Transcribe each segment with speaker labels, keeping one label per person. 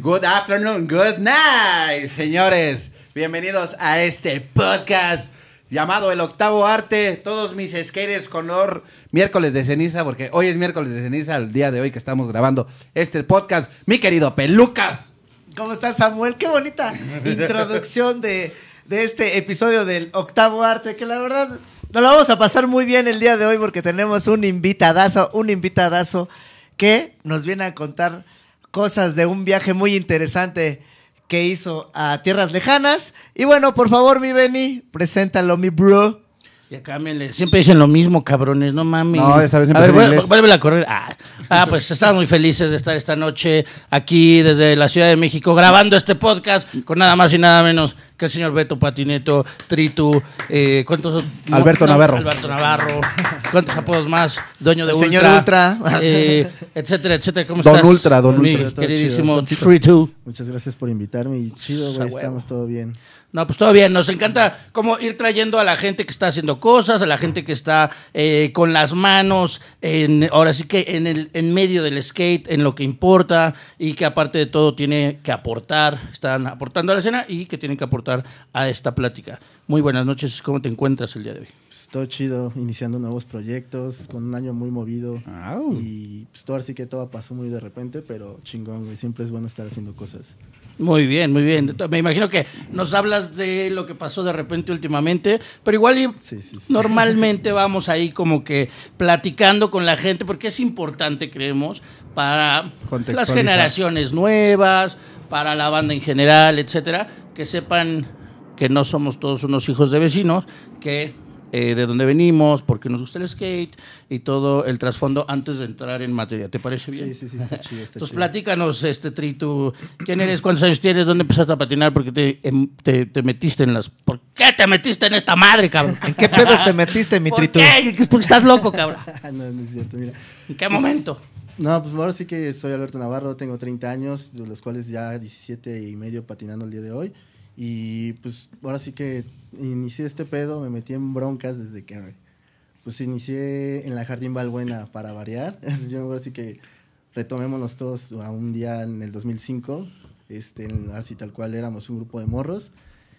Speaker 1: good afternoon, good night, señores. Bienvenidos a este podcast llamado El Octavo Arte. Todos mis skaters color miércoles de ceniza, porque hoy es miércoles de ceniza, el día de hoy que estamos grabando este podcast. Mi querido
Speaker 2: Pelucas. ¿Cómo estás, Samuel? Qué bonita introducción de, de este episodio del Octavo Arte, que la verdad nos la vamos a pasar muy bien el día de hoy porque tenemos un invitadazo, un invitadazo que nos viene a contar cosas de un viaje muy interesante que hizo a tierras lejanas. Y bueno, por favor, mi Benny, preséntalo, mi bro. Y acá siempre dicen
Speaker 3: lo mismo, cabrones, no mami No, esta vez siempre a vuelve, a correr. Ah, ah pues estamos muy felices de estar esta noche aquí desde la Ciudad de México grabando este podcast con nada más y nada menos que el señor Beto Patineto, Tritu, eh, ¿cuántos? Alberto Navarro. Alberto Navarro. ¿Cuántos apodos más? Dueño de Ultra. Señor Ultra. Eh, etcétera, etcétera. ¿Cómo don Ultra, Don Mi Queridísimo Tritu.
Speaker 4: Muchas gracias por invitarme chido, estamos todo bien.
Speaker 3: No, pues todo nos encanta como ir trayendo a la gente que está haciendo cosas, a la gente que está eh, con las manos, en, ahora sí que en, el, en medio del skate, en lo que importa y que aparte de todo tiene que aportar, están aportando a la escena y que tienen que aportar a esta plática. Muy buenas noches, ¿cómo te encuentras el día de hoy?
Speaker 4: Pues todo chido, iniciando nuevos proyectos, con un año muy movido. Y pues todo así que todo pasó muy de repente, pero chingón, güey, siempre es bueno estar haciendo cosas.
Speaker 3: Muy bien, muy bien. Mm. Me imagino que nos hablas de lo que pasó de repente últimamente, pero igual normalmente vamos ahí como que platicando con la gente, porque es importante, creemos, para las generaciones nuevas, para la banda en general, etcétera, que sepan que no somos todos unos hijos de vecinos, que eh, de dónde venimos, por qué nos gusta el skate y todo el trasfondo antes de entrar en materia. ¿Te parece bien? Sí, sí, sí, está chido. Entonces, platícanos, este tritu. ¿quién eres? ¿Cuántos años tienes? ¿Dónde empezaste a patinar? Porque em, te, te, metiste en las. ¿Por qué te metiste en esta madre, cabrón? ¿En qué pedos te metiste, mi tritu? ¿Por qué? porque estás loco, cabrón.
Speaker 4: no, no es cierto, mira. ¿En qué momento? No, pues ahora sí que soy Alberto Navarro, tengo 30 años, de los cuales ya 17 y medio patinando el día de hoy. Y pues ahora sí que inicié este pedo, me metí en broncas desde que pues inicié en la Jardín Balbuena para variar. Yo me así que retomémonos todos a un día en el 2005, este, así tal cual éramos un grupo de morros,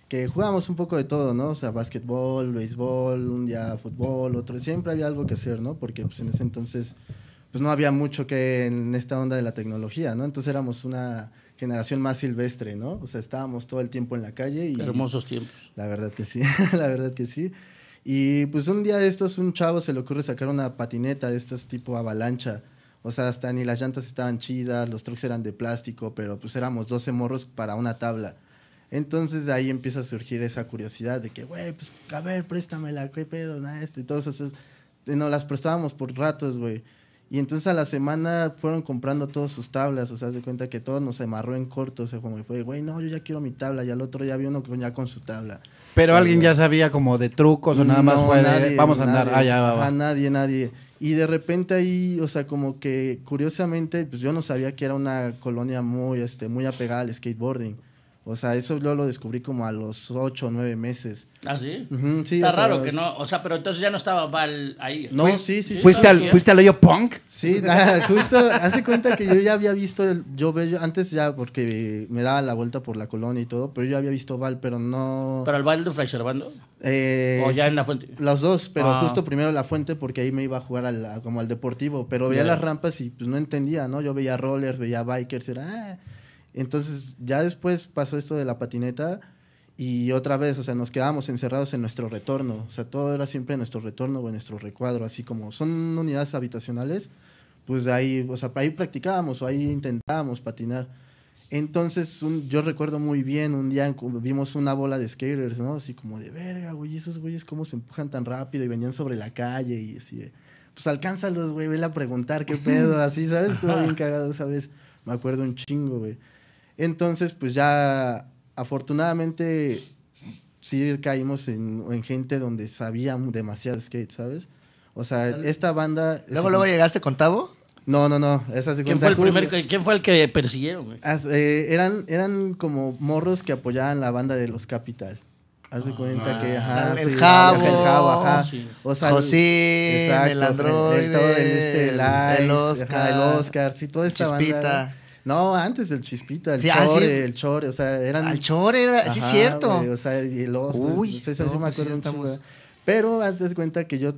Speaker 4: que jugábamos un poco de todo, ¿no? O sea, básquetbol, béisbol, un día fútbol, otro, siempre había algo que hacer, ¿no? Porque pues en ese entonces pues no había mucho que en esta onda de la tecnología, ¿no? Entonces éramos una generación más silvestre, ¿no? O sea, estábamos todo el tiempo en la calle y... Hermosos tiempos. La verdad que sí, la verdad que sí. Y pues un día de estos, un chavo se le ocurre sacar una patineta de estas tipo avalancha. O sea, hasta ni las llantas estaban chidas, los trucks eran de plástico, pero pues éramos 12 morros para una tabla. Entonces de ahí empieza a surgir esa curiosidad de que, güey, pues a ver, préstamela, qué pedo, nada, este, todos esos. No, las prestábamos por ratos, güey. Y entonces a la semana fueron comprando todas sus tablas, o sea, se cuenta que todo nos amarró en corto, o sea, como fue, güey, no, yo ya quiero mi tabla, y al otro ya había uno ya con su tabla. Pero alguien ya
Speaker 1: sabía como de trucos o nada más vamos a andar, allá. Ah, a
Speaker 4: nadie, nadie. Y de repente ahí, o sea, como que curiosamente, pues yo no sabía que era una colonia muy, este, muy apegada al skateboarding. O sea, eso yo lo descubrí como a los 8 o 9 meses. ¿Ah, sí? Está raro que
Speaker 3: no. O sea, pero entonces ya no estaba Val ahí. No, sí, sí. ¿Fuiste, al, ¿Fuiste al hoyo punk? Sí, justo. hace cuenta que yo ya
Speaker 4: había visto. El, yo antes ya, porque me daba la vuelta por la colonia y todo, pero yo había visto Val, pero no. ¿Pero al Val de bando? Eh, ¿O ya en la fuente? Los dos, pero ah. justo primero la fuente, porque ahí me iba a jugar como al deportivo. Pero veía las rampas y pues no entendía, ¿no? Yo veía rollers, veía bikers, era. Ah, entonces, ya después pasó esto de la patineta y otra vez, o sea, nos quedábamos encerrados en nuestro retorno. O sea, todo era siempre nuestro retorno o en nuestro recuadro, así como son unidades habitacionales, pues de ahí, o sea, ahí practicábamos o ahí intentábamos patinar. Entonces, yo recuerdo muy bien un día vimos una bola de skaters, ¿no? Así como de verga, güey, esos güeyes cómo se empujan tan rápido y venían sobre la calle y así. pues alcánzalos, güey, vela a preguntar qué pedo, así, ¿sabes? Estuvo bien cagado, ¿sabes? Me acuerdo un chingo, güey. Entonces, pues ya afortunadamente sí caímos en, gente donde sabía demasiado skate, ¿sabes? O sea, esta banda... ¿Luego, luego llegaste con Tavo? No, no, no. Esa ¿Quién, fue el primer, ¿Quién fue el que persiguieron, eh, eran, eran como morros que apoyaban la banda de los Capital. Haz de cuenta que, ah, el, Javo el ajá. O sea, José, el Android, el, todo el, este, Oscar, el sí, toda esta Chispita. No, antes del Chispita, el ah, Chore, el Chore, o sea, eran... Al Chore, era, sí cierto. o sea, el Uy, no sé si me pues acuerdo Pero antes cuenta que yo,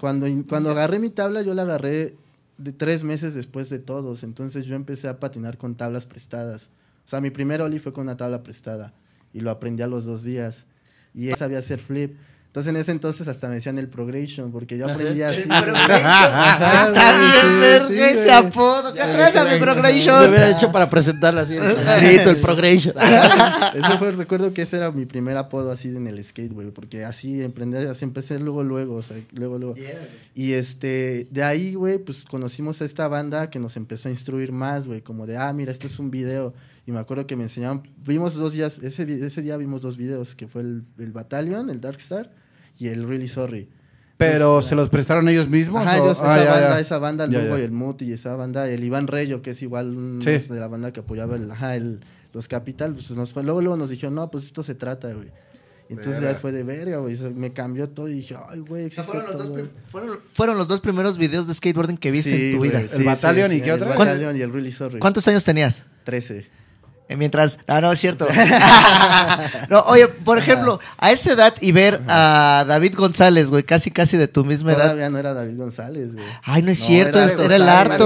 Speaker 4: cuando, cuando agarré mi tabla, yo la agarré de tres meses después de todos. Entonces yo empecé a patinar con tablas prestadas. O sea, mi primer ollie fue con una tabla prestada y lo aprendí a los dos días. Y él sabía hacer flip. Entonces en ese entonces hasta me decían el progression, porque yo ¿Ah, aprendí así. El Está bien, ese apodo. ¿Qué traes a mi progression? Lo hubiera hecho para presentarla así. el progression. recuerdo que ese era mi primer apodo así en el skate, güey, porque así emprendí, así empecé luego, luego, luego, luego. Y este, de ahí, güey, pues conocimos a esta banda que nos empezó a instruir más, güey, como de, ah, mira, esto es un video. Y me acuerdo que me enseñaban vimos dos días, ese, ese día vimos dos videos, que fue el, el Battalion, el Dark Star, y el Really Sorry. ¿Pero se
Speaker 1: los prestaron ellos mismos? Ajá, ellos, esa, ah, banda, luego el Lugo
Speaker 4: y Muti y esa banda, el Iván Reyo, que es igual de la banda que apoyaba el, ajá, el, los Capital, pues nos fue, luego, nos dijeron, no, pues esto se trata, güey. Entonces ya fue de verga, güey. Me cambió todo y dije, ay, güey, existe fueron, todo, los dos
Speaker 2: fueron, los dos primeros videos de skateboarding que viste en tu vida. el Battalion y qué otra. El Battalion y el Really Sorry. ¿Cuántos años tenías? Trece. Eh, mientras, ah, no es cierto. no, oye, por ejemplo, a esa edad y ver a David González, güey, casi casi de tu misma edad. Todavía no era David González, güey. Ay, no es cierto, era, el harto.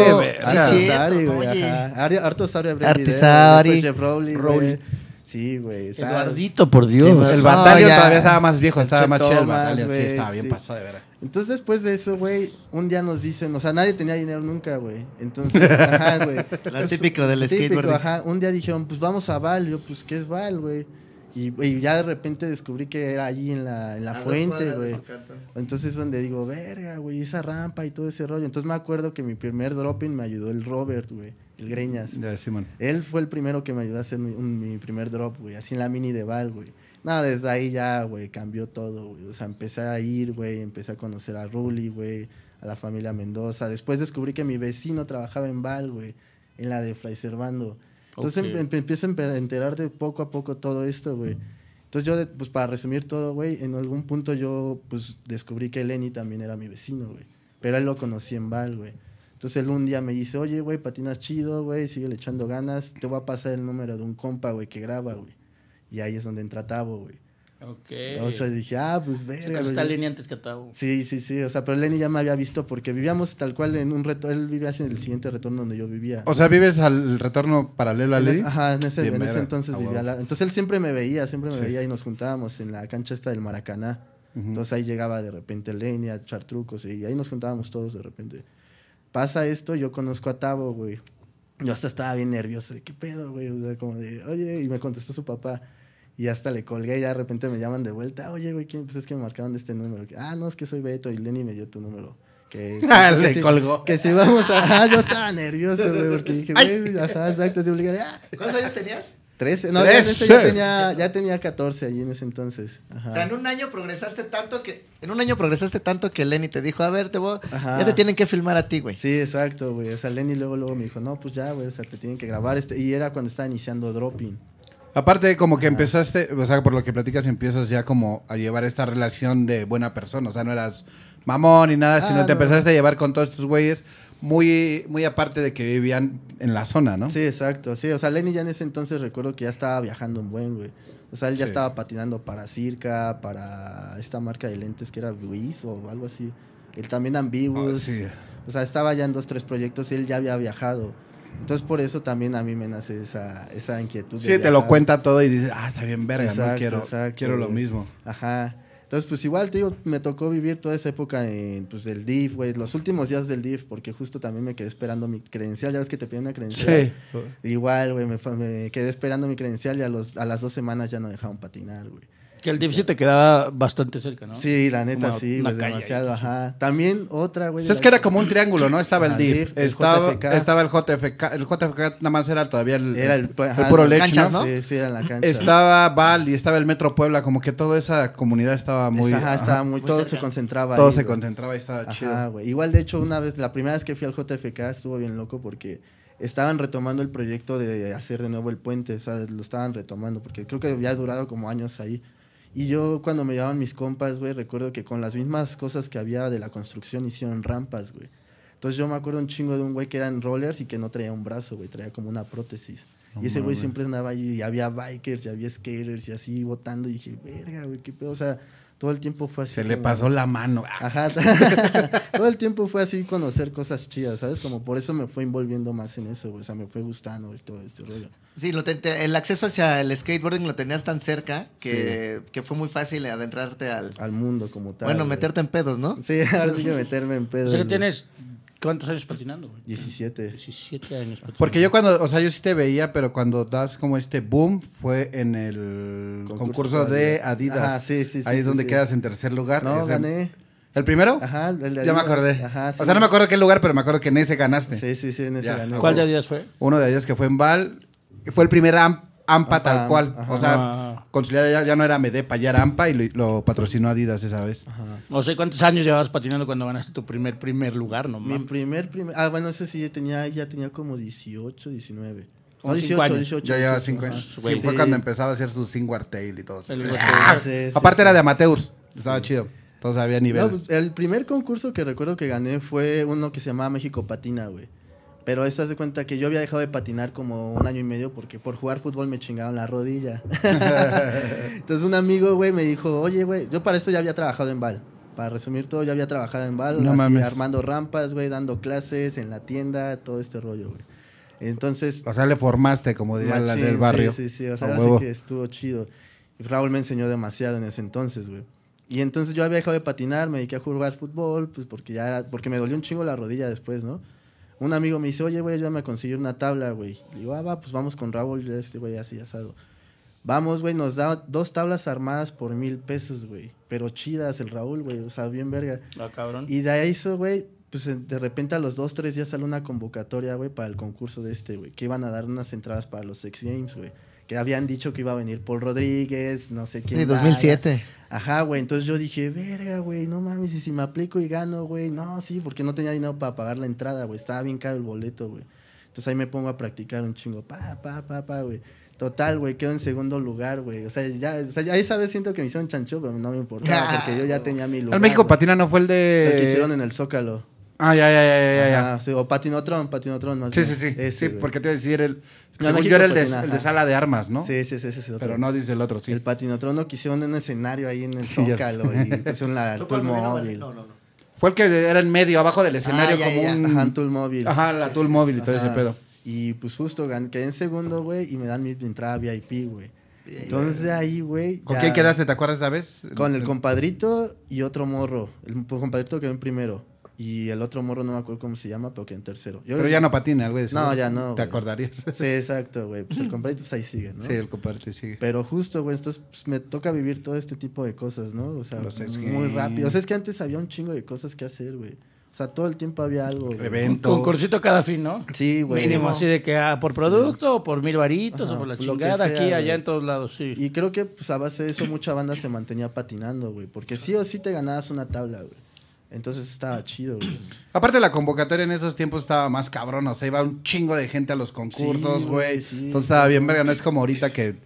Speaker 4: Harto Sari, güey. Sí, güey. Eduardito, por Dios. el no, todavía estaba más viejo, estaba más chévere. el Sí, estaba bien pasado de verdad. Entonces, después de eso, güey, un día nos dicen, o sea, nadie tenía dinero nunca, güey. Entonces, ajá, güey. Lo típico del skateboard. Ajá, un día dijeron, pues vamos a Val. Yo, pues, ¿qué es Val, güey? Y, ya de repente descubrí que era allí en la, fuente, güey. Entonces, donde digo, verga, güey, esa rampa y todo ese rollo. Entonces, me acuerdo que mi primer dropping me ayudó el Robert, güey. El Greñas. Ya, Él fue el primero que me ayudó a hacer mi, primer drop, güey. Así en la mini de Val, güey. Nada, desde ahí ya, güey, cambió todo, güey. O sea, empecé a ir, güey. Empecé a conocer a Ruli, güey. A la familia Mendoza. Después descubrí que mi vecino trabajaba en Val, güey. En la de Fray Servando. Entonces empiezo a enterarte poco a poco todo esto, güey. Entonces yo, pues para resumir todo, güey, en algún punto yo, pues descubrí que Lenny también era mi vecino, güey. Pero él lo conocí en Val, güey. Entonces él un día me dice, oye, güey, patinas chido, güey, sigue le echando ganas, te voy a pasar el número de un compa, güey, que graba, güey. Y ahí es donde entra Tavo, güey. Ok. O sea, dije, ah, pues ve. Sí, está Lenny antes que Tavo. Sí, sí, sí. O sea, pero Lenny ya me había visto porque vivíamos tal cual en un retorno... Él vivía en el siguiente retorno donde yo vivía. O sea,
Speaker 1: ¿vives al retorno paralelo a Lenny? Ajá, en ese, entonces vivía.
Speaker 4: entonces él siempre me veía, siempre me veía y nos juntábamos en la cancha esta del Maracaná. Entonces ahí llegaba de repente Lenny a echar trucos y ahí nos juntábamos todos de repente pasa esto, yo conozco a Tavo, güey. Yo hasta estaba bien nervioso de qué pedo, güey. O sea, como de, oye, y me contestó su papá. Y hasta le colgué y de repente me llaman de vuelta. Oye, güey, ¿quién? pues es que me marcaron de este número. Ah, no, es que soy Beto y Lenny me dio tu número. Que, ah, le colgó. Que si vamos a. yo estaba nervioso, güey, porque dije, güey, ajá, exacto. te ah.
Speaker 2: ¿Cuántos años tenías? 13. No, ya,
Speaker 4: tenía, 14 allí en ese entonces. O sea, en
Speaker 2: un año progresaste tanto que. En un año progresaste tanto que Lenny te dijo, a ver, te voy, ya te tienen que
Speaker 4: filmar a ti, güey. Sí, exacto, güey. O sea, Lenny luego, luego me dijo, no, pues ya, güey, o sea, te tienen que grabar. Este. Y era cuando estaba iniciando dropping.
Speaker 1: Aparte, como que empezaste, o sea, por lo que platicas, empiezas ya como a llevar esta relación de buena persona. O sea, no eras mamón ni nada, sino ah, te empezaste a llevar con todos estos
Speaker 4: güeyes muy, muy aparte de que vivían en la zona, ¿no? Sí, exacto. Sí, o sea, Lenny ya en ese entonces recuerdo que ya estaba viajando un buen, güey. O sea, él ya estaba patinando para Circa, para esta marca de lentes que era Luis o algo así. Él también Ambiguous. Ah, o sea, estaba ya en dos, tres proyectos y él ya había viajado. Entonces, por eso también a mí me nace esa, inquietud. Sí, te lo cuenta
Speaker 1: todo y dices, ah, está bien verga, ¿no? Quiero, quiero lo mismo.
Speaker 4: Ajá. Entonces, pues igual, te me tocó vivir toda esa época en, pues, del DIF, güey, los últimos días del DIF, porque justo también me quedé esperando mi credencial, ya ves que te piden una credencial. Sí. Igual, güey, me, quedé esperando mi credencial y a, los, a las dos semanas ya no dejaron patinar, güey.
Speaker 3: Que el déficit te quedaba bastante cerca,
Speaker 1: ¿no? Sí, la neta, sí, demasiado, ajá.
Speaker 4: También otra, güey. Pues es que era como un triángulo, ¿no? Estaba el DIF, estaba, el estaba
Speaker 1: el JFK. El JFK nada más era todavía el, era puro ¿no? Sí, sí, era la cancha. Estaba Val y estaba el Metro Puebla, como que toda esa comunidad estaba muy... ajá, estaba muy... todo se concentraba Todo se concentraba y estaba ajá, chido.
Speaker 4: Güey. Igual, de hecho, una vez, la primera vez que fui al JFK estuvo bien loco porque estaban retomando el proyecto de hacer de nuevo el puente, o sea, lo estaban retomando, porque creo que ya había durado como años ahí. Y yo cuando me llevaban mis compas, güey, recuerdo que con las mismas cosas que había de la construcción hicieron rampas, güey. Entonces yo me acuerdo un chingo de un güey que era en rollers y que no traía un brazo, güey, traía como una prótesis. y ese güey siempre andaba ahí y había bikers y había skaters y así botando y dije, verga, güey, qué pedo. O sea, todo el tiempo fue así. Se le pasó la mano. Ah. Ajá. todo el tiempo fue así conocer cosas chidas, ¿sabes? Como por eso me fue envolviendo más en eso, güey. O sea, me fue gustando y todo este rollo.
Speaker 2: Sí, el acceso hacia el skateboarding lo tenías tan cerca que, que fue muy fácil adentrarte al... Al mundo como tal. Bueno, meterte en pedos, ¿no? Sí, ahora sí que meterme en pedos. O tienes
Speaker 4: ¿Cuántos años patinando? 17. 17 años patinando. Porque yo
Speaker 1: cuando, o sea, yo sí te veía, pero cuando das como este boom fue en el concurso, de Adidas. Ah, sí, sí, Ahí es donde quedas en tercer lugar. No, gané. ¿El primero? Ajá, el de Adidas. Ya me acordé. Ajá, o sea, no me acuerdo qué lugar, pero me acuerdo que en ese ganaste. Sí, sí, sí, en ese ¿Cuál de Adidas fue? Uno de Adidas que fue en Val. Fue el primer AMP AMPA tal cual. O sea, Conciliada ya, no era Medepa, ya era AMPA y lo, patrocinó Adidas esa vez.
Speaker 3: No sé cuántos años llevabas patinando cuando ganaste tu primer primer lugar, ¿no? Mi
Speaker 4: primer primer. Ah, bueno, ese sí ya tenía, ya tenía como 18, 19. No, 18, 18. Ya llevaba 5 años. Sí, Fue cuando
Speaker 1: empezaba a hacer su Sing Tail y todo ah, aparte era de amateurs. Estaba chido. Entonces había nivel. Pues,
Speaker 4: el primer concurso que recuerdo que gané fue uno que se llamaba México Patina, güey. Pero estás de cuenta que yo había dejado de patinar como un año y medio porque por jugar fútbol me chingaron la rodilla. Entonces un amigo, güey, me dijo, oye, güey, yo para esto ya había trabajado en Val. Para resumir todo, ya había trabajado en Val, armando rampas, güey, dando clases en la tienda, todo este rollo, güey. Entonces... O sea, le formaste, como diría en la del barrio. Sí, sí, sí, o sea, que estuvo chido. Raúl me enseñó demasiado en ese entonces, güey. Y entonces yo había dejado de patinar, me dediqué a jugar fútbol, pues porque ya era, porque me dolió un chingo la rodilla después, ¿no? un amigo me dice, oye, güey, ya me conseguí una tabla, güey. Le digo, ah, va, pues vamos con Raúl, este güey así asado. Vamos, güey, nos da dos tablas armadas por mil pesos, güey. Pero chidas, el Raúl, güey, o sea, bien verga.
Speaker 3: Ah, cabrón. Y de
Speaker 4: ahí eso, güey, pues de repente a los dos, tres días sale una convocatoria, güey, para el concurso de este, güey, que iban a dar unas entradas para los Sex Games, güey que habían dicho que iba a venir Paul Rodríguez, no sé quién. Sí, 2007. Ajá, güey. Entonces yo dije, verga, güey, no mames, y si me aplico y gano, güey. No, sí, porque no tenía dinero para pagar la entrada, güey. Estaba bien caro el boleto, güey. Entonces ahí me pongo a practicar un chingo, pa, pa, pa, pa, güey. Total, güey, quedo en segundo lugar, güey. O sea, ya, o sea, esa vez siento que me hicieron chancho, pero no me importaba, ah, porque yo ya tenía mi lugar. El México Patina no fue el de. El que hicieron en el Zócalo. Ah, ya, ya, ya, ya, ya. o Patinotron, Patinotron. Más sí, sí, sí, sí, sí, porque te iba a decir el no, no yo era el, de, pues, sala de armas, ¿no? Sí, sí, sí, sí. Otro. Pero no dice el otro, sí. El patinotrono que hicieron en un escenario ahí en el Zócalo y hicieron la, tool móvil. No, no, Fue el que era en medio, abajo del escenario, ah, como un. Ajá, tool móvil. Ajá, la tool móvil y todo ese pedo. Y pues justo quedé en segundo, güey, y me dan mi entrada VIP, güey. Entonces de ahí, güey. ¿Con quién quedaste? ¿Te acuerdas esa vez? Con el compadrito y otro morro. El compadrito quedó en primero. Y el otro morro, no me acuerdo cómo se llama, pero que en tercero. pero ya no patina güey. No, ya no. ¿Te acordarías? Sí, exacto, güey. Pues el compadrito pues ahí sigue, ¿no? Sí, el compadrito sigue. Pero justo, güey, entonces pues, me toca vivir todo este tipo de cosas, ¿no? O sea, muy rápido. O sea, es que antes había un chingo de cosas que hacer, güey. O sea, todo el tiempo había algo. Eventos. Un cursito cada fin, ¿no? Sí, güey. Mínimo, así
Speaker 3: de que ah, por producto, o por mil varitos, o por la chingada, aquí, allá, en todos
Speaker 4: lados, sí. Y creo que pues, a base de eso mucha banda se mantenía patinando, güey. Porque sí o sí te ganabas una tabla, güey. Entonces estaba chido, güey. Aparte la
Speaker 1: convocatoria en esos tiempos estaba más cabrón, o sea, iba un chingo de gente a los concursos, güey. Entonces estaba bien verga, no es como ahorita que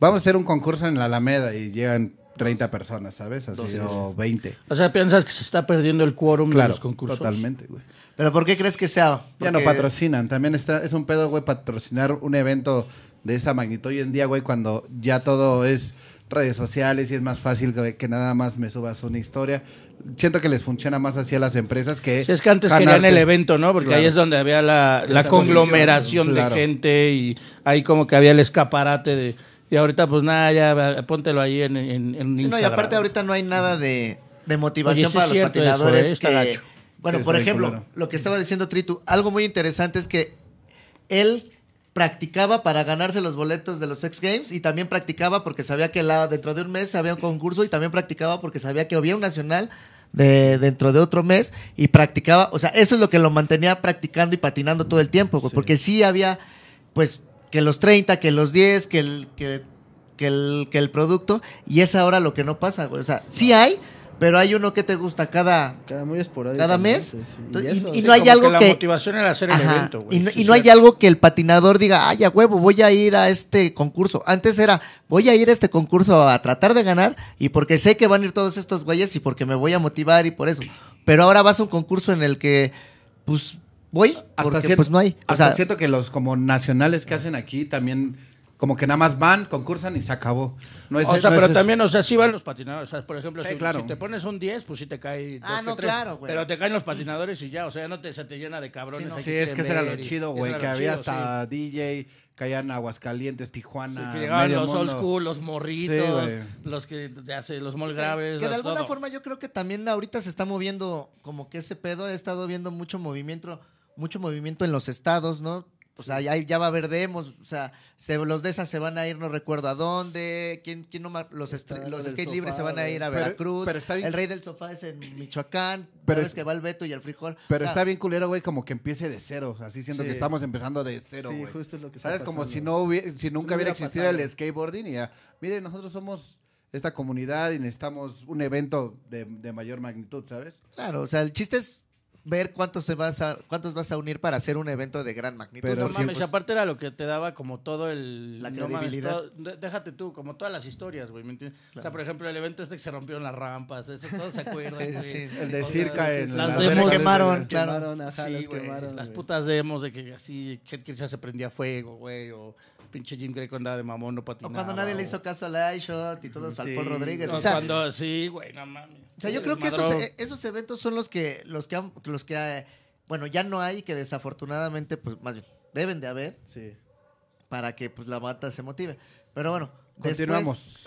Speaker 1: vamos a hacer un concurso en la Alameda y llegan 30 personas, ¿sabes? Así o 20.
Speaker 3: O sea, piensas que se está perdiendo el quórum en los concursos. Totalmente, güey.
Speaker 1: Pero ¿por qué crees que sea? Ya no patrocinan, también está es un pedo, güey, patrocinar un evento de esa magnitud hoy en día, güey, cuando ya todo es redes sociales y es más fácil que, nada más me subas una historia. Siento que les funciona más así a las empresas que... Si es que antes querían el evento, ¿no? Porque ahí es donde había
Speaker 3: la, conglomeración de gente y ahí como que había el escaparate de... Y ahorita pues nada, ya póntelo ahí en, Instagram. no, y aparte
Speaker 2: ahorita no hay nada de, motivación para los ¿eh? patinadores. bueno, por ejemplo, lo que estaba diciendo Tritu, algo muy interesante es que él practicaba para ganarse los boletos de los X Games y también practicaba porque sabía que dentro de un mes había un concurso y también practicaba porque sabía que había un nacional de, dentro de otro mes y practicaba, o sea, eso es lo que lo mantenía practicando y patinando todo el tiempo, porque sí había, pues, que los 30, que los 10, que el, que, que el, producto, y es ahora lo que no pasa, o sea, sí hay, pero hay uno que te gusta cada, cada, cada mes. y, no hay algo que, motivación
Speaker 4: hacer el evento. y
Speaker 2: no, hay algo que el patinador diga, ay, huevo, voy a ir a este concurso. Antes era, voy a ir a este concurso a tratar de ganar y porque sé que van a ir todos estos güeyes y porque me voy a motivar y por eso. Pero ahora vas a un concurso en el que, pues, voy, hasta porque pues no hay. O sea, siento que los como nacionales que hacen aquí también
Speaker 1: como que nada más van, concursan y se acabó. No es, o sea, pero también,
Speaker 3: o sea, sí van los patinadores. O sea, por ejemplo, si, te pones un 10, pues sí te cae. Ah, no, claro, güey. Pero te caen los patinadores y ya, o sea, ya no te, se te llena de cabrones. Sí, es que, era lo chido, güey, que, había hasta DJ, caían Aguascalientes,
Speaker 1: Tijuana. Sí, que llegaban los old school, los morritos,
Speaker 3: los que hace los mol graves. Que, de alguna forma
Speaker 2: yo creo que también ahorita se está moviendo como que ese pedo. He estado viendo mucho movimiento, mucho movimiento en los estados, ¿no? O sea, ya, va a haber demos, o sea, los de esas se van a ir, no recuerdo a dónde, quién, quién no los, los skate libres se van a ir a Veracruz, el rey del sofá es en Michoacán, pero es que va el Beto y el frijol. Pero está bien
Speaker 1: culero, güey, como que empiece de cero, así siento que estamos empezando de cero, güey. Sí, justo es lo que Sabes, como si no si nunca hubiera existido el skateboarding y ya, mire, nosotros somos esta comunidad y necesitamos un
Speaker 2: evento de,
Speaker 1: de mayor magnitud, ¿sabes?
Speaker 2: Claro, o sea, el chiste es ver cuántos vas a cuántos vas a unir para hacer un evento de gran magnitud. Pero no mames, pues,
Speaker 3: aparte era lo que te daba como todo el la credibilidad. déjate tú, como todas las historias, güey, ¿me entiendes? O sea, por ejemplo, el evento este que se rompieron las rampas, este, todos se acuerdan. güey. sí, sí, el de circa en las, las demos quemaron, quemaron, ajá, las, quemaron, las putas demos de que así Headkirch ya se prendía fuego, güey, o pinche Jim Greco andaba de mamón, no patinaba. O cuando nadie le hizo
Speaker 2: caso al iShot y todos al Paul Rodríguez. o sea, cuando sí, güey, no mames. O sea, yo creo que esos, esos, eventos son los que, los que, los que, bueno, ya no hay que desafortunadamente, pues más bien, deben de haber. Sí. Para que pues la bata se motive. Pero bueno, Continuamos.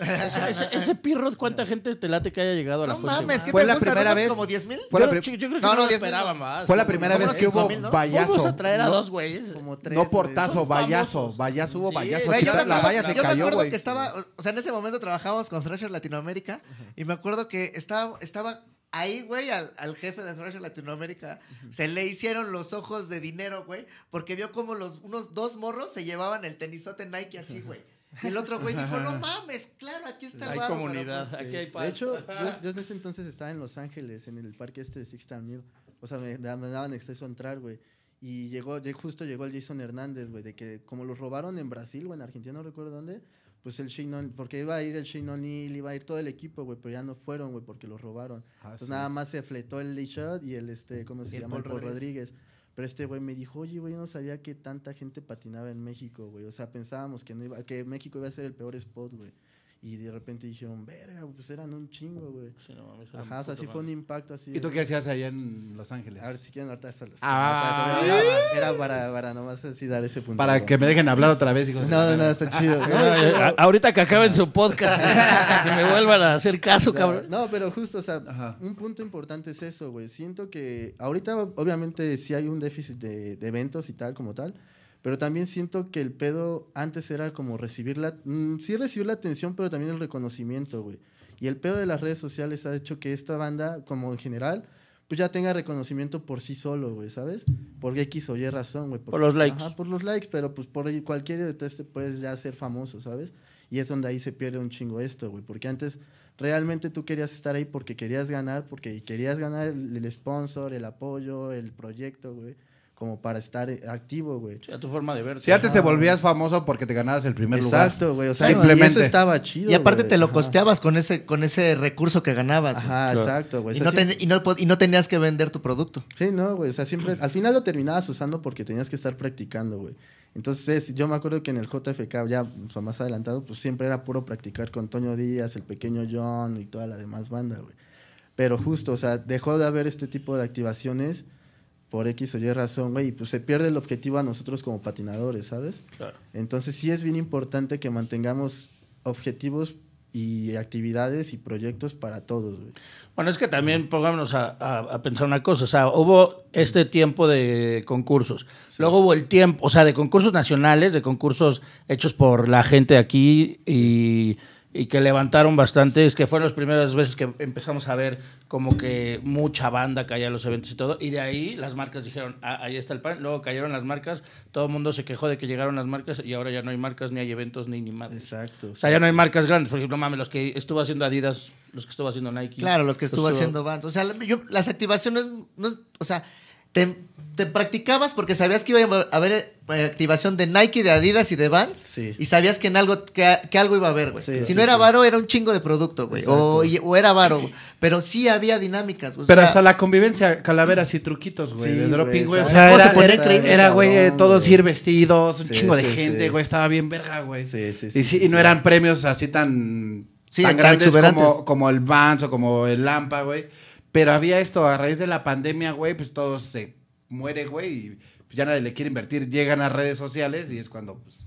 Speaker 2: ese, pirro, ¿cuánta gente te late que haya llegado a la No mames, ¿qué Fue la primera vez- ¿Como 10 mil? Fue la Yo, yo creo que no, no, lo esperaba más. Fue la primera vez que hubo vallazo Vamos a traer a dos güeyes. Como tres. No portazo, payaso.
Speaker 1: vallazo. hubo payaso. La valla se cayó, que
Speaker 2: estaba, o- sea, en ese momento trabajábamos con Thrasher Latinoamérica y me acuerdo que estaba, estaba ahí, güey, al, jefe de Thrasher Latinoamérica. Se le hicieron los ojos de dinero, güey, porque vio como los, unos dos morros se llevaban el tenisote Nike así, güey el otro güey dijo, no mames, claro, aquí está el Hay comunidad, pues, aquí hay paz. De hecho,
Speaker 4: yo, yo, ese entonces estaba en Los Ángeles, en el parque este de Sixth Mill. O sea, me, daban exceso a entrar, güey. Y llegó, justo llegó el Jason Hernández, güey, de que como los robaron en Brasil o en Argentina, no recuerdo dónde, pues el Shane porque iba a ir el Shane iba a ir todo el equipo, güey, pero ya no fueron, güey, porque los robaron. Ah, entonces nada más se afletó el Lee y el, este, ¿cómo se llama? El Rodríguez. Pero este güey me dijo, oye, güey, no sabía que tanta gente patinaba en México, güey. O sea, pensábamos que, no iba, que México iba a ser el peor spot, güey. Y de repente dijeron, verga, pues eran un chingo, güey. Sí, no Ajá, o sea, sí fue un impacto así. ¿Y tú qué hacías allá en Los Ángeles? A ver, si quieren, ahorita los. Ah, era, para, para nomás así dar ese punto. Para que me dejen hablar otra vez, hijos. No, no, está chido. Eh, ahorita que acaben su podcast, que me vuelvan a hacer caso, cabrón. No, pero justo, o sea, un punto importante es eso, güey. Siento que ahorita, obviamente, sí hay un déficit de eventos y tal, como tal. Pero también siento que el pedo antes era como recibir la... Mm, sí recibir la atención, pero también el reconocimiento, güey. Y el pedo de las redes sociales ha hecho que esta banda, como en general, pues ya tenga reconocimiento por sí solo, güey, ¿sabes? Por X o Y razón, güey. Por, los likes. Ajá, por los likes, pero pues por cualquier de te puedes ya ser famoso, ¿sabes? Y es donde ahí se pierde un chingo esto, güey. Porque antes realmente tú querías estar ahí porque querías ganar, porque querías ganar el, el sponsor, el apoyo, el proyecto, güey como para estar eh, activo, güey. tu forma de ver. Si antes te volvías
Speaker 1: famoso porque te ganabas el primer
Speaker 2: lugar. Exacto, güey. O sea, simplemente. Y eso estaba chido. Y aparte te lo costeabas con ese, con ese recurso que ganabas. Ajá, exacto, güey. Y, no y, no, tenías que vender tu producto. Sí, no, güey. O sea, siempre. Al final
Speaker 4: lo terminabas usando porque tenías que estar practicando, güey. Entonces, yo me acuerdo que en el JFK, ya o más adelantado, pues siempre era puro practicar con Toño Díaz, el pequeño John y toda la demás banda, güey. Pero justo, o sea, dejó de haber este tipo de activaciones por X o Y razón, güey, pues se pierde el objetivo a nosotros como patinadores, ¿sabes? Claro. Entonces sí es bien importante que mantengamos objetivos y actividades y proyectos para todos.
Speaker 3: Bueno, es que también pongámonos a, pensar una cosa, o sea, hubo este tiempo de concursos, luego hubo el tiempo, o sea, de concursos nacionales, de concursos hechos por la gente de aquí y y que levantaron bastante, es que fueron las primeras veces que empezamos a ver como que mucha banda caía a los eventos y todo, y de ahí las marcas dijeron, ah, ahí está el pan, luego cayeron las marcas, todo el mundo se quejó de que llegaron las marcas y ahora ya no hay marcas, ni hay eventos, ni ni más. Exacto. O sea, ya no hay marcas grandes, por ejemplo, mames, los que estuvo haciendo Adidas, los que estuvo haciendo Nike.
Speaker 2: Claro, los que estuvo, haciendo Vans, o sea, yo, las activaciones, no, o sea te, practicabas porque sabías que iba a haber eh, activación de Nike, de Adidas y de Vans. Y sabías que en algo que, algo iba a haber, güey. si no era varo, era un chingo de producto, güey. O, era varo, Pero sí había dinámicas, güey. Pero hasta la convivencia, calaveras y truquitos, güey. de güey. O sea, era, era, güey, todos ir vestidos, un chingo de gente,
Speaker 1: güey. Estaba bien verga, güey. Sí, sí, sí. Y, y no eran premios así tan, tan grandes como, como el Vans o como el Lampa, güey pero había esto a raíz de la pandemia, güey, pues todo se muere, güey, y pues ya nadie le quiere invertir. Llegan a redes sociales y es cuando, pues.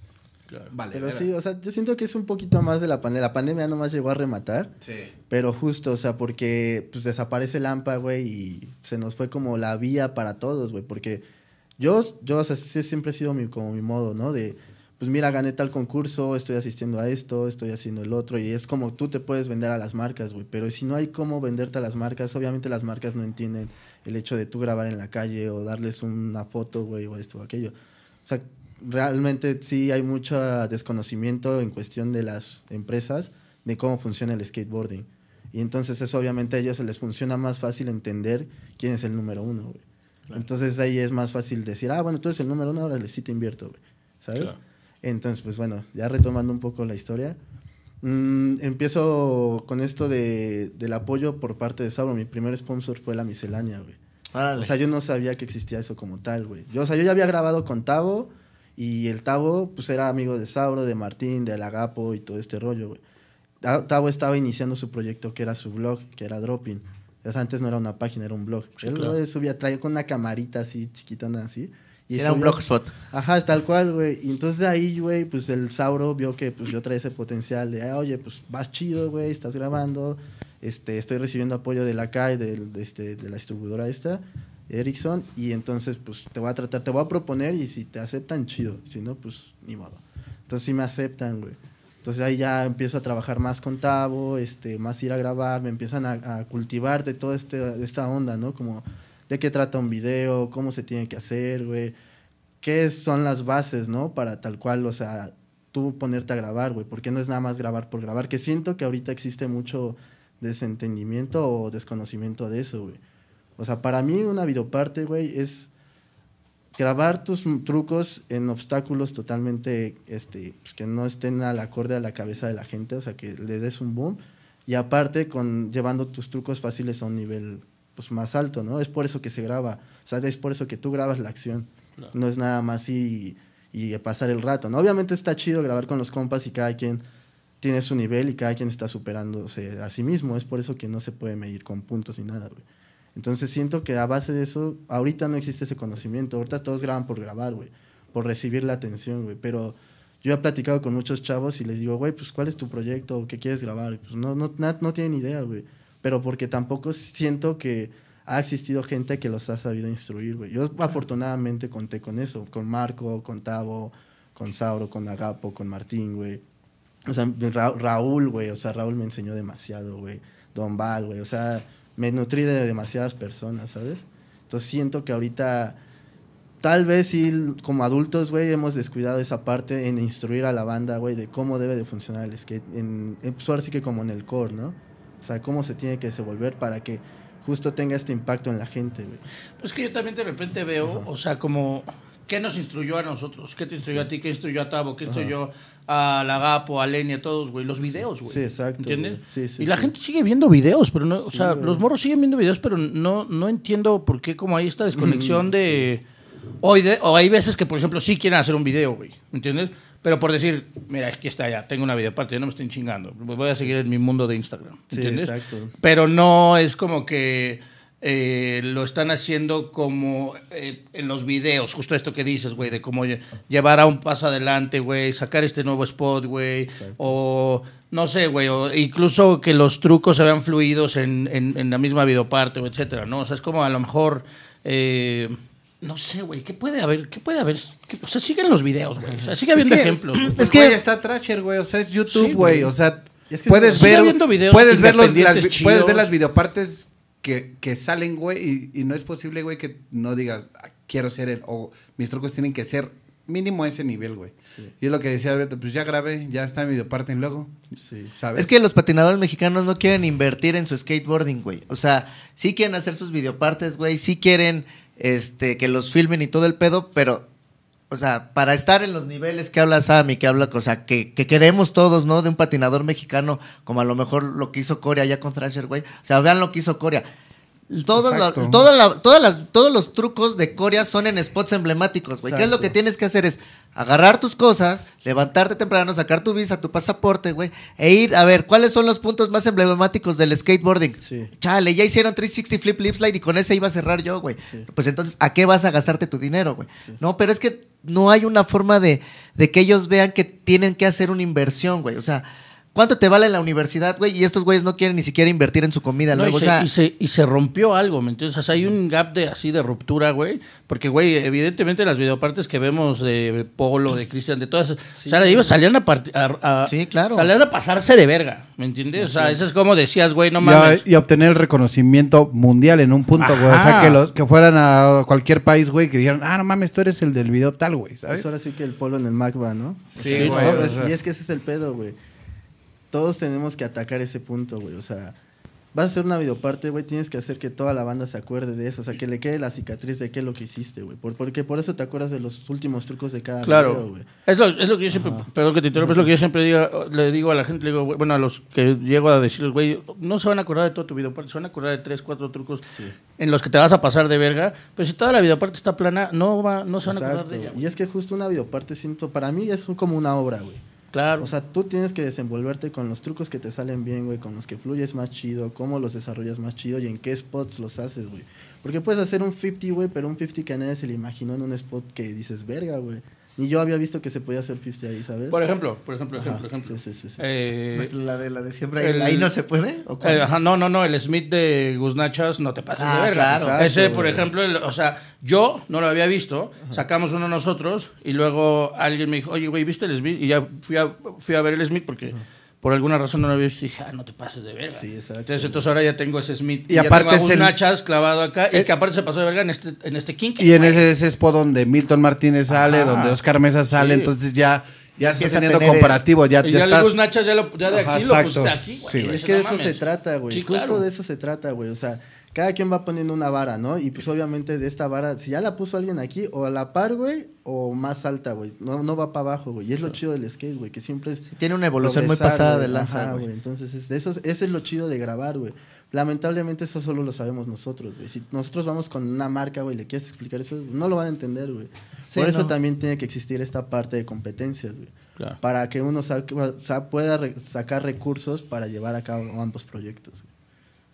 Speaker 1: Vale, pero sí,
Speaker 4: o sea, yo siento que es un poquito más de la pandemia. La pandemia nomás llegó a rematar. Sí. Pero justo, o sea, porque pues desaparece el AMPA, güey, y se nos fue como la vía para todos, güey. Porque yo, yo, o sea, siempre he sido mi, como mi modo, ¿no? De, pues mira, gané tal concurso, estoy asistiendo a esto, estoy haciendo el otro, y es como tú te puedes vender a las marcas, güey, pero si no hay cómo venderte a las marcas, obviamente las marcas no entienden el hecho de tú grabar en la calle o darles una foto, güey, o esto o aquello. O sea, realmente sí hay mucho desconocimiento en cuestión de las empresas de cómo funciona el skateboarding. Y entonces eso obviamente a ellos se les funciona más fácil entender quién es el número uno, güey. Entonces ahí es más fácil decir, ah, bueno, tú eres el número uno, ahora sí te invierto, güey. ¿Sabes? Claro. Entonces, pues bueno, ya retomando un poco la historia, mm, empiezo con esto del apoyo por parte de Sauro. Mi primer sponsor fue la miscelánea, güey. O sea, yo no sabía que existía eso como tal, güey. Yo, o sea, yo ya había grabado con Tavo y el Tavo, pues era amigo de Sauro, de Martín, de Alagapo y todo este rollo, güey. Tavo estaba iniciando su proyecto que era su blog, que era Dropping. O sea, antes no era una página, era un blog. Él subía, traía con una camarita así, chiquitona así era un blogspot. Ajá, es tal cual, güey. Y entonces ahí, güey, pues el Sauro vio que pues yo traía ese potencial de, ah, oye, pues vas chido, güey, estás grabando, este, estoy recibiendo apoyo de la CAI, este, de, la distribuidora esta, Ericsson, y entonces pues te voy a tratar, te voy a proponer y si te aceptan, chido, si no, pues ni modo. Entonces sí me aceptan, güey. Entonces ahí ya empiezo a trabajar más con Tavo, este, más ir a grabar, me empiezan a, cultivar de toda este, esta onda, ¿no? Como de qué trata un video, cómo se tiene que hacer, güey. ¿Qué son las bases, no? Para tal cual, o sea, tú ponerte a grabar, güey. Porque no es nada más grabar por grabar. Que siento que ahorita existe mucho desentendimiento o desconocimiento de eso, güey. O sea, para mí una videoparte, güey, es grabar tus trucos en obstáculos totalmente, este, pues que no estén al acorde a la cabeza de la gente, o sea, que le des un boom. Y aparte, con, llevando tus trucos fáciles a un nivel pues más alto, ¿no? Es por eso que se graba, o sea, es por eso que tú grabas la acción. No, es nada más y, y, pasar el rato, ¿no? Obviamente está chido grabar con los compas y cada quien tiene su nivel y cada quien está superándose a sí mismo, es por eso que no se puede medir con puntos ni nada, güey. Entonces siento que a base de eso, ahorita no existe ese conocimiento, ahorita todos graban por grabar, güey, por recibir la atención, güey, pero yo he platicado con muchos chavos y les digo, güey, pues ¿cuál es tu proyecto? ¿O ¿Qué quieres grabar? pues no, no tienen idea, güey pero porque tampoco siento que ha existido gente que los ha sabido instruir, güey. Yo afortunadamente conté con eso, con Marco, con Tavo, con Sauro, con Agapo, con Martín, güey. O sea, Raúl, güey, o sea, Raúl me enseñó demasiado, güey. Don Val, güey, o sea, me nutrí de demasiadas personas, ¿sabes? Entonces siento que ahorita, tal vez sí, como adultos, güey, hemos descuidado esa parte en instruir a la banda, güey, de cómo debe de funcionar el skate. En, pues, sí que como en el core, ¿no? O sea, cómo se tiene que desenvolver para que justo tenga este impacto en la gente, güey.
Speaker 3: Pues que yo también de repente veo, o sea, como, ¿qué nos instruyó a nosotros? ¿Qué te instruyó a ti? ¿Qué instruyó a Tabo? ¿Qué instruyó a Lagapo, a Lenny, a todos, güey? Los videos, güey. Sí, exacto. ¿Entiendes? Sí, sí, y la gente sigue viendo videos, pero no, o sea, los morros siguen viendo videos, pero no, no entiendo por qué como hay esta desconexión mm, de... Hoy de, o hay veces que, por ejemplo, sí quieren hacer un video, güey. ¿Entiendes? Pero por decir, mira, aquí está ya, tengo una videoparte, ya no me estoy chingando. Voy a seguir en mi mundo de Instagram. Sí, exacto. Pero no es como que. Eh, lo están haciendo como eh, en los videos, justo esto que dices, güey, de cómo llevar a un paso adelante, güey, sacar este nuevo spot, güey, o no sé, güey, o incluso que los trucos se vean fluidos en, en, la misma videoparte, etcétera, ¿no? O sea, es como a lo mejor. Eh, no sé, güey, ¿qué puede haber? ¿Qué puede haber? O sea, siguen los videos, güey. O sea, sigue habiendo ejemplos. Es, que está Trasher, güey. O sea, es YouTube, güey. o sea, puedes ver. puedes ver los, las, puedes ver las
Speaker 1: videopartes que, que salen, güey. Y, no es posible, güey, que no digas, ah, quiero ser él. O mis trucos tienen que ser mínimo a ese nivel, güey. Y es lo que decía Alberto, pues ya grabé, ya está mi videoparte luego, sí. ¿sabes? Es que
Speaker 2: los patinadores mexicanos no quieren invertir en su skateboarding, güey. O sea, sí quieren hacer sus videopartes, güey, sí quieren este, que los filmen y todo el pedo, pero, o sea, para estar en los niveles que habla Sammy, que habla, o sea, que, que queremos todos, ¿no? De un patinador mexicano, como a lo mejor lo que hizo Corea ya con Thrasher, güey. O sea, vean lo que hizo Corea todos los, todos los trucos de Corea son en spots emblemáticos, güey. ¿Qué es lo que tienes que hacer? Es agarrar tus cosas, levantarte temprano, sacar tu visa, tu pasaporte, güey, e ir a ver cuáles son los puntos más emblemáticos del skateboarding. Chale, ya hicieron 360 flip flip slide y con ese iba a cerrar yo, güey. Pues entonces, ¿a qué vas a gastarte tu dinero, güey? No, pero es que no hay una forma de, de que ellos vean que tienen que hacer una inversión, güey. O sea, ¿Cuánto te vale la universidad, güey? Y estos güeyes no quieren ni siquiera invertir en su comida.
Speaker 3: y, se, rompió algo, ¿me entiendes? O sea, hay un gap de así de ruptura, güey. Porque, güey, evidentemente las videopartes que vemos de Polo, de Cristian, de todas... o sea, salían a, salían a pasarse de verga, ¿me entiendes? O sea, eso es como decías, güey, no mames. Y, obtener
Speaker 1: el reconocimiento mundial en un punto, güey. O sea, que, los, que fueran a cualquier país, güey, que dijeran, ah, no mames, tú eres el del video tal, güey,
Speaker 4: ¿sabes? Pues ahora sí que el Polo en el Mac ¿no? Sí, güey. Y es que ese es el pedo, güey todos tenemos que atacar ese punto, güey. O sea, vas a hacer una videoparte, güey, tienes que hacer que toda la banda se acuerde de eso. O sea, que le quede la cicatriz de qué es lo que hiciste, güey. porque por eso te acuerdas de los últimos trucos de cada claro. güey. Es lo,
Speaker 3: es lo que yo siempre, perdón que te interrumpa, es lo que yo siempre le digo a la gente, le digo, bueno, a los que llego a decirles, güey, no se van a acordar de toda tu videoparte, se van a acordar de tres, cuatro trucos en los que te vas a pasar de verga.
Speaker 4: Pero si toda la videoparte está plana, no, va, no se van a acordar de ella. Y es que justo una videoparte, siento, para mí es como una obra, güey. Claro. O sea, tú tienes que desenvolverte con los trucos que te salen bien, güey, con los que fluyes más chido, cómo los desarrollas más chido y en qué spots los haces, güey. Porque puedes hacer un 50, güey, pero un 50 que nadie se le imaginó en un spot que dices, verga, güey ni yo había visto que se podía hacer 50 ahí, ¿sabes? Por ejemplo, por ejemplo, por ejemplo, ejemplo. Sí, sí, sí. Eh, pues la de la de siempre ahí, ahí no se puede. ¿o eh, ajá,
Speaker 3: no, no, no, el Smith de Guznachas no te pasa de ah, verga. Claro, Ese, por ejemplo, o sea, yo no lo había visto, sacamos uno nosotros y luego alguien me dijo, "Oye, güey, ¿viste el Smith?" y ya fui a, fui a ver el Smith porque por alguna razón no lo había visto dije, ah, no te pases de verga. Sí, exacto. Entonces, entonces ahora ya tengo ese Smith. Y, y aparte tengo es clavado acá el... y eh, que aparte se pasó de verga en este, en este kink. Y en ese, ese
Speaker 1: donde Milton Martínez sale, donde Oscar Mesa sale, entonces ya... Ya estás teniendo comparativo, ya, y ya, ya estás...
Speaker 4: Nachas ya, lo, ya de aquí aquí, güey. Sí, es que de eso se trata, güey. Sí, Justo de eso se trata, güey. O sea, cada quien va poniendo una vara, ¿no? Y pues obviamente de esta vara, si ya la puso alguien aquí, o a la par, güey, o más alta, güey. No, no va para abajo, güey. Y es lo chido del skate, güey, que siempre es...
Speaker 2: tiene una evolución muy pasada de lanza, güey.
Speaker 4: Entonces, eso, es lo chido de grabar, güey. Lamentablemente eso solo lo sabemos nosotros, güey. Si nosotros vamos con una marca, güey, le quieres explicar eso, no lo van a entender, güey. Por eso también tiene que existir esta parte de competencias, güey. Para que uno pueda sacar recursos para llevar a cabo ambos proyectos. Güey.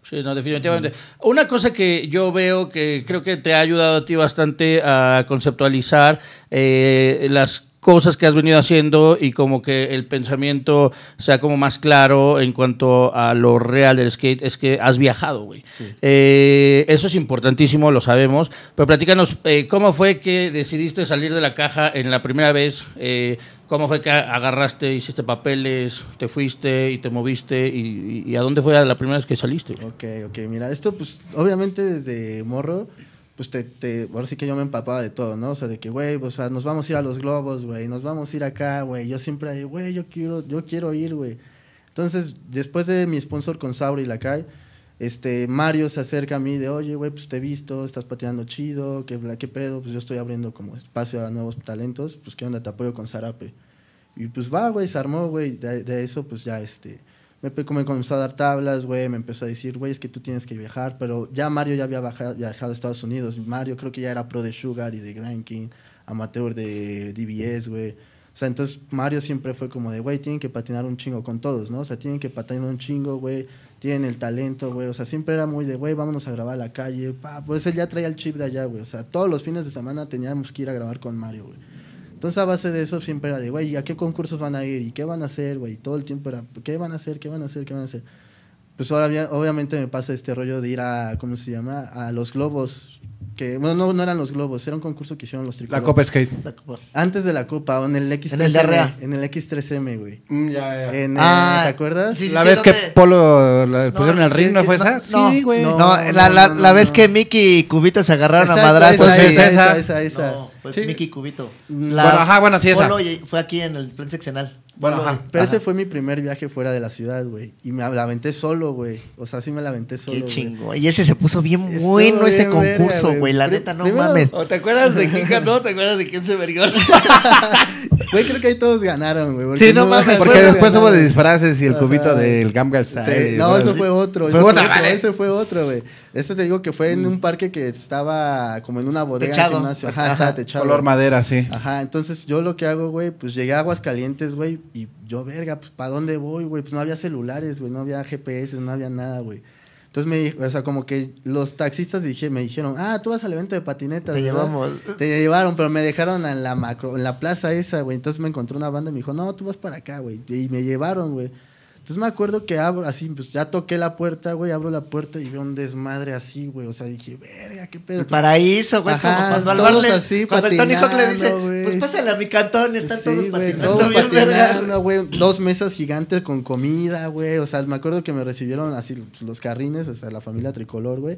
Speaker 3: Sí, no, definitivamente. Una cosa que yo veo que creo que te ha ayudado a ti bastante a conceptualizar eh, las cosas que has venido haciendo y como que el pensamiento sea como más claro en cuanto a lo real del skate es que has viajado, güey. Eh, eso es importantísimo, lo sabemos, pero platícanos eh, cómo fue que decidiste salir de la caja en la primera vez, ¿Cómo fue que agarraste, hiciste papeles, te fuiste y te moviste? ¿Y, y, a dónde fue la primera vez que saliste?
Speaker 4: Ok, ok, mira, esto pues obviamente desde morro, pues te, te ahora sí que yo me empapaba de todo, ¿no? O sea, de que, güey, o sea, nos vamos a ir a los globos, güey, nos vamos a ir acá, güey. Yo siempre de, güey, yo quiero, yo quiero ir, güey. Entonces, después de mi sponsor con Sauri y la calle este, Mario se acerca a mí de, oye, güey, pues te he visto, estás patinando chido, qué, qué pedo, pues yo estoy abriendo como espacio a nuevos talentos, pues qué onda, te apoyo con Zarape. Y pues va, güey, se armó, güey, de, eso pues ya, este, me, me comenzó a dar tablas, güey, me empezó a decir, güey, es que tú tienes que viajar, pero ya Mario ya había viajado a Estados Unidos, Mario creo que ya era pro de Sugar y de Grand King, amateur de DBS, güey. O sea, entonces Mario siempre fue como de, güey, tienen que patinar un chingo con todos, ¿no? O sea, tienen que patinar un chingo, güey tienen el talento, güey. O sea, siempre era muy de, güey, vámonos a grabar a la calle. Pa, pues él ya traía el chip de allá, güey. O sea, todos los fines de semana teníamos que ir a grabar con Mario, güey. Entonces, a base de eso, siempre era de, güey, ¿a qué concursos van a ir? ¿Y qué van a hacer, güey? Todo el tiempo era, ¿qué van a hacer? ¿Qué van a hacer? ¿Qué van a hacer? pues ahora obviamente me pasa este rollo de ir a, ¿cómo se llama? A los globos. Que, bueno, no, no eran los globos, era un concurso que hicieron los tricolores. La Copa Skate. Antes de la Copa, en el X3M. En el, X3M, güey. Mm, ya, ya. Eh, ah, ¿Te acuerdas? Sí, la vez que
Speaker 2: Polo la pusieron el ring, fue esa? sí, güey. No, la, la, la vez que Mickey y Cubito se agarraron a madrazos. Esa, esa, esa. esa, Mickey y Cubito. Mm. La... Bueno, ajá, bueno, sí, esa. Polo fue aquí en el plan seccional. Bueno, ajá, Pero ese
Speaker 4: fue mi primer viaje fuera de la ciudad, güey. Y me la aventé solo, güey. O sea, sí me la aventé solo. Qué chingo. Y ese se puso bien bueno ese concurso, güey. La neta, no mames. ¿O te acuerdas de quién ganó? ¿Te acuerdas de quién se vergó? Güey, creo que ahí todos ganaron, güey. Sí, no, mames.
Speaker 2: Porque
Speaker 1: después hubo de disfraces y el cubito del Gamga está no, eso fue otro. ese, fue otro
Speaker 4: ese fue otro, güey. Este te digo que fue en mm. un parque que estaba como en una bodega. Techado. Ajá, techado. Color madera, sí. Ajá, entonces yo lo que hago, güey, pues llegué a calientes güey, y yo, verga, pues ¿para dónde voy, güey? Pues no había celulares, güey, no había GPS, no había nada, güey. Entonces me dijo, o sea, como que los taxistas dije, me dijeron, ah, tú vas al evento de patinetas. Te llevamos. Te llevaron, pero me dejaron en la macro, en la plaza esa, güey. Entonces me encontró una banda y me dijo, no, tú vas para acá, güey. Y me llevaron, güey. Entonces me acuerdo que abro, así, pues ya toqué la puerta, güey, abro la puerta y veo un desmadre así, güey. O sea, dije, verga, qué pedo. El paraíso, güey, es como cuando al barle, así, cuando el Tony Hawk le dice, pues pásale a
Speaker 2: mi cantón, están todos patinando, todo patinando, güey.
Speaker 4: Dos mesas gigantes con comida, güey. O sea, me acuerdo que me recibieron así los carrines, o sea, la familia tricolor, güey.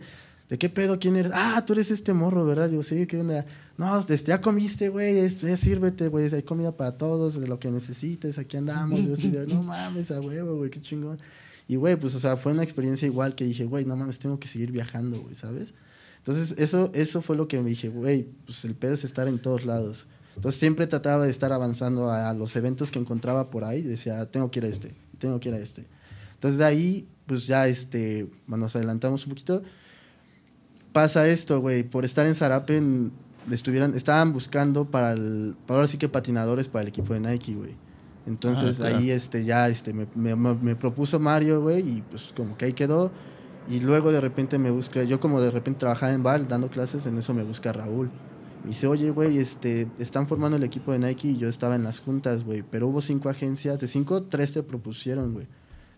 Speaker 4: ¿de qué pedo? ¿Quién eres? Ah, tú eres este morro, ¿verdad? Yo, sí, ¿qué onda? No, pues, ya comiste, güey, ya sírvete, güey, hay comida para todos, de lo que necesites, aquí andamos. Yo, sí, no mames, a huevo, güey, qué chingón. Y, güey, pues, o sea, fue una experiencia igual que dije, güey, no mames, tengo que seguir viajando, güey, ¿sabes? Entonces, eso, eso fue lo que me dije, güey, pues el pedo es estar en todos lados. Entonces, siempre trataba de estar avanzando a, los eventos que encontraba por ahí. Decía, tengo que ir a este, tengo que ir a este. Entonces, de ahí, pues ya, este, bueno, nos adelantamos un poquito pasa esto, güey. Por estar en Zarapen, estuvieran, estaban buscando para el. Ahora sí que patinadores para el equipo de Nike, güey. Entonces ah, ahí este, ya este, me, propuso Mario, güey, y pues como que ahí quedó. Y luego de repente me busca, yo como de repente trabajaba en Val dando clases, en eso me busca Raúl. Y dice, oye, güey, este, están formando el equipo de Nike y yo estaba en las juntas, güey, pero hubo cinco agencias, de cinco, tres te propusieron, güey.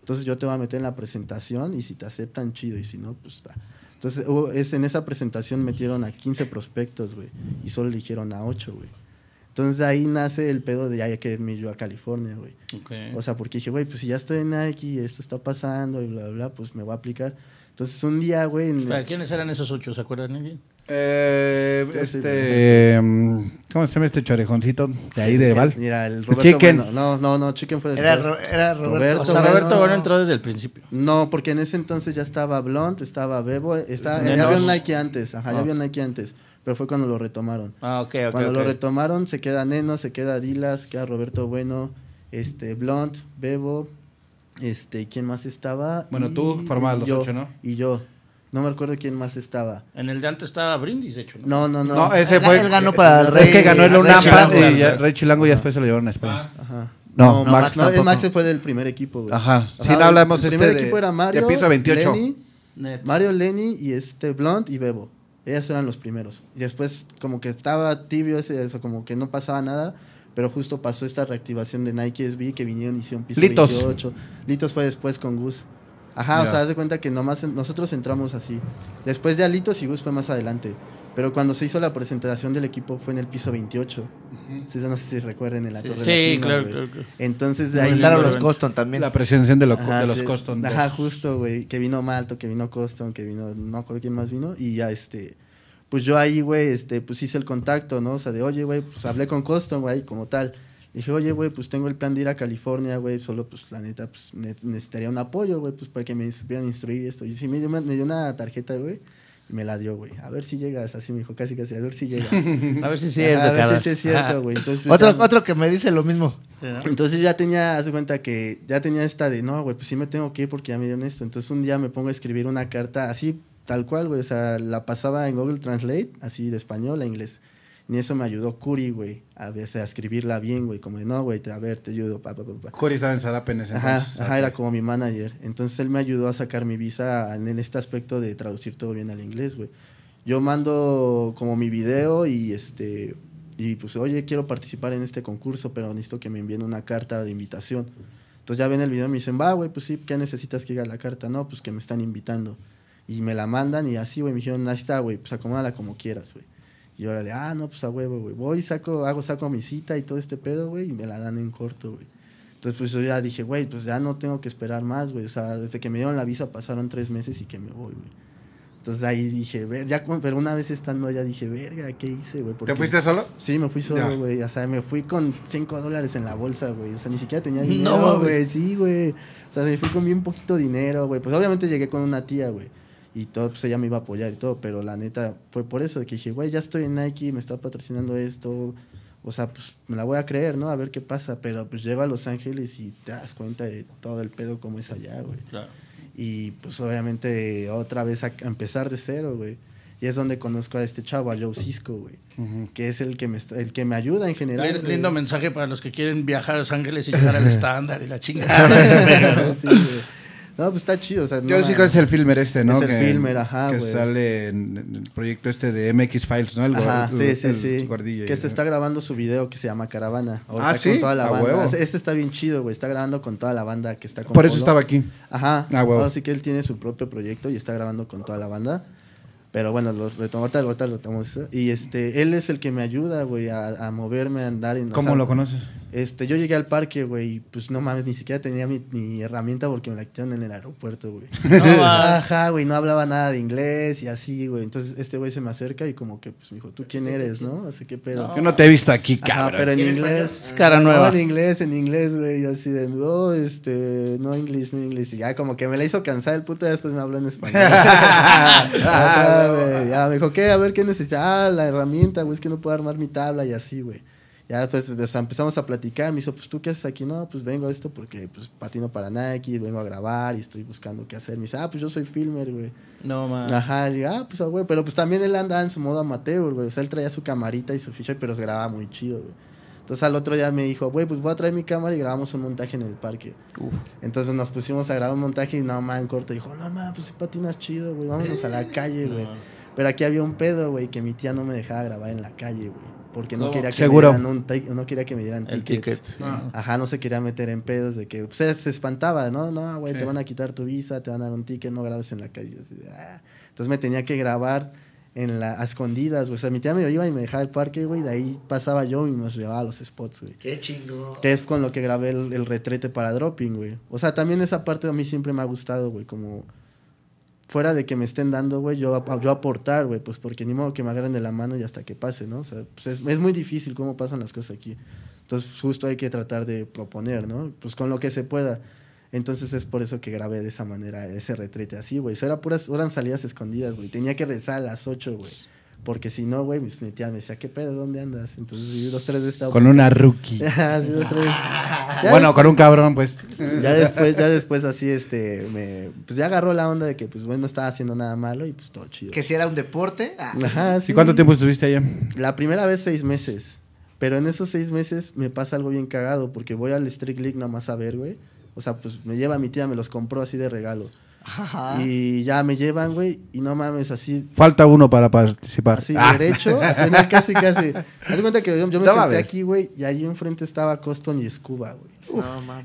Speaker 4: Entonces yo te voy a meter en la presentación y si te aceptan, chido, y si no, pues está. Entonces, es, en esa presentación metieron a 15 prospectos, güey, y solo eligieron a 8, güey. Entonces de ahí nace el pedo de ya hay que irme yo a California, güey. Okay. O sea, porque dije, güey, pues si ya estoy en Nike esto está pasando y bla, bla, pues me voy a aplicar. Entonces un día, güey. En...
Speaker 3: ¿Quiénes eran esos 8? ¿Se acuerdan bien? Eh, este,
Speaker 1: em, ¿cómo se llama este chorejoncito de ahí de Val? Mira, el pues Roberto Bueno.
Speaker 4: No, no, no, Chicken fue después. Era, era Roberto. o sea, Roberto bueno, entró desde el principio. No, porque en ese entonces ya estaba Blunt, estaba Bebo, estaba, ya había un Nike antes, ajá, ya ah. había un Nike antes, pero fue cuando lo retomaron. Ah, ok, ok. Cuando lo retomaron se queda Neno, se queda Dilas, se queda Roberto Bueno, este Blunt, Bebo, este, ¿quién más estaba? Bueno, tú formabas los ocho, ¿no? Y yo. No me acuerdo quién más estaba. En el de antes estaba Brindis, de hecho. No, no, no. ese fue. Eh, es que ganó el Unampa y
Speaker 1: Rey Chilango y después se lo llevaron a España. Ajá. No, Max, Max, se fue del primer
Speaker 4: equipo. Güey. Ajá. Sí, hablamos el este primer equipo era Mario, Lenny, Mario, Lenny y este Blunt y Bebo. Ellas eran los primeros. Y después como que estaba tibio ese, eso, como que no pasaba nada pero justo pasó esta reactivación de Nike SB que vinieron y hicieron piso Litos. 28. Litos fue después con Gus. Ajá, o sea, haz de cuenta que nomás nosotros entramos así. Después de Alitos y Gus fue más adelante. Pero cuando se hizo la presentación del equipo fue en el piso 28. no sé si recuerden en la Torre de la claro, claro, Entonces ahí... entraron los Coston también. La presentación de, los sí, Coston. Ajá, justo, güey. Que vino Malto, que vino Coston, que vino... No acuerdo quién más vino. Y ya, este... Pues yo ahí, güey, este, pues hice el contacto, ¿no? O sea, de, oye, güey, pues hablé con Coston, güey, como tal. Dije, oye, güey, pues tengo el plan de ir a California, güey, solo pues la neta, pues necesitaría un apoyo, güey, pues para que me supieran instruir esto. Y sí, me dio, me dio una tarjeta, güey, y me la dio, güey. A ver si llegas, así me dijo, casi casi, a ver si llegas. a ver si es cierto, A ver si es cierto, güey. Pues, otro, que me dice lo mismo. Entonces ya tenía, hace cuenta que ya tenía esta de, no, güey, pues sí me tengo que ir porque ya me dieron esto. Entonces un día me pongo a escribir una carta así, tal cual, güey, o sea, la pasaba en Google Translate, así de español a inglés y eso me ayudó Curi, güey, a, escribirla bien, güey. Como de, no, güey, a ver, te ayudo. Pa, pa, pa, Curi estaba en en ese ajá, Ajá, era como mi manager. Entonces él me ayudó a sacar mi visa en este aspecto de traducir todo bien al inglés, güey. Yo mando como mi video y este. Y pues, oye, quiero participar en este concurso, pero necesito que me envíen una carta de invitación. Entonces ya ven el video y me dicen, va, güey, pues sí, ¿qué necesitas que haga la carta? No, pues que me están invitando. Y me la mandan y así, güey, me dijeron, ahí está, güey, pues acomódala como quieras, güey. Y ahora le, ah, no, pues a huevo, güey. Voy, saco, hago, saco mi cita y todo este pedo, güey, y me la dan en corto, güey. Entonces, pues yo ya dije, güey, pues ya no tengo que esperar más, güey. O sea, desde que me dieron la visa pasaron tres meses y que me voy, güey. Entonces ahí dije, ver, ya, pero una vez estando allá dije, verga, ¿qué hice, güey? ¿Te fuiste solo? Sí, me fui solo, güey. O sea, me fui con cinco dólares en la bolsa, güey. O sea, ni siquiera tenía dinero, güey. sí, güey. O sea, me fui con bien poquito dinero, güey. Pues obviamente llegué con una tía, güey y todo, pues ella me iba a apoyar y todo, pero la neta fue por eso que dije, güey, ya estoy en Nike, me está patrocinando esto, o sea, pues me la voy a creer, ¿no? A ver qué pasa, pero pues llego a Los Ángeles y te das cuenta de todo el pedo como es allá, güey. Claro. Y pues obviamente otra vez a empezar de cero, güey. Y es donde conozco a este chavo, a Joe Cisco, güey. Que es el que me el que me ayuda en general. lindo
Speaker 3: mensaje para los que quieren viajar a Los Ángeles y llegar al estándar y la
Speaker 1: chingada.
Speaker 4: No, pues está chido. O sea, Yo sí que es el filmer este, ¿no? Es el filmer, ajá. Que
Speaker 1: sale en el proyecto este de MX Files, ¿no? El, ajá, sí, sí, sí. que se
Speaker 4: está grabando su video que se llama Caravana. ah, sí. Con toda la banda. Huevo. Este está bien chido, güey. Está grabando con toda la banda que está con Por eso estaba aquí. Ajá. Ah, huevo. Así que él tiene su propio proyecto y está grabando con toda la banda. Pero bueno, los retomo, ahorita, lo retomamos eso. Y este, él es el que me ayuda, güey, a, moverme, a andar. En, ¿Cómo lo conoces? Este, yo llegué al parque, güey, y pues no mames, ni siquiera tenía mi, herramienta porque me la quitaron en el aeropuerto, güey. No, Ajá, güey, no hablaba nada de inglés y así, güey. Entonces este güey se me acerca y como que, pues me dijo, ¿tú quién eres, no? Así que pedo. yo no te he visto aquí, cabrón. Ajá, pero en inglés. Es cara nueva. No, en inglés, en inglés, güey. Yo así de, oh, este, no inglés, no inglés. Y ya como que me la hizo cansar el puto y después me habló en español. ya, me dijo, ¿qué? A ver, ¿qué necesita? Ah, la herramienta, güey, es que no puedo armar mi tabla y así, güey. Ya, pues, empezamos a platicar. Me dijo, pues, ¿tú qué haces aquí? No, pues, vengo a esto porque, pues, patino para Nike, vengo a grabar y estoy buscando qué hacer. Me dice, ah, pues, yo soy filmer, güey. No, man. Ajá, y, ah, pues, ah, güey. Pero, pues, también él andaba en su modo amateur, güey. O sea, él traía su camarita y su ficha, pero se grababa muy chido, güey. Entonces al otro día me dijo, güey, pues voy a traer mi cámara y grabamos un montaje en el parque. Entonces nos pusimos a grabar un montaje y no, en corto. Dijo, no, man, pues si patinas chido, güey, vámonos a la calle, güey. Pero aquí había un pedo, güey, que mi tía no me dejaba grabar en la calle, güey. Porque no, quería, que me dieran un no quería que me dieran el tickets. Ticket, ah. Ajá, no se quería meter en pedos de que... Pues, se espantaba, ¿no? No, güey, te van a quitar tu visa, te van a dar un ticket, no grabes en la calle. Ah". Entonces me tenía que grabar en la, escondidas, güey. O sea, mi tía me iba y me dejaba el parque, güey. De ahí pasaba yo y me llevaba a los spots, güey. Qué
Speaker 2: chingo. Que
Speaker 4: es con lo que grabé el, retrete para dropping, güey. O sea, también esa parte a mí siempre me ha gustado, güey. Como fuera de que me estén dando, güey, yo, yo aportar, güey. Pues porque ni modo que me agarren de la mano y hasta que pase, ¿no? O sea, pues, es, es muy difícil cómo pasan las cosas aquí. Entonces, justo hay que tratar de proponer, ¿no? Pues con lo que se pueda. Entonces es por eso que grabé de esa manera ese retrete así, güey. Eso era puras, eran salidas escondidas, güey. Tenía que rezar a las ocho, güey. Porque si no, güey, mis pues mi me decía, ¿qué pedo? ¿Dónde andas? Entonces, yo dos, tres veces estaba... Con una rookie. Ah, sí, tres. Ah, bueno, con un cabrón, pues. ya después, ya después así, este, me... Pues ya agarró la onda de que, pues, güey, no estaba haciendo nada malo y, pues, todo chido. Que si era un deporte. Ah. Ajá, sí. ¿Y cuánto tiempo estuviste allá? La primera vez, seis meses. Pero en esos seis meses me pasa algo bien cagado porque voy al Street League nada a ver, güey. O sea, pues me lleva mi tía, me los compró así de regalo. Ajá. Y ya me llevan, güey, y no mames, así.
Speaker 1: Falta uno para participar. Así, de
Speaker 4: ah. derecho, así, casi, casi. Haz cuenta que yo, me senté aquí, güey, y ahí enfrente estaba Coston y Scuba, güey.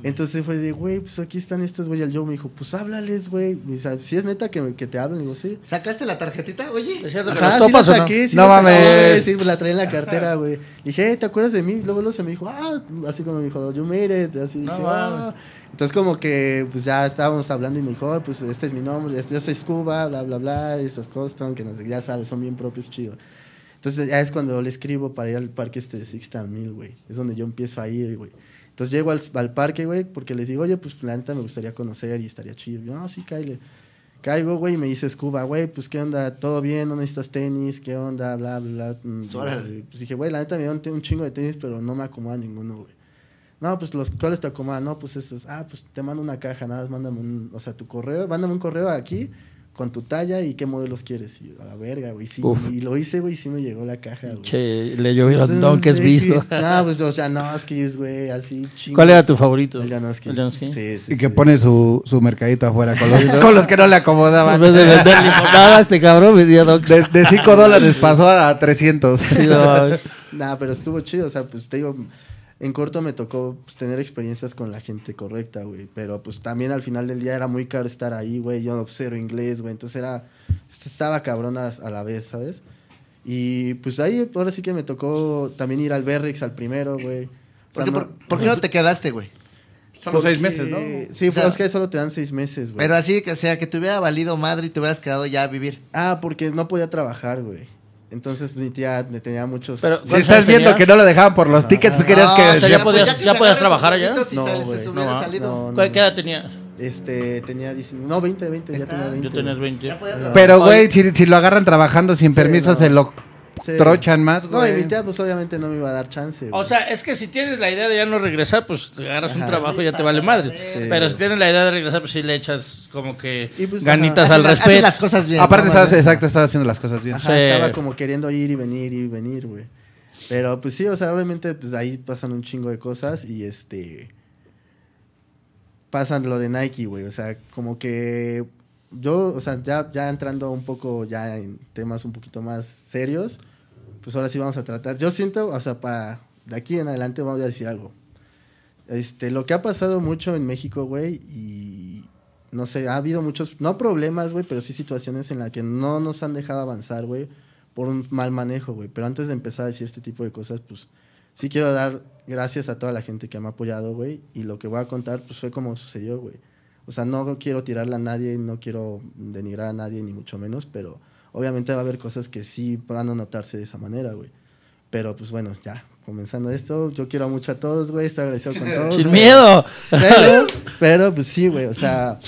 Speaker 4: Entonces fue de, güey, pues aquí están estos, güey. El Joe me dijo, pues háblales, güey. Si es neta que, que te hablen, digo, sí.
Speaker 2: ¿Sacaste la tarjetita, oye? ¿Es cierto la no? mames. Sí,
Speaker 4: pues, la traí en la cartera, güey. Dije, ¿te acuerdas de mí? Luego, luego se me dijo, ah, así como me dijo, yo mire, así. dije, ah". Entonces como que pues ya estábamos hablando y me dijo, pues este es mi nombre, yo soy Scuba, bla, bla, bla, esos cosas que sé ya sabes, son bien propios, chido. Entonces ya es cuando le escribo para ir al parque este de Sixta Mil, güey. Es donde yo empiezo a ir, güey. Entonces llego al, parque, güey, porque les digo, oye, pues neta me gustaría conocer y estaría chido. Yo, no, sí, Caigo, güey, y me dice Scuba, güey, pues qué onda, todo bien, no necesitas tenis, qué onda, bla, bla, bla. Mm, pues dije, güey, la neta me dieron un chingo de tenis, pero no me acomoda ninguno, güey. No, pues los cuáles te acomodan, no, pues estos. Ah, pues te mando una caja, nada más mándame un, o sea, tu correo, mándame un correo aquí con tu talla y qué modelos quieres. Y a la verga, güey. Sí, y lo hice, güey, y sí me llegó la caja, güey. Che,
Speaker 3: le llovieron
Speaker 4: donkeys visto. No, pues los Janoskis, güey, así chido. ¿Cuál era tu favorito? El
Speaker 3: Janoski.
Speaker 1: Sí, sí, y que pone su, su mercadito afuera con los, que no le acomodaban. En vez de vender limonadas, este cabrón vendía De 5 dólares pasó a 300. Sí, no,
Speaker 4: nah, pero estuvo chido, o sea, pues te digo en corto me tocó pues, tener experiencias con la gente correcta, güey. Pero pues también al final del día era muy caro estar ahí, güey. Yo no cero inglés, güey. Entonces era. Estaba cabronas a la vez, ¿sabes? Y pues ahí ahora sí que me tocó
Speaker 2: también ir al Berrix, al primero, güey. ¿Por, qué, no te quedaste, güey? Son seis meses, ¿no? Sí, pues es que
Speaker 4: solo te dan seis meses, güey. Pero
Speaker 2: así, que o sea, que te hubiera valido madre y te hubieras quedado ya
Speaker 4: a vivir. Ah, porque no podía trabajar, güey. Entonces mi tía me tenía muchos. Pero, si estás viendo que no lo dejaban por los no, tickets, querías que. O sea, ya, podías, ya, ya podías trabajar allá. Si no, sales, no, salido. ¿Qué, edad tenía? Este, tenía 19, no, 20, 20, ya tenía 20. Yo tenías 20. Pero, güey, si,
Speaker 1: si, lo agarran trabajando sin sí, permiso, no. se lo trochan más, güey. No, y mi
Speaker 4: tía, pues obviamente no me iba a dar chance. O sea,
Speaker 3: es que si tienes la idea de ya no regresar, pues agarras un trabajo y ya te vale madre.
Speaker 1: Pero si
Speaker 4: tienes la idea de regresar, pues sí le echas como que pues, ganitas al respeto. las cosas bien. Aparte, estás, exacto,
Speaker 1: estás haciendo las cosas bien. Estaba
Speaker 4: como queriendo ir y venir y venir, güey. Pero pues sí, o sea, obviamente, pues ahí pasan un chingo de cosas y este. Pasan lo de Nike, güey. O sea, como que yo, o sea, ya, ya entrando un poco ya en temas un poquito más serios, pues ahora sí vamos a tratar. Yo siento, o sea, para de aquí en adelante voy a decir algo. Este, lo que ha pasado mucho en México, güey, y no sé, ha habido muchos, no problemas, güey, pero sí situaciones en las que no nos han dejado avanzar, güey, por un mal manejo, güey. Pero antes de empezar a decir este tipo de cosas, pues sí quiero dar gracias a toda la gente que me ha apoyado, güey. Y lo que voy a contar, pues fue como sucedió, güey. O sea, no quiero tirarle a nadie, no quiero denigrar a nadie, ni mucho menos, pero obviamente va a haber cosas que sí van a notarse de esa manera, güey. Pero pues bueno, ya, comenzando esto, yo quiero mucho a todos, güey, estoy agradecido con todos. ¡Sin miedo! Pero, pues sí, güey, o sea,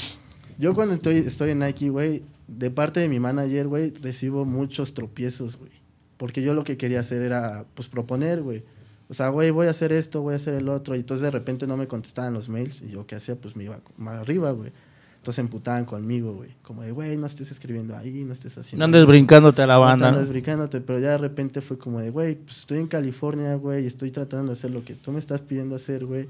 Speaker 4: yo cuando estoy, estoy en Nike, güey, de parte de mi manager, güey, recibo muchos tropiezos, güey. Porque yo lo que quería hacer era, pues, proponer, güey o sea, güey, voy a hacer esto, voy a hacer el otro. Y entonces de repente no me contestaban los mails. Y yo, ¿qué hacía? Pues me iba más arriba, güey. Entonces se emputaban conmigo, güey. Como de, güey, no estés escribiendo ahí, no estés haciendo. No andes brincándote a la banda. No andes brincándote, pero ya de repente fue como de, güey, pues estoy en California, güey, y estoy tratando de hacer lo que tú me estás pidiendo hacer, güey.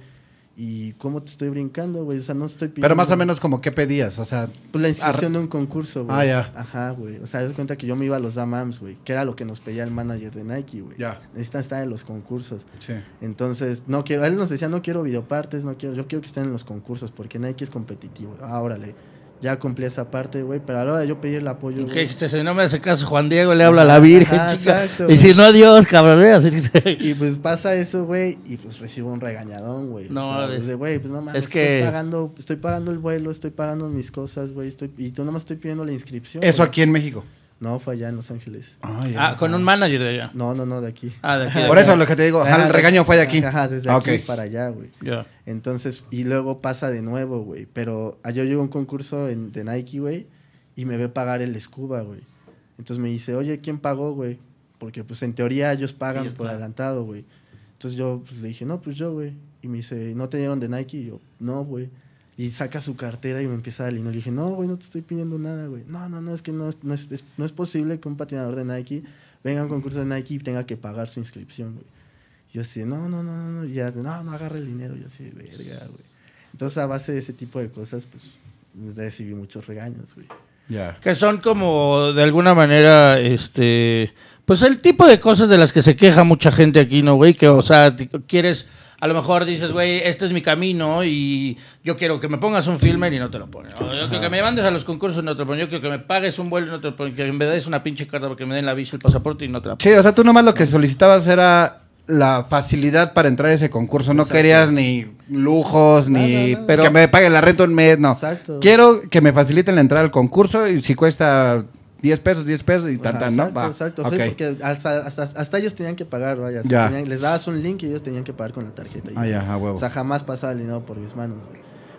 Speaker 4: ¿Y cómo te estoy brincando, güey? O sea, no estoy pidiendo... Pero más o menos
Speaker 1: como qué pedías, o sea... Pues la inscripción
Speaker 4: de un concurso, güey. Ah, ya. Ajá, güey. O sea, das cuenta que yo me iba a los Damams, güey. Que era lo que nos pedía el manager de Nike, güey. Ya. Necesitan estar en los concursos. Sí. Entonces, no quiero... Él nos decía, no quiero videopartes, no quiero... Yo quiero que estén en los concursos porque Nike es competitivo. Ah, órale ya cumplí esa parte, güey, pero a la hora de yo pedir el apoyo. Que se
Speaker 3: si no me hace caso Juan Diego, le habla a la Virgen, chica. y si no, adiós, cabrón. Eh",
Speaker 4: y pues pasa eso, güey, y pues recibo un regañadón, güey. No, o sea, pues, güey, pues no más, es estoy, pagando, estoy pagando el vuelo, estoy pagando mis cosas, güey, y tú nomás estoy pidiendo la inscripción. Eso aquí en México. No, fue allá en Los Ángeles. Ah, ah, con un manager de allá. No, no, no, de aquí. Ah, de aquí. Por eso lo que te digo, el ah, regaño fue de aquí. Ajá, desde ah, aquí para allá, güey. Entonces, y luego pasa de nuevo, güey. Pero yo llego a un concurso de Nike, güey, y me ve pagar el Scuba, güey. Entonces me dice, oye, ¿quién pagó, güey? Porque, pues, en teoría ellos pagan por adelantado, güey. Entonces yo pues, le dije, no, pues yo, güey. Y me dice, ¿no te dieron de Nike? Y yo, no, güey. Y saca su cartera y me empieza a dinero Y dije, no, güey, no te estoy pidiendo nada, güey. No, no, no, es que no, no, es, no es posible que un patinador de Nike venga a un concurso de Nike y tenga que pagar su inscripción, güey. Yo así, no, no, no, no, ya, no, no agarra el dinero. Yo así, verga, güey. Entonces, a base de ese tipo de cosas, pues recibí muchos regaños, güey.
Speaker 3: Ya. Que son como, de alguna manera, este. Pues el tipo de cosas de las que se queja mucha gente aquí, ¿no, güey? Que, o sea, quieres a lo mejor dices, güey, este es mi camino y yo quiero que me pongas un filmer y no te lo pones. yo quiero que me mandes a los concursos y no te lo pones. Yo quiero que me pagues un vuelo y no te lo Que en verdad es una pinche carta porque me den la visa, el pasaporte y no te la pones.
Speaker 1: Sí, o sea, tú nomás lo que solicitabas era la facilidad para entrar a ese concurso. No querías ni lujos, ni pero que me paguen la renta un mes, no. Exacto. Quiero que me faciliten la entrada al concurso y si cuesta 10 pesos, 10 pesos y tal, tal, ¿no? Exacto, exacto. Sí, porque
Speaker 4: hasta, ellos tenían que pagar, vaya. les dabas un link y ellos tenían que pagar con la tarjeta. Ah, O sea, jamás pasaba el dinero por mis manos.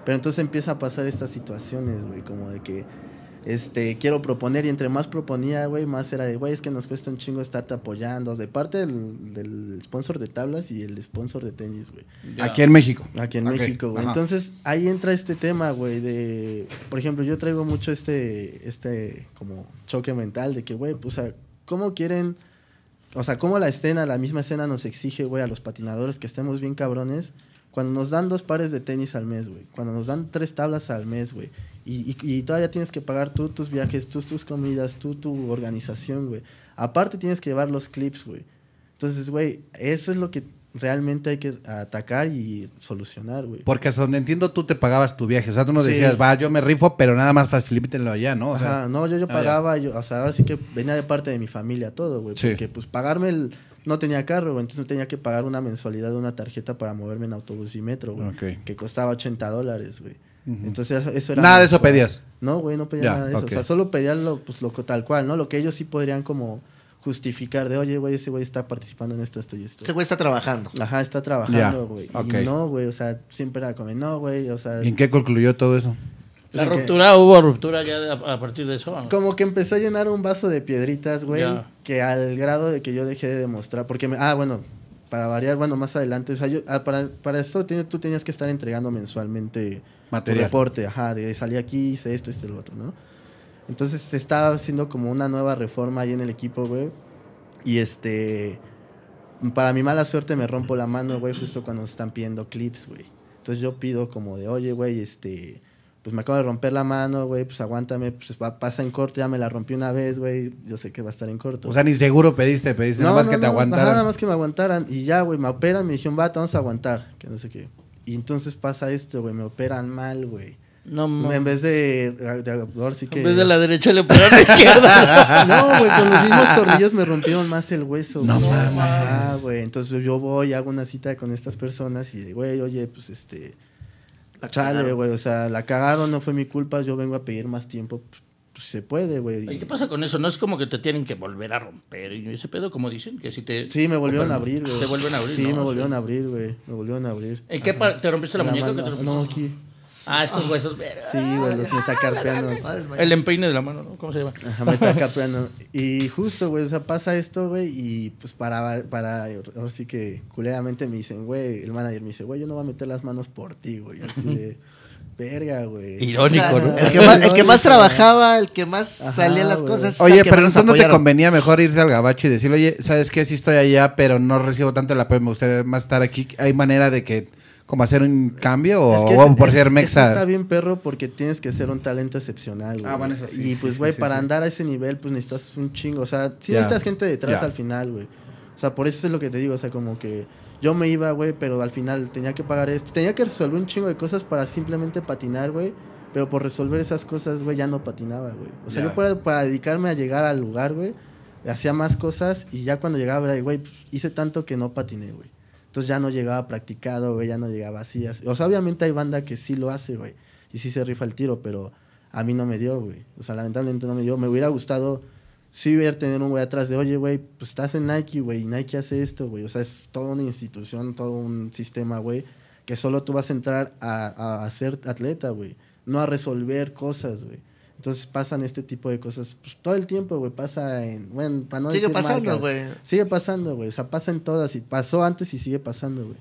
Speaker 4: Pero entonces empieza a pasar estas situaciones, güey, como de que este, quiero proponer y entre más proponía, güey, más era de, güey, es que nos cuesta un chingo estarte apoyando, de parte del, sponsor de tablas y el sponsor de tenis, güey. Aquí en México. Aquí en México, güey. Entonces ahí entra este tema, güey, de, por ejemplo, yo traigo mucho este, este como choque mental de que, güey, pues, o sea, ¿cómo quieren... O sea, cómo la escena, la misma escena nos exige, güey, a los patinadores que estemos bien cabrones, cuando nos dan dos pares de tenis al mes, güey. Cuando nos dan tres tablas al mes, güey. Y, todavía tienes que pagar tú tus viajes, tú tus comidas, tú tu organización, güey. Aparte tienes que llevar los clips, güey. Entonces, güey, eso es lo que realmente hay que atacar y solucionar, güey. Porque
Speaker 1: hasta donde entiendo tú te pagabas tu viaje, o sea, tú no decías, va, yo me rifo, pero nada más facilítenlo allá, ¿no? Ajá, no, yo, yo pagaba,
Speaker 4: yo, o sea, ahora sí que venía de parte de mi familia todo, güey, porque pues pagarme el no tenía carro, güey. Entonces tenía que pagar una mensualidad de una tarjeta para moverme en autobús y metro, güey. Que costaba 80 dólares, güey. Entonces eso era... Nada de eso pedías. No, güey, no pedía nada de eso. O sea, solo pedían lo, pues, lo tal cual, ¿no? Lo que ellos sí podrían como justificar de, oye, güey, ese güey está participando en esto, esto y esto.
Speaker 2: Ese güey está trabajando. Ajá, está trabajando, güey.
Speaker 4: no, güey, o sea, siempre era como, no, güey, o sea... ¿En
Speaker 1: qué concluyó todo eso?
Speaker 4: La ruptura, hubo ruptura ya a, partir de eso. Como que empecé a llenar un vaso de piedritas, güey, que al grado de que yo dejé de demostrar, porque, me, ah, bueno, para variar, bueno, más adelante, o sea, yo, ah, para, eso tú tenías que estar entregando mensualmente Material. reporte, ajá, de salí aquí, hice esto, hice lo otro, ¿no? Entonces se estaba haciendo como una nueva reforma ahí en el equipo, güey, y este, para mi mala suerte me rompo la mano, güey, justo cuando están pidiendo clips, güey. Entonces yo pido como de, oye, güey, este pues me acabo de romper la mano, güey, pues aguántame, pues pasa en corto, ya me la rompí una vez, güey, yo sé que va a estar en corto. O sea, ni seguro pediste, pediste nada más que te aguantaran. nada más que me aguantaran. Y ya, güey, me operan, me dijeron, va, te vamos a aguantar, que no sé qué. Y entonces pasa esto, güey, me operan mal, güey. No, no, En vez de, En vez de la derecha le operaron la izquierda. no, güey, con los mismos tornillos me rompieron más el hueso. No mames. Ah, güey, entonces yo voy, hago una cita con estas personas y, güey, oye, pues este Chale, güey, o sea, la cagaron, no fue mi culpa, yo vengo a pedir más tiempo. Pues, pues, se puede, güey. ¿Y qué pasa con
Speaker 3: eso? No es como que te tienen que volver a romper y ese pedo, como dicen, que si te. Sí, me volvieron a abrir, güey. Te vuelven a abrir, Sí, me volvieron a
Speaker 4: abrir, güey. Me volvieron a abrir. y qué ¿Te rompiste la, muñeca? que te rompiste? No, aquí. Ah, estos huesos, verga. Sí, güey, los metacarpianos. El empeine de la mano, ¿no? ¿Cómo se llama? Ajá, metacarpiano. y justo, güey, o sea, pasa esto, güey, y pues para, para, ahora sí que culeramente me dicen, güey, el manager me dice, güey, yo no voy a meter las manos por ti, güey. Así de... Verga, güey. Irónico, ¿no? El que más, trabajaba, el que más salía salía las cosas. Oye, pero entonces no te
Speaker 1: convenía mejor irte al gabacho y decirle, oye, ¿sabes qué? Sí estoy allá, pero no recibo tanto la apoyo, me gustaría más estar aquí. Hay manera de que como hacer un cambio o, por ser mexa. Está
Speaker 4: bien, perro, porque tienes que ser un talento excepcional. Ah, bueno, eso sí. Y pues, güey, para andar a ese nivel, pues necesitas un chingo. O sea, sí necesitas gente detrás al final, güey. O sea, por eso es lo que te digo. O sea, como que yo me iba, güey, pero al final tenía que pagar esto. Tenía que resolver un chingo de cosas para simplemente patinar, güey. Pero por resolver esas cosas, güey, ya no patinaba, güey. O sea, yo para, dedicarme a llegar al lugar, güey, hacía más cosas y ya cuando llegaba, güey, pues, hice tanto que no patiné, güey. Entonces ya no llegaba practicado, güey, ya no llegaba así, O sea, obviamente hay banda que sí lo hace, güey, y sí se rifa el tiro, pero a mí no me dio, güey. O sea, lamentablemente no me dio. Me hubiera gustado sí ver tener un güey atrás de, oye, güey, pues estás en Nike, güey, Nike hace esto, güey. O sea, es toda una institución, todo un sistema, güey, que solo tú vas a entrar a, a, a ser atleta, güey. No a resolver cosas, güey. Entonces pasan este tipo de cosas pues, todo el tiempo, güey. Pasa en. Bueno, para no sigue pasando, güey. Sigue pasando, güey. O sea, pasa en todas. Y pasó antes y sigue pasando, güey.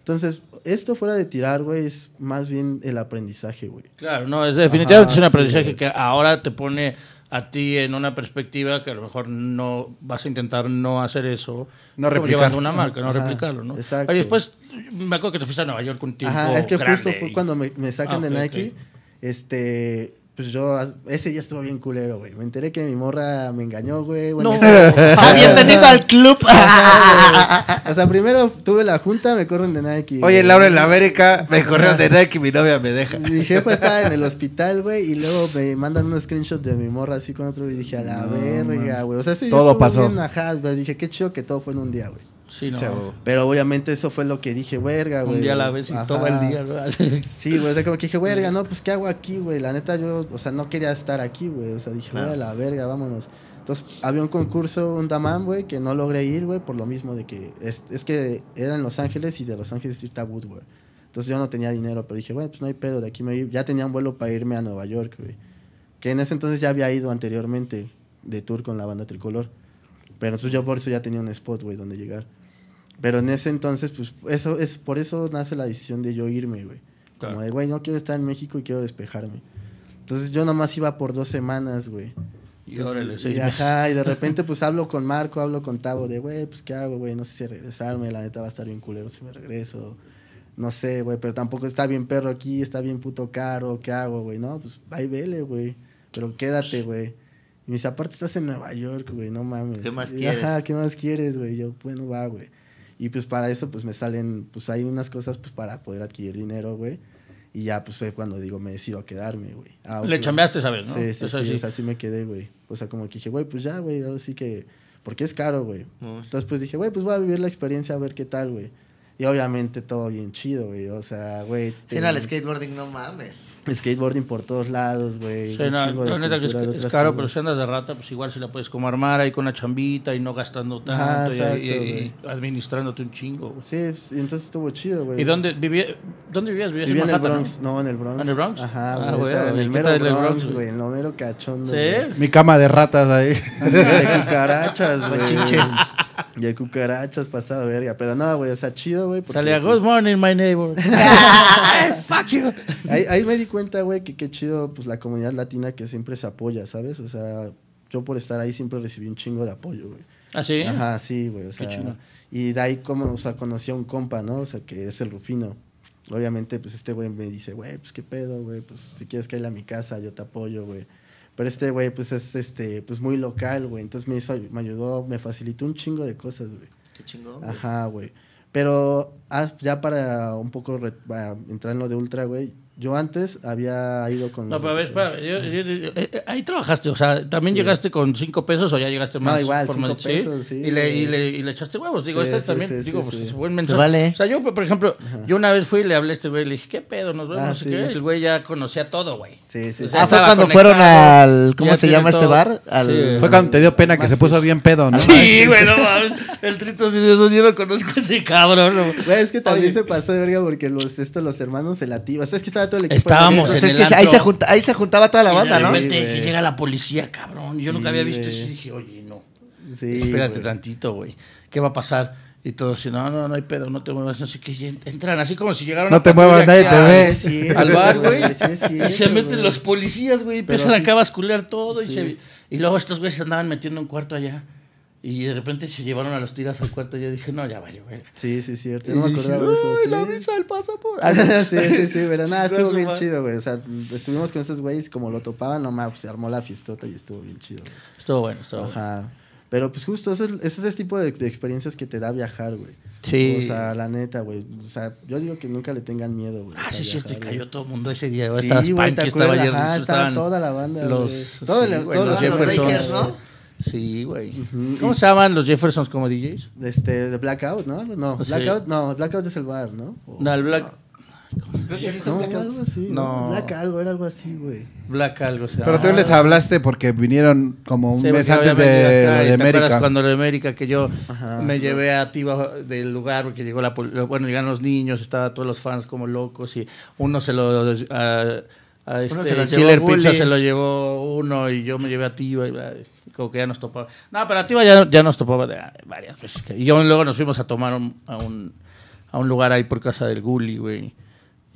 Speaker 4: Entonces, esto fuera de tirar, güey, es más bien el aprendizaje, güey.
Speaker 3: Claro, no, es definitivamente es un aprendizaje que ahora te pone a ti en una perspectiva que a lo mejor no vas a intentar no hacer eso. No replicarlo. una marca, no replicarlo, ¿no? Exacto. Y después, me acuerdo que te fuiste a Nueva York un tiempo Ajá, es que justo fue cuando me, sacan ah, de Nike.
Speaker 4: Este, pues yo ese día estuvo bien culero, güey. Me enteré que mi morra me engañó, güey. Bueno, no. ah, bienvenido al club. hasta primero tuve la junta, me corren de Nike. Oye, Laura en la América, me corren de Nike, y mi novia me deja. Mi jefa estaba en el hospital, güey, y luego me mandan unos screenshot de mi morra así con otro y dije, a la verga, güey. O sea, sí, todo pasó. Bien güey. Dije, qué chido que todo fue en un día, güey. Sí, no. pero obviamente eso fue lo que dije, verga, güey. Un día a la vez y todo el día, ¿verdad? sí, güey, como que dije, verga, no, pues, ¿qué hago aquí, güey? La neta, yo, o sea, no quería estar aquí, güey. O sea, dije, güey, la verga, vámonos. Entonces, había un concurso, un damán, güey, que no logré ir, güey, por lo mismo de que... Es, que era en Los Ángeles y de Los Ángeles está a Woodward. Entonces, yo no tenía dinero, pero dije, bueno, pues no hay pedo, de aquí me voy. Ya tenía un vuelo para irme a Nueva York, güey. Que en ese entonces ya había ido anteriormente de tour con la banda Tricolor. Pero entonces yo por eso ya tenía un spot, güey, donde llegar. Pero en ese entonces, pues, eso es, por eso nace la decisión de yo irme, güey. Como de, güey, no quiero estar en México y quiero despejarme. Entonces yo nomás iba por dos semanas, güey.
Speaker 3: Y órale, y, ajá, y de repente
Speaker 4: pues hablo con Marco, hablo con Tavo de, güey, pues qué hago, güey, no sé si regresarme, la neta va a estar bien culero si me regreso. No sé, güey, pero tampoco está bien perro aquí, está bien puto caro, ¿qué hago, güey? No, pues ahí vele, güey, pero quédate, pues, güey. Y me dice, aparte estás en Nueva York, güey, no mames. ¿Qué más quieres? ¿qué más quieres, güey? Yo, bueno, va, güey. Y pues para eso, pues me salen, pues hay unas cosas, pues para poder adquirir dinero, güey. Y ya, pues fue cuando digo, me decido a quedarme, güey. Ah, Le chambeaste, ¿sabes? ¿no? Sí, sí, sí, así me quedé, güey. O sea, como que dije, güey, pues ya, güey, ahora sí que. Porque es caro, güey. Entonces, pues dije, güey, pues voy a vivir la experiencia a ver qué tal, güey. Y obviamente todo bien chido, güey. O sea, güey. Te... Sí, el
Speaker 2: skateboarding no mames.
Speaker 4: Skateboarding por todos lados, güey. Sí, no, no neta que es, caro, pero si
Speaker 3: andas de rata, pues igual se la puedes como armar ahí con una chambita y no gastando tanto Exacto, y, y, y, administrándote un
Speaker 4: chingo. Güey. Sí, entonces estuvo chido, güey. ¿Y dónde, Vivías dónde vivías? ¿Vivías Vivía en, el Bronx. ¿no? en el Bronx. ¿En el Bronx? Ajá, ah, güey. en el mero Bronx, Bronx, güey. En lo mero cachondo. ¿Sí?
Speaker 1: Mi cama de ratas ahí. de cucarachas, güey.
Speaker 4: De cucarachas, pasado verga. Pero no, güey, o sea, chido Sale pues Good Morning, My Neighbor. Ah, ¡Fuck Ahí, me di cuenta, güey, que qué chido, pues, la comunidad latina que siempre se apoya, ¿sabes? O sea, yo por estar ahí siempre recibí un chingo de apoyo, güey. ¿Ah, sí? Ajá, sí, güey. O sea, Y de ahí, como, o sea, conocí a un compa, ¿no? O sea, que es el Rufino. Obviamente, pues, este güey me dice, güey, pues, qué pedo, güey. Pues, si quieres que a mi casa, yo te apoyo, güey. Pero este güey, pues es este, pues muy local, güey. Entonces me hizo, me ayudó, me facilitó un chingo de cosas, güey.
Speaker 2: Qué chingo? Ajá,
Speaker 4: güey. Pero ah, ya para un poco entrar en lo de Ultra, güey, yo antes había ido con... No, pero
Speaker 3: para, yo, eh, eh, ahí trabajaste, o sea, ¿también llegaste con cinco pesos o ya llegaste más? No, igual, pesos, sí. Y le, y, le, y le, echaste huevos, digo, sí, este también, digo, pues, buen mensaje. O sea, yo, por ejemplo, yo una vez fui y le hablé a este güey, le dije, ¿qué pedo? Nos vemos, ah, el güey ya conocía todo, güey. Sí, sí. Ah, cuando fueron al, ¿cómo se llama este bar? Al...
Speaker 1: Fue cuando te dio pena que se puso bien pedo, ¿no? Sí, güey,
Speaker 4: no el trito así de eso, yo no conozco ese cabrón. es que también se pasó de verga porque los, estos los hermanos se lativas, es que
Speaker 3: Estábamos en pues ahí, se juntaba toda la banda, ¿no? llega la policía, cabrón. Yo nunca había visto eso y dije, oye, no. Espérate tantito, güey. ¿Qué va a pasar? Y todos, no, no, no hay pedo, no te muevas, no sé qué. Entran así como si llegaron No te muevas, nadie te ve. al bar, güey. y se meten los policías, güey. Empiezan acá a bascular todo. Y, y luego estos güeyes andaban metiendo un cuarto allá. Y de repente se llevaron a los tiras al cuarto y yo dije, no, ya va a llover.
Speaker 4: Sí, sí, cierto. no me acordaba de eso. ¿sí? la visa
Speaker 2: del pasaporte! Ah, sí, sí, sí, pero nada, estuvo bien chido,
Speaker 4: güey. O sea, estuvimos con esos güeyes, como lo topaban, nomás se armó la fiestota y estuvo bien chido. Estuvo bueno, estuvo Ajá. Pero pues justo, ese es, es ese tipo de, experiencias que te da viajar, güey. Sí. O sea, la neta, güey. O sea, yo digo que nunca le tengan miedo, güey. Ah, sí, es cierto, y cayó todo el mundo ese día. Sí, güey, Estabas güey, Panky, estaba ayer, ah, estaba toda la banda, los, todos los, ¿no? Sí, güey. ¿Cómo se
Speaker 3: llaman los Jeffersons como DJs? Este, de Blackout, ¿no? No, Blackout,
Speaker 4: no, Blackout es el bar, ¿no? no, el Black... Creo que no, algo así, no. Black algo, era algo así, güey.
Speaker 3: Black algo, o sea,
Speaker 4: Pero tú ah. les
Speaker 1: hablaste porque vinieron como un mes antes de, acá, de, América.
Speaker 3: cuando lo de América que yo me llevé a Tiba del lugar porque llegó la bueno, llegaron los niños, estaban todos los fans como locos y uno se lo a este, bueno, Killer Pizza se lo llevó uno y yo me llevé a Tiva, y ah, como que ya nos topaba.
Speaker 2: No, pero a Tiva ya,
Speaker 3: ya nos topaba ah, varias veces. Y luego nos fuimos a tomar a, un, a un lugar ahí por casa del Gully, güey.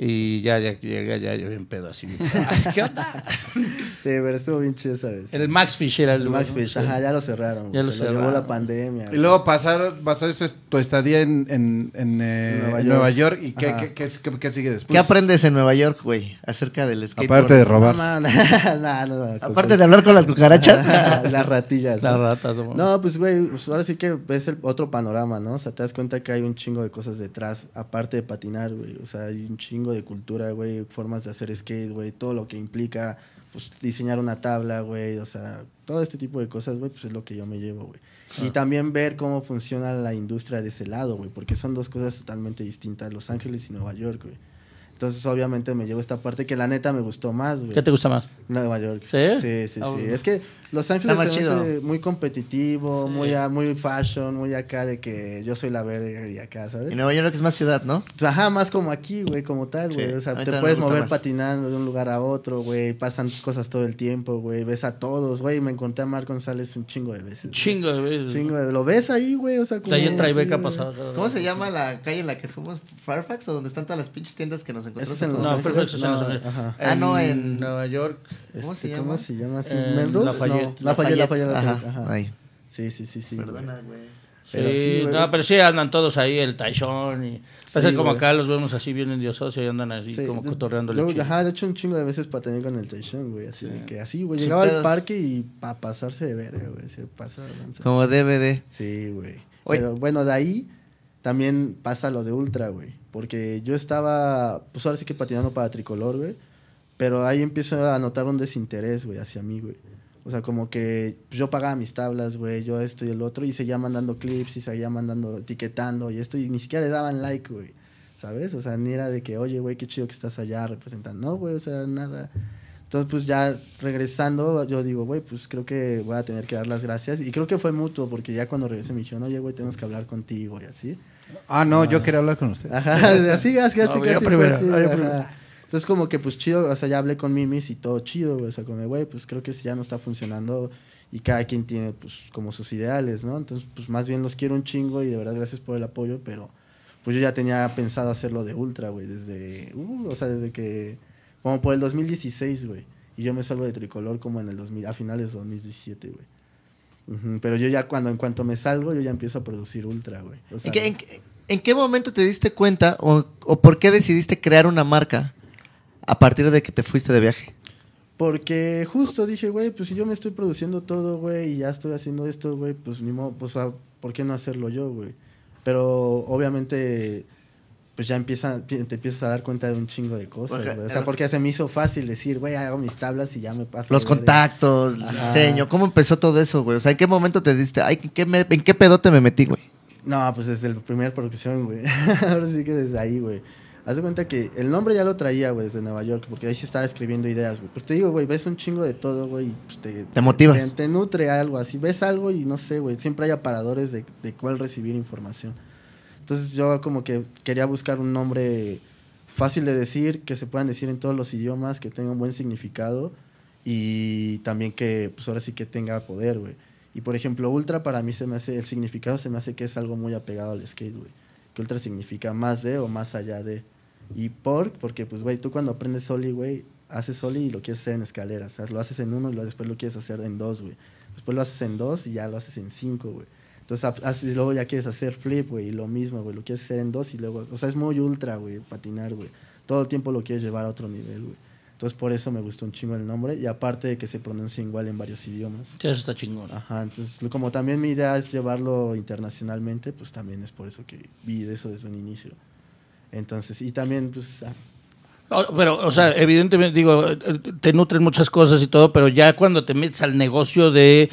Speaker 3: Y ya, ya llega ya, yo bien
Speaker 4: pedo así. ¿Qué onda? sí, pero estuvo bien chido esa vez. El Max Fish era el, Max Fish, ajá, ya lo cerraron. Ya lo, cerraron. llevó la pandemia.
Speaker 1: Y luego pasar, tu estadía en,
Speaker 2: en, en, eh, Nueva, York. ¿Y qué, qué,
Speaker 1: qué, sigue después? ¿Qué aprendes
Speaker 2: en Nueva York, güey? Acerca del skateboard. Aparte de robar. Aparte de hablar con las cucarachas. las ratillas. Las ratas. No,
Speaker 4: pues, güey, pues, ahora sí que ves el otro panorama, ¿no? O sea, te das cuenta que hay un chingo de cosas detrás, aparte de patinar, güey. O sea, hay un chingo de cultura, güey, formas de hacer skate, güey, todo lo que implica pues, diseñar una tabla, güey, o sea, todo este tipo de cosas, güey, pues es lo que yo me llevo, güey. Y también ver cómo funciona la industria de ese lado, güey, porque son dos cosas totalmente distintas, Los Ángeles y Nueva York, güey. Entonces, obviamente, me llevo esta parte que la neta me gustó más, güey. ¿Qué te gusta más? Nueva York. ¿Sí? Sí, sí, sí. Ah, es que los Ángeles es muy competitivo, muy, ah, muy fashion, muy acá de que yo soy la verga y acá, ¿sabes? Y Nueva York es más ciudad, ¿no? Pues, ajá, más como aquí, güey, como tal, güey. O sea, te puedes mover patinando de un lugar a otro, güey. Pasan cosas todo el tiempo, güey. Ves a todos, güey. Me encontré a Marco González un chingo de veces. Un chingo de veces. Chingo Lo ves ahí, güey. O sea, como. O sea, ¿Cómo se
Speaker 2: llama la calle en la que fuimos? ¿Fairfax o donde están todas las pinches tiendas que nos encontramos? En no, Ah, no, en
Speaker 3: Nueva York. ¿Cómo, este, se, llama? se llama? así? Eh, ¿Melrose? la No, Ajá,
Speaker 4: Ajá. Sí, sí, sí, sí. Perdona, güey. sí, no,
Speaker 3: pero sí andan todos ahí, el Taishon y... como acá los vemos así bien endiosados y andan así como cotorreando el
Speaker 4: Ajá, de hecho un chingo de veces tener con el Taishon, güey. Así que así, güey. Llegaba al parque y para pasarse de verga, güey. Se pasa Como DVD.
Speaker 2: Sí, güey. Pero
Speaker 4: bueno, de ahí también pasa lo de Ultra, güey. Porque yo estaba, pues ahora sí que patinando para Tricolor, güey. Pero ahí empiezo a notar un desinterés, güey, hacia mí, güey. O sea, como que yo pagaba mis tablas, güey, yo esto y el otro, y seguía mandando clips, y seguía mandando, etiquetando, y esto, y ni siquiera le daban like, güey. ¿Sabes? O sea, ni era de que, oye, güey, qué chido que estás allá representando. No, güey, o sea, nada. Entonces, pues ya regresando, yo digo, güey, pues creo que voy a tener que dar las gracias. Y creo que fue mutuo, porque ya cuando regresé me dijeron, oye, güey, tenemos que hablar contigo y así. Ah, no, yo ah. quería hablar con usted. Ajá, así, así, así. yo primero, primero. Entonces, como que, pues chido, o sea, ya hablé con Mimis y todo chido, güey. O sea, como, güey, pues creo que ya no está funcionando y cada quien tiene, pues, como sus ideales, ¿no? Entonces, pues más bien los quiero un chingo y de verdad gracias por el apoyo, pero pues yo ya tenía pensado hacerlo de ultra, güey, desde, uh, o sea, desde que, como por el 2016, güey. Y yo me salgo de tricolor como en el 2000, a finales de 2017, güey. Pero yo ya cuando, en cuanto me salgo, yo ya empiezo a producir ultra, güey.
Speaker 2: ¿En, qué, momento te diste cuenta o, o por qué decidiste crear una marca? a partir de que te fuiste de viaje?
Speaker 4: Porque justo dije, güey, pues si yo me estoy produciendo todo, güey, y ya estoy haciendo esto, güey, pues ni modo, pues ¿por qué no hacerlo yo, güey? Pero obviamente, pues ya empieza, te empiezas a dar cuenta de un chingo de cosas, O sea, porque se me hizo fácil decir, güey, hago mis tablas y ya me paso. Los contactos, el diseño,
Speaker 2: ¿cómo empezó todo eso, güey? O sea, ¿en qué momento te diste, ay, ¿en qué, en qué pedote me metí, güey?
Speaker 4: No, pues desde la primera producción, güey. Ahora sí que desde ahí, güey. Haz de cuenta que el nombre ya lo traía, güey, desde Nueva York, porque ahí se estaba escribiendo ideas, güey. Pues te digo, güey, ves un chingo de todo, güey, y pues, te, te motivas. Te, nutre algo, así ves algo y no sé, güey, siempre hay aparadores de, de cuál recibir información. Entonces yo como que quería buscar un nombre fácil de decir, que se puedan decir en todos los idiomas, que tenga un buen significado y también que, pues ahora sí que tenga poder, güey. Y por ejemplo, ultra para mí se me hace, el significado se me hace que es algo muy apegado al skate, güey ultra significa más de o más allá de. Y por, porque pues, güey, tú cuando aprendes soli, güey, haces soli y lo quieres hacer en escaleras. lo haces en uno y después lo quieres hacer en dos, güey. Después lo haces en dos y ya lo haces en cinco, güey. Entonces, luego ya quieres hacer flip, güey, y lo mismo, güey. Lo quieres hacer en dos y luego... O sea, es muy ultra, güey, patinar, güey. Todo el tiempo lo quieres llevar a otro nivel, güey. Entonces por eso me gustó un chingo el nombre y aparte de que se pronuncia igual en varios idiomas.
Speaker 3: Sí, eso está chingón.
Speaker 4: Ajá, entonces como también mi idea es llevarlo internacionalmente, pues también es por eso que vi eso desde un inicio. Entonces, y también pues...
Speaker 3: Ah. Pero, o sea, evidentemente, digo, eh, te nutren muchas cosas y todo, pero ya cuando te metes al negocio de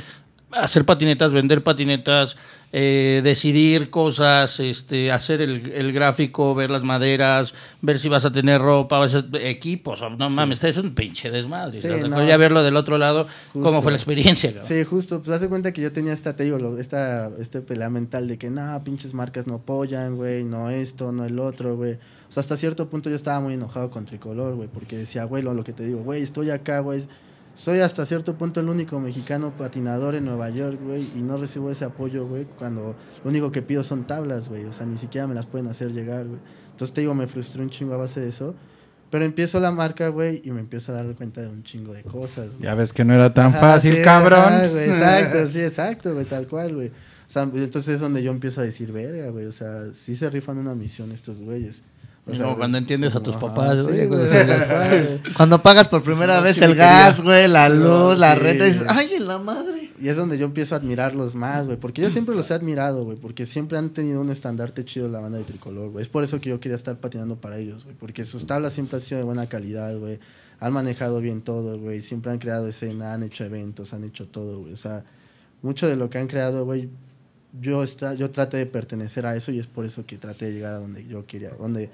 Speaker 3: hacer patinetas, vender patinetas, eh, decidir cosas, este, hacer el, el, gráfico, ver las maderas, ver si vas a tener ropa, vas a equipos. No mames, es un pinche desmadre. Voy ¿no? verlo del otro lado, cómo fue la experiencia. Sí,
Speaker 4: justo. Pues hace cuenta que yo tenía esta, te digo, esta, este pelea mental de que, no, pinches marcas no apoyan, güey, no esto, no el otro, güey. O sea, hasta cierto punto yo estaba muy enojado con Tricolor, güey, porque decía, güey, lo, lo que te digo, güey, estoy acá, güey soy hasta cierto punto el único mexicano patinador en Nueva York, güey, y no recibo ese apoyo, güey, cuando lo único que pido son tablas, güey, o sea, ni siquiera me las pueden hacer llegar, güey. Entonces te digo, me frustré un chingo a base de eso. Pero empiezo la marca, güey, y me empiezo a dar cuenta de un chingo de cosas, güey. Ya ves que no era tan fácil, cabrón. exacto, sí, exacto, güey, tal cual, güey. O sea, entonces es donde yo empiezo a decir, verga, güey, o sea, sí se rifan una misión estos güeyes cuando entiendes a tus
Speaker 3: papás, güey. cuando, pagas por primera
Speaker 2: vez el gas, güey, la luz, la renta, dices, ay, la madre.
Speaker 4: Y es donde yo empiezo a admirarlos más, güey. Porque yo siempre los he admirado, güey. Porque siempre han tenido un estandarte chido en la banda de tricolor, güey. Es por eso que yo quería estar patinando para ellos, güey. Porque sus tablas siempre han sido de buena calidad, güey. Han manejado bien todo, güey. Siempre han creado escena, han hecho eventos, han hecho todo, güey. O sea, mucho de lo que han creado, güey, yo, está, yo traté de pertenecer a eso y es por eso que traté de llegar a donde yo quería, donde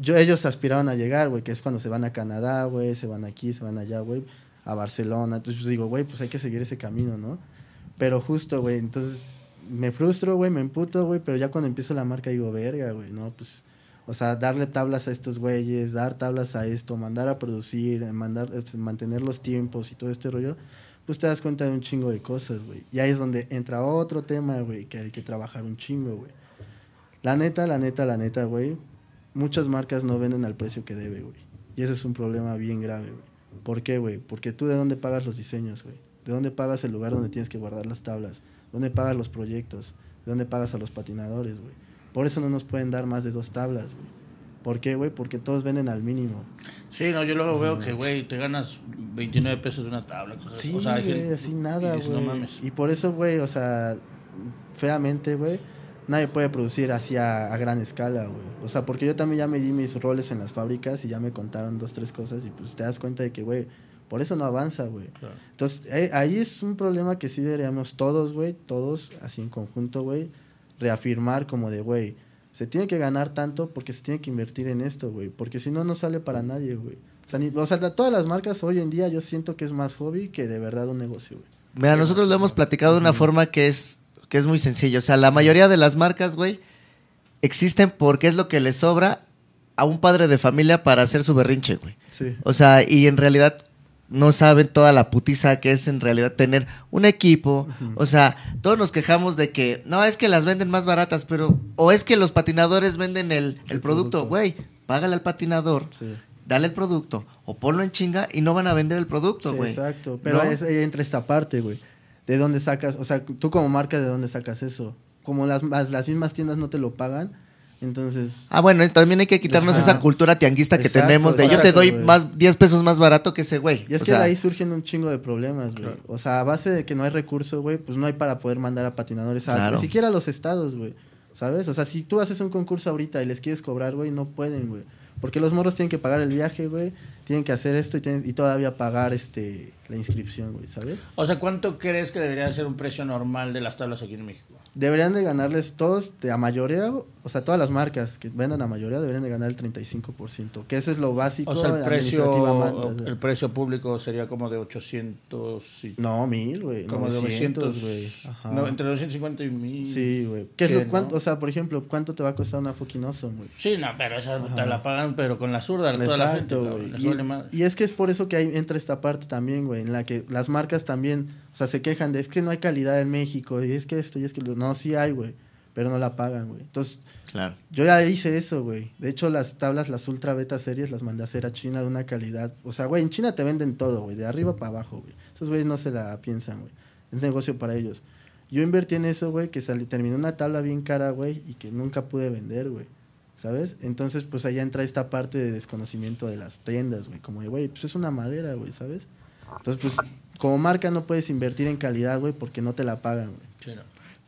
Speaker 4: yo, ellos aspiraban a llegar, güey, que es cuando se van a Canadá, güey, se van aquí, se van allá, güey, a Barcelona. Entonces yo digo, güey, pues hay que seguir ese camino, ¿no? Pero justo, güey, entonces me frustro, güey, me emputo, güey, pero ya cuando empiezo la marca digo, verga, güey, no, pues, o sea, darle tablas a estos güeyes, dar tablas a esto, mandar a producir, mandar, este, mantener los tiempos y todo este rollo, pues te das cuenta de un chingo de cosas, güey. Y ahí es donde entra otro tema, güey, que hay que trabajar un chingo, güey. La neta, la neta, la neta, güey, muchas marcas no venden al precio que debe, güey. Y ese es un problema bien grave, güey. ¿Por qué, güey? Porque tú de dónde pagas los diseños, güey. ¿De dónde pagas el lugar donde tienes que guardar las tablas? ¿Dónde pagas los proyectos? ¿De dónde pagas a los patinadores, güey? Por eso no nos pueden dar más de dos tablas, güey. ¿Por qué, güey? Porque todos venden al mínimo.
Speaker 3: Sí, no, yo luego veo que, güey, te ganas 29 pesos de una tabla. Cosas, sí, así nada, güey.
Speaker 4: Y por eso, güey, o sea, feamente, güey, nadie puede producir así a, gran escala, güey. O sea, porque yo también ya me di mis roles en las fábricas y ya me contaron dos, tres cosas y pues te das cuenta de que, güey, por eso no avanza, güey. Entonces, eh, ahí es un problema que sí deberíamos todos, güey, todos así en conjunto, güey, reafirmar como de, güey, se tiene que ganar tanto porque se tiene que invertir en esto, güey. Porque si no, no sale para nadie, güey. O sea, o sea, todas las marcas hoy en día yo siento que es más hobby que de verdad un negocio, güey.
Speaker 2: Mira, nosotros lo hemos platicado de una forma que es que es muy sencillo. O sea, la mayoría de las marcas, güey, existen porque es lo que le sobra a un padre de familia para hacer su berrinche, güey. Sí. O sea, y en realidad no saben toda la putiza que es en realidad tener un equipo. O sea, todos nos quejamos de que, no, es que las venden más baratas, pero, o es que los patinadores venden el, producto, güey, págale al patinador. Dale el producto o ponlo en chinga y no van a vender el producto, güey. exacto, pero ahí
Speaker 4: entra esta parte, güey. ¿de dónde sacas? O sea, tú como marca, ¿de dónde sacas eso? Como las, las mismas tiendas no te lo pagan, entonces.
Speaker 2: Ah, bueno, también hay que quitarnos esa cultura tianguista que tenemos de yo te doy más 10 pesos más barato que ese güey. Y es que de ahí
Speaker 4: surgen un chingo de problemas, güey. O sea, a base de que no hay recursos, güey, pues no hay para poder mandar a patinadores a ni siquiera a los estados, güey. ¿Sabes? O sea, si tú haces un concurso ahorita y les quieres cobrar, güey, no pueden, güey. Porque los morros tienen que pagar el viaje, güey. Tienen que hacer esto y, y todavía pagar este la inscripción, güey, ¿sabes?
Speaker 3: O sea, ¿cuánto crees que debería ser un precio normal de las tablas aquí en México?
Speaker 4: deberían de ganarles todos, a mayoría, o sea, todas las marcas que vendan a mayoría deberían de ganar el 35%, que eso es lo básico. O la el precio, o sea. el
Speaker 3: precio público sería como de 800 y... No, mil, güey. Como de 900, güey. No, entre 250 y mil. Sí, güey.
Speaker 4: O sea, por ejemplo, ¿cuánto te va a costar una fucking güey?
Speaker 3: Sí, no, pero esa te la pagan, pero con la zurda, toda la gente. Güey.
Speaker 4: Y, y, es que es por eso que hay, entra esta parte también, güey, en la que las marcas también o sea, se quejan de es que no hay calidad en México, y es que esto, y es que No, sí hay, güey, pero no la pagan, güey. Entonces, claro. yo ya hice eso, güey. De hecho, las tablas, las ultra beta series, las mandé a hacer a China de una calidad. O sea, güey, en China te venden todo, güey, de arriba para abajo, güey. Esos güeyes no se la piensan, güey. Es negocio para ellos. Yo invertí en eso, güey, que salí, terminé una tabla bien cara, güey, y que nunca pude vender, güey. ¿Sabes? Entonces, pues allá entra esta parte de desconocimiento de las tiendas, güey. Como de, güey, pues es una madera, güey, ¿sabes? Entonces, pues como marca no puedes invertir en calidad, güey, porque no te la pagan, güey.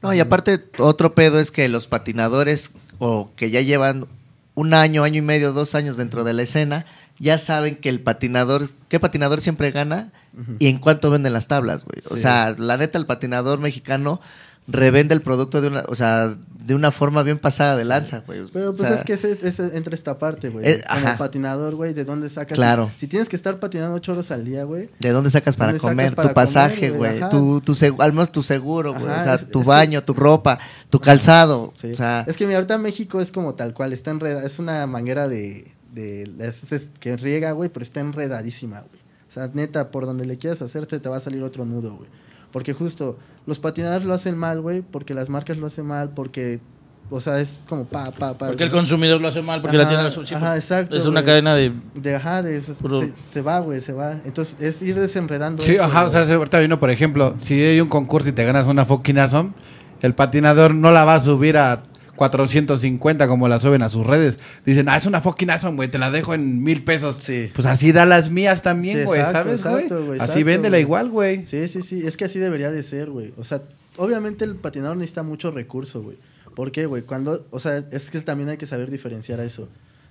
Speaker 2: no. y aparte, otro pedo es que los patinadores, o que ya llevan un año, año y medio, dos años dentro de la escena, ya saben que el patinador, ¿qué patinador siempre gana? Y en cuánto venden las tablas, güey. O sea, la neta, el patinador mexicano revende el producto de una, o sea, de una forma bien pasada de lanza, güey. Pero pues es que
Speaker 4: es, entre esta parte, güey. Eh, como patinador, güey, ¿de dónde sacas? Claro. Si, tienes que estar patinando ocho horas al día, güey. ¿De dónde sacas para comer? tu pasaje, güey. Tu,
Speaker 2: tu al menos tu seguro, güey. O sea, tu baño, tu ropa, tu calzado. O sea, es
Speaker 4: que mira, ahorita México es como tal cual, está enredada, es una manguera de, de, que riega, güey, pero está enredadísima, güey. O sea, neta, por donde le quieras hacerte te va a salir otro nudo, güey. Porque justo los patinadores lo hacen mal, güey, porque las marcas lo hacen mal, porque o sea, es como pa, pa, pa. Porque el consumidor lo hace mal, porque la tienda lo mal Ajá, pues, exacto. Es una cadena de. de ajá, de eso. Se, va, güey, se va. Entonces, es ir desenredando. Sí, ajá, o sea, ahorita
Speaker 1: vino, por ejemplo, si hay un concurso y te ganas una fucking awesome, el patinador no la va a subir a 450 como la suben a sus redes. Dicen, ah, es una fucking güey, te la dejo en mil pesos. Sí. Pues así da las mías también, güey, ¿sabes, güey? Así vende véndela igual,
Speaker 4: güey. Sí, sí, sí, es que así debería de ser, güey. O sea, obviamente el patinador necesita mucho recurso, güey. ¿Por qué, güey? Cuando, o sea, es que también hay que saber diferenciar a eso.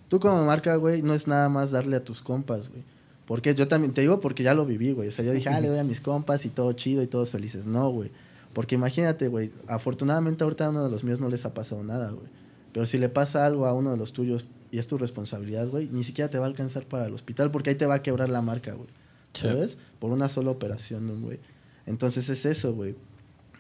Speaker 4: Tú como marca, güey, no es nada más darle a tus compas, güey. Porque yo también, te digo porque ya lo viví, güey. O sea, yo dije, ah, le doy a mis compas y todo chido y todos felices. No, güey. Porque imagínate, güey, afortunadamente ahorita a uno de los míos no les ha pasado nada, güey. Pero si le pasa algo a uno de los tuyos y es tu responsabilidad, güey, ni siquiera te va a alcanzar para el hospital porque ahí te va a quebrar la marca, güey. ¿Sabes? Por una sola operación, güey. Entonces es eso, güey.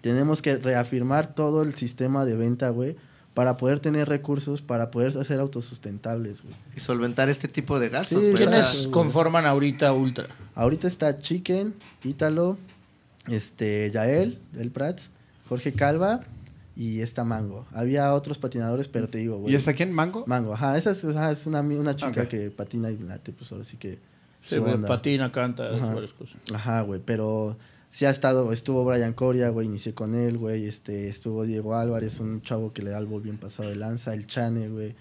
Speaker 4: Tenemos que reafirmar todo el sistema de venta, güey, para poder tener recursos, para poder hacer autosustentables, güey.
Speaker 2: Y solventar este tipo de gastos. Pues, ¿Quiénes conforman
Speaker 4: ahorita Ultra? Ahorita está Chicken, Ítalo, este, Yael, el Prats, Jorge Calva y esta Mango. Había otros patinadores, pero te digo, güey. ¿Y esta quién? ¿Mango? Mango, ajá. Esa es, es una, una chica que patina y late, pues ahora sí que... Sí, güey, patina, canta, varias cosas. Ajá, güey, pero sí ha estado, estuvo Brian Coria, güey, inicié con él, güey, este, estuvo Diego Álvarez, un chavo que le da el bol bien pasado de lanza, el Chane, güey.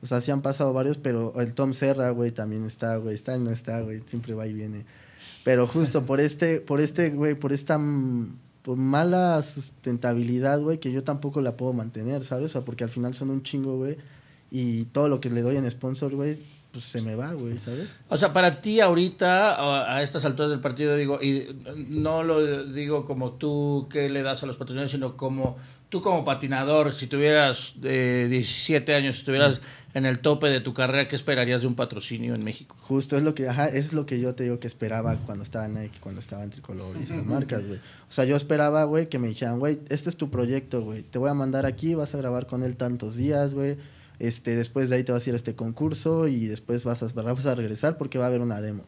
Speaker 4: O sea, sí han pasado varios, pero el Tom Serra, güey, también está, güey, está y no está, güey, siempre va y viene. Pero justo por este, por este, güey, por esta mala sustentabilidad, güey, que yo tampoco la puedo mantener, ¿sabes? O sea, porque al final son un chingo, güey. Y todo lo que le doy en sponsor, güey, pues se me va, güey, ¿sabes?
Speaker 3: O sea, para ti ahorita, a estas alturas del partido, digo, y no lo digo como tú que le das a los patinadores, sino como tú como patinador, si tuvieras 17 eh, años, si tuvieras en el tope de tu carrera, ¿qué esperarías de un patrocinio en México?
Speaker 4: Justo, es lo que, es lo que yo te digo que esperaba cuando estaba Nike, cuando estaba en Tricolor y estas marcas, güey. O sea, yo esperaba, güey, que me dijeran, güey, este es tu proyecto, güey, te voy a mandar aquí, vas a grabar con él tantos días, güey. Este, después de ahí te vas a ir a este concurso y después vas a, vas a regresar porque va a haber una demo.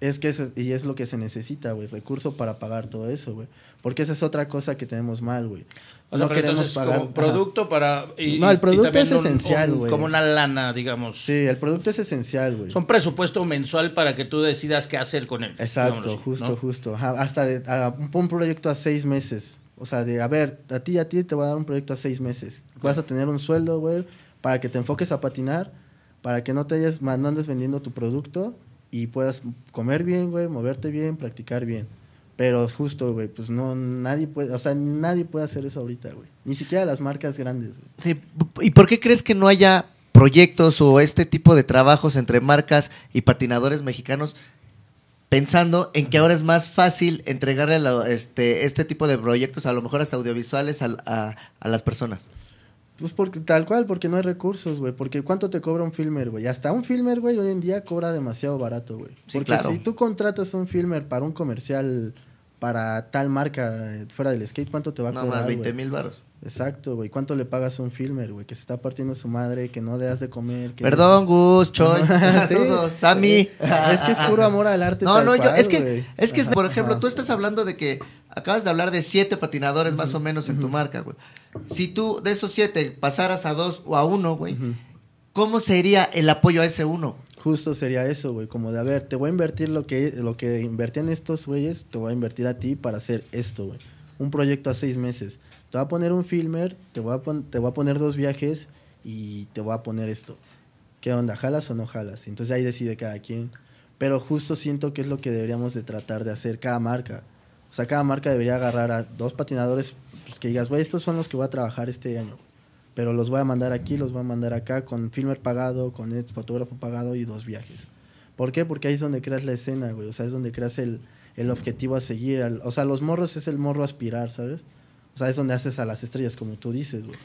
Speaker 4: Es que es, y es lo que se necesita, güey, recurso para pagar todo eso, güey. Porque esa es otra cosa que tenemos mal, güey. O sea, no entonces, Como producto para. no, el producto es esencial, güey. como una
Speaker 3: lana, digamos. Sí,
Speaker 4: el producto es esencial, güey. Son
Speaker 3: presupuesto mensual para que tú decidas qué hacer con él. Exacto, justo,
Speaker 4: justo. hasta un proyecto a seis meses. O sea, de, a ver, a ti, a ti te va a dar un proyecto a seis meses. Vas a tener un sueldo, güey, para que te enfoques a patinar, para que no te hayas, no andes vendiendo tu producto y puedas comer bien, güey, moverte bien, practicar bien. Pero justo, güey, pues no, nadie puede, o sea, nadie puede hacer eso ahorita, güey. Ni siquiera las marcas grandes,
Speaker 2: güey. ¿Y por qué crees que no haya proyectos o este tipo de trabajos entre marcas y patinadores mexicanos pensando en que ahora es más fácil entregarle este, este tipo de proyectos, a lo mejor hasta audiovisuales, a, las personas?
Speaker 4: Pues porque, tal cual, porque no hay recursos, güey. Porque ¿cuánto te cobra un filmer, güey? Hasta un filmer, güey, hoy en día cobra demasiado barato, güey. porque si tú contratas un filmer para un comercial para tal marca fuera del skate, ¿cuánto te va a cobrar? No más, 20 mil baros. Exacto, güey. ¿Cuánto le pagas a un filmer, güey? Que se está partiendo su madre, que no le das de comer. Que Perdón, Gus, Choy, ¿Sí? Sammy. Es que es puro amor al arte. No, no, yo, es que, es que, por ejemplo, tú
Speaker 2: estás hablando de que acabas de hablar de siete patinadores más o menos en tu marca, güey. Si tú de esos siete pasaras a dos o a uno, güey. ¿Cómo sería el apoyo a ese uno? Justo sería eso, güey, como de, a ver, te voy a invertir
Speaker 4: lo que, lo que invertían estos güeyes, te voy a invertir a ti para hacer esto, güey. Un proyecto a seis meses. Te voy a poner un filmer, te voy a, te a poner dos viajes y te voy a poner esto. ¿Qué onda? ¿Jalas o no jalas? Entonces ahí decide cada quien. Pero justo siento que es lo que deberíamos de tratar de hacer cada marca. O sea, cada marca debería agarrar a dos patinadores pues, que digas, güey, estos son los que voy a trabajar este año pero los voy a mandar aquí, los voy a mandar acá, con filmer pagado, con el fotógrafo pagado y dos viajes. ¿Por qué? Porque ahí es donde creas la escena, güey. O sea, es donde creas el, el objetivo a seguir. o sea, los morros es el morro aspirar, ¿sabes? O sea, es donde haces a las estrellas, como tú dices, güey.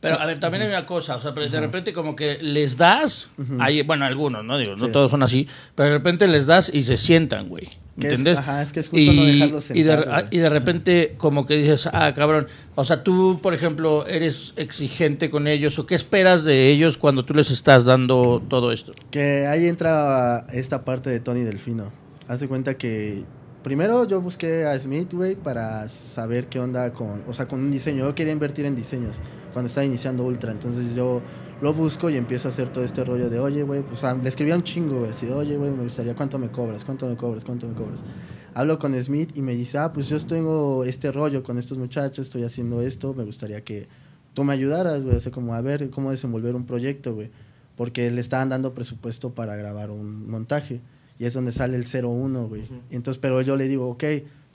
Speaker 4: Pero, a
Speaker 3: ver, también hay una cosa, o sea, pero de repente como que les das, ahí bueno, algunos, ¿no? Digo, no todos son
Speaker 4: así, pero de repente les das y
Speaker 3: se sientan, güey. ¿Entiendes? ajá, es que es justo y, no dejarlos sentar, y, de, repente como que dices, ah, cabrón, o sea, tú, por ejemplo, eres exigente con ellos, ¿o qué esperas de ellos cuando tú les estás dando todo esto?
Speaker 4: Que ahí entra esta parte de Tony Delfino. Haz de cuenta que primero yo busqué a Smith, güey, para saber qué onda con, o sea, con un diseño. Yo quería invertir en diseños cuando estaba iniciando Ultra. Entonces yo lo busco y empiezo a hacer todo este rollo de, oye, güey, pues o ah, le escribía un chingo, güey, así, oye, güey, me gustaría, ¿cuánto me cobras? ¿Cuánto me cobras? ¿Cuánto me cobras? Hablo con Smith y me dice, ah, pues yo tengo este rollo con estos muchachos, estoy haciendo esto, me gustaría que tú me ayudaras, güey, o sea, como a ver cómo desenvolver un proyecto, güey, porque le estaban dando presupuesto para grabar un montaje y es donde sale el 01, güey. Entonces, pero yo le digo, ok,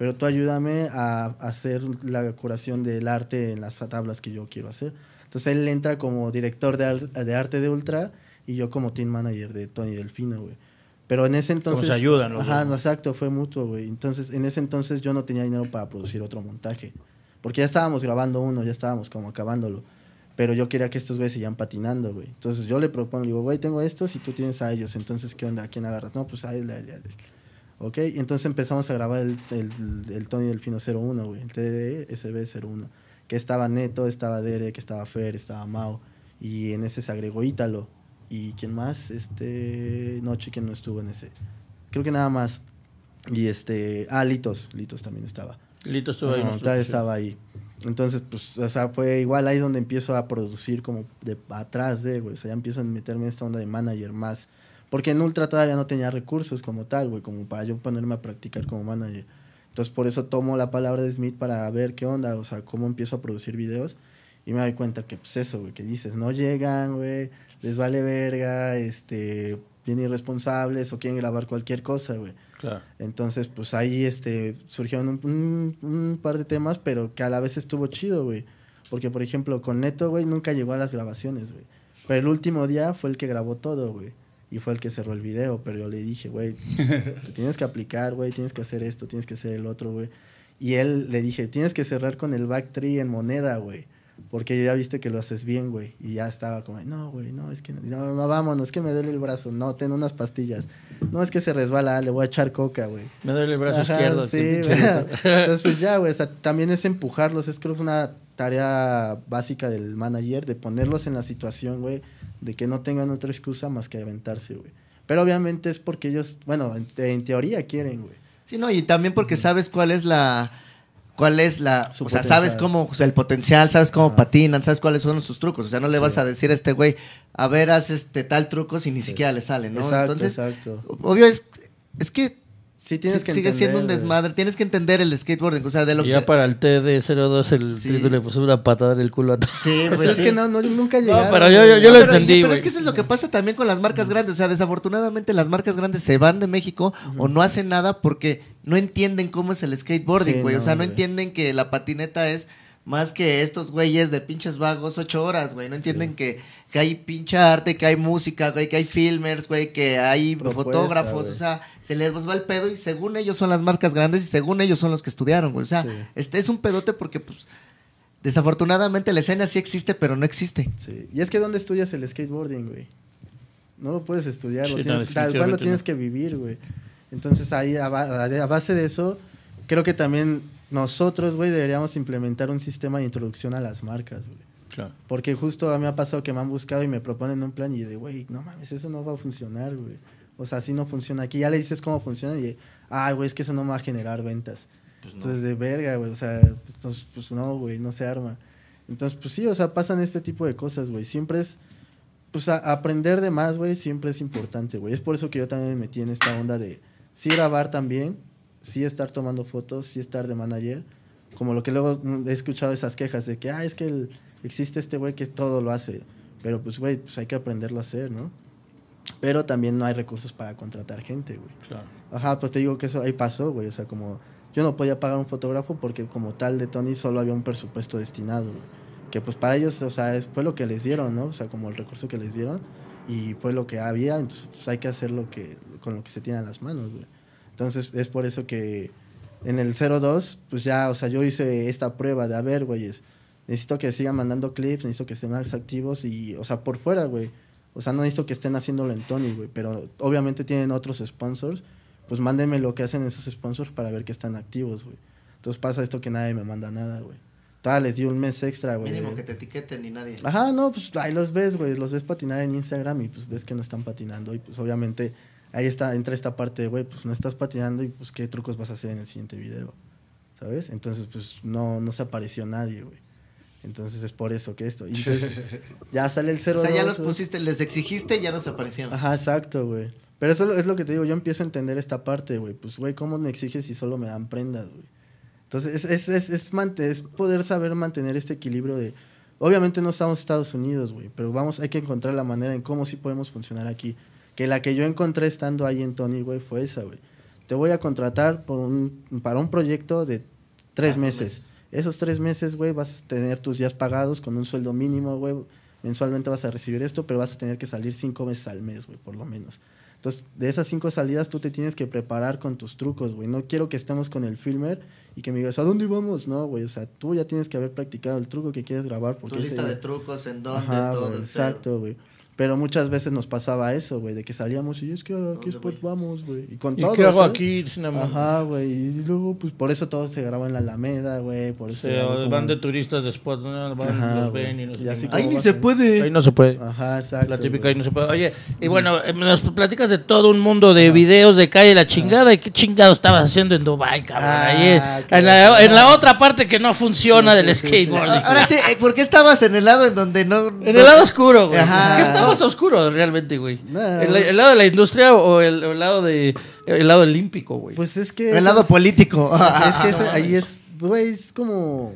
Speaker 4: pero tú ayúdame a hacer la curación del arte en las tablas que yo quiero hacer. Entonces él entra como director de, arte de Ultra y yo como team manager de Tony Delfino, güey. Pero en ese entonces... se ayudan, ¿no? Ajá, no, exacto, fue mutuo, güey. Entonces, en ese entonces yo no tenía dinero para producir otro montaje. Porque ya estábamos grabando uno, ya estábamos como acabándolo. Pero yo quería que estos güeyes sigan patinando, güey. Entonces yo le propongo, digo, güey, tengo estos y tú tienes a ellos. Entonces, ¿qué onda? ¿A quién agarras? No, pues a él, a él, a él. ¿Ok? Y entonces empezamos a grabar el, el, el Tony Delfino 01, güey, el TDSB 01. Que estaba Neto, estaba Dere, que estaba Fer, estaba Mao. Y en ese se agregó Ítalo. ¿Y quién más? Este. Noche, ¿quién no estuvo en ese. Creo que nada más. Y este. Ah, Litos. Litos también estaba. Litos estuvo ahí. No, estaba ahí. Entonces, pues, o sea, fue igual ahí donde empiezo a producir como de atrás de, güey. O sea, ya empiezo a meterme en esta onda de manager más porque en Ultra todavía no tenía recursos como tal, güey, como para yo ponerme a practicar como manager. Entonces por eso tomo la palabra de Smith para ver qué onda, o sea, cómo empiezo a producir videos. Y me doy cuenta que, pues eso, güey, que dices, no llegan, güey, les vale verga, este, bien irresponsables o quieren grabar cualquier cosa, güey. Claro. Entonces, pues ahí, este, surgieron un, un, par de temas, pero que a la vez estuvo chido, güey. Porque, por ejemplo, con Neto, güey, nunca llegó a las grabaciones, güey. Pero el último día fue el que grabó todo, güey y fue el que cerró el video, pero yo le dije, güey, te tienes que aplicar, güey, tienes que hacer esto, tienes que hacer el otro, güey. Y él le dije, tienes que cerrar con el back tree en moneda, güey. Porque ya viste que lo haces bien, güey. Y ya estaba como, no, güey, no, es que no, no, no, vámonos, es que me duele el brazo. No, tengo unas pastillas. No, es que se resbala, le voy a echar coca, güey. Me duele el brazo izquierdo. Sí, Entonces, pues ya, güey, o sea, también es empujarlos. Es creo que es una tarea básica del manager, de ponerlos en la situación, güey, de que no tengan otra excusa más que aventarse, güey. Pero obviamente es porque ellos, bueno, en,
Speaker 2: teoría quieren, güey. Sí, no, y también porque sabes cuál es la cuál es la, o sea, sabes cómo, o sea, el potencial, sabes cómo patinan, sabes cuáles son sus trucos, o sea, no le vas a decir a este güey, a ver, haz este tal truco si ni siquiera le sale, ¿no? Exacto, Entonces, obvio es es que Sí, tienes que sigue siendo un desmadre. Tienes que entender el skateboarding. O sea, de lo que ya para el TD02, el sí. le puso una patada en el culo a todo. Sí, pues es que no, nunca llegaron. No, pero yo, lo entendí, Pero es que eso es lo que pasa también con las marcas grandes. O sea, desafortunadamente las marcas grandes se van de México o no hacen nada porque no entienden cómo es el skateboarding, güey. o sea, no entienden que la patineta es más que estos güeyes de pinches vagos ocho horas, güey. No entienden que, hay pinche arte, que hay música, güey, que hay filmers, güey, que hay fotógrafos. O sea, se les va el pedo y según ellos son las marcas grandes y según ellos son los que estudiaron, güey. O sea, este es un pedote porque, pues, desafortunadamente la escena sí existe, pero no existe. Sí.
Speaker 4: Y es que ¿dónde estudias el skateboarding, güey? No lo puedes estudiar, tal cual lo tienes que vivir, güey. Entonces ahí, a base de eso, creo que también nosotros, güey, deberíamos implementar un sistema de introducción a las marcas, güey. Claro. Porque justo a mí ha pasado que me han buscado y me proponen un plan y de, güey, no mames, eso no va a funcionar, güey. O sea, así no funciona aquí. Ya le dices cómo funciona y, ay, güey, es que eso no me va a generar ventas. Pues Entonces, de verga, güey, o sea, pues, pues, pues no, güey, no se arma. Entonces, pues sí, o sea, pasan este tipo de cosas, güey. Siempre es, pues aprender de más, güey, siempre es importante, güey. Es por eso que yo también me metí en esta onda de sí grabar también, sí estar tomando fotos, sí estar de manager. Como lo que luego he escuchado esas quejas de que, ah, es que existe este güey que todo lo hace. Pero pues, güey, pues hay que aprenderlo a hacer, ¿no? Pero también no hay recursos para contratar gente, güey. Ajá, pues te digo que eso ahí pasó, güey. O sea, como yo no podía pagar un fotógrafo porque como tal de Tony solo había un presupuesto destinado, Que pues para ellos, o sea, fue lo que les dieron, ¿no? O sea, como el recurso que les dieron y fue lo que había, entonces pues, hay que hacer lo que, con lo que se tiene en las manos, güey. Entonces es por eso que en el 02, pues ya, o sea, yo hice esta prueba de, a ver, güeyes, necesito que sigan mandando clips, necesito que estén más activos y, o sea, por fuera, güey. O sea, no necesito que estén haciéndolo en Tony, güey, pero obviamente tienen otros sponsors, pues mándenme lo que hacen esos sponsors para ver que están activos, güey. Entonces pasa esto que nadie me manda nada, güey. Tal, les di un mes extra, güey. Mínimo que te etiqueten ni nadie. Ajá, no, pues ahí los ves, güey. Los ves patinar en Instagram y pues ves que no están patinando. Y pues obviamente ahí está, entra esta parte de, güey, pues no estás patinando y pues qué trucos vas a hacer en el siguiente video, ¿sabes? Entonces, pues no, se apareció nadie, güey. Entonces es por eso que esto. Y ya sale el cero. O sea, ya los pusiste,
Speaker 2: les exigiste y ya se aparecieron. Ajá,
Speaker 4: exacto, güey. Pero eso es lo que te digo, yo empiezo a entender esta parte, güey. Pues, güey, ¿cómo me exiges si solo me dan prendas, güey? Entonces es, es, es, es, poder saber mantener este equilibrio de... Obviamente no estamos en Estados Unidos, güey, pero vamos, hay que encontrar la manera en cómo sí podemos funcionar aquí que la que yo encontré estando ahí en Tony, güey, fue esa, güey. Te voy a contratar para un proyecto de tres ah, meses. Esos tres meses, güey, vas a tener tus días pagados con un sueldo mínimo, güey. Mensualmente vas a recibir esto, pero vas a tener que salir cinco veces al mes, güey, por lo menos. Entonces, de esas cinco salidas, tú te tienes que preparar con tus trucos, güey. No quiero que estemos con el filmer y que me digas, ¿a dónde vamos? No, güey. O sea, tú ya tienes que haber practicado el truco que quieres grabar. Porque tu lista de trucos, en dónde, todo. exacto, güey. Pero muchas veces nos pasaba eso, güey, de que salíamos y es que a qué spot vamos, güey. Y con ¿Y qué hago aquí? Ajá, güey. Y luego, pues por eso todo se graba en la Alameda, güey. Por eso. van de
Speaker 3: turistas de spot, ¿no? van, Ajá, los güey. ven los Ahí ni se puede. Ahí no se puede. Ajá, exacto. La típica ahí no se puede. Oye, y bueno, eh, nos platicas de todo un mundo de videos de calle la chingada. ¿Y qué chingado estabas haciendo en Dubai, cabrón? Ah, ahí, en, la, en, la, otra parte que no funciona del skateboard, Ahora
Speaker 2: sí, eh, ¿por qué estabas en el lado en donde no. En el lado oscuro, güey. ¿Qué
Speaker 3: más oscuro realmente, güey.
Speaker 2: el,
Speaker 3: lado de la industria o el, lado de el lado olímpico,
Speaker 4: güey. Pues es que el lado político. Es que ahí es güey, es como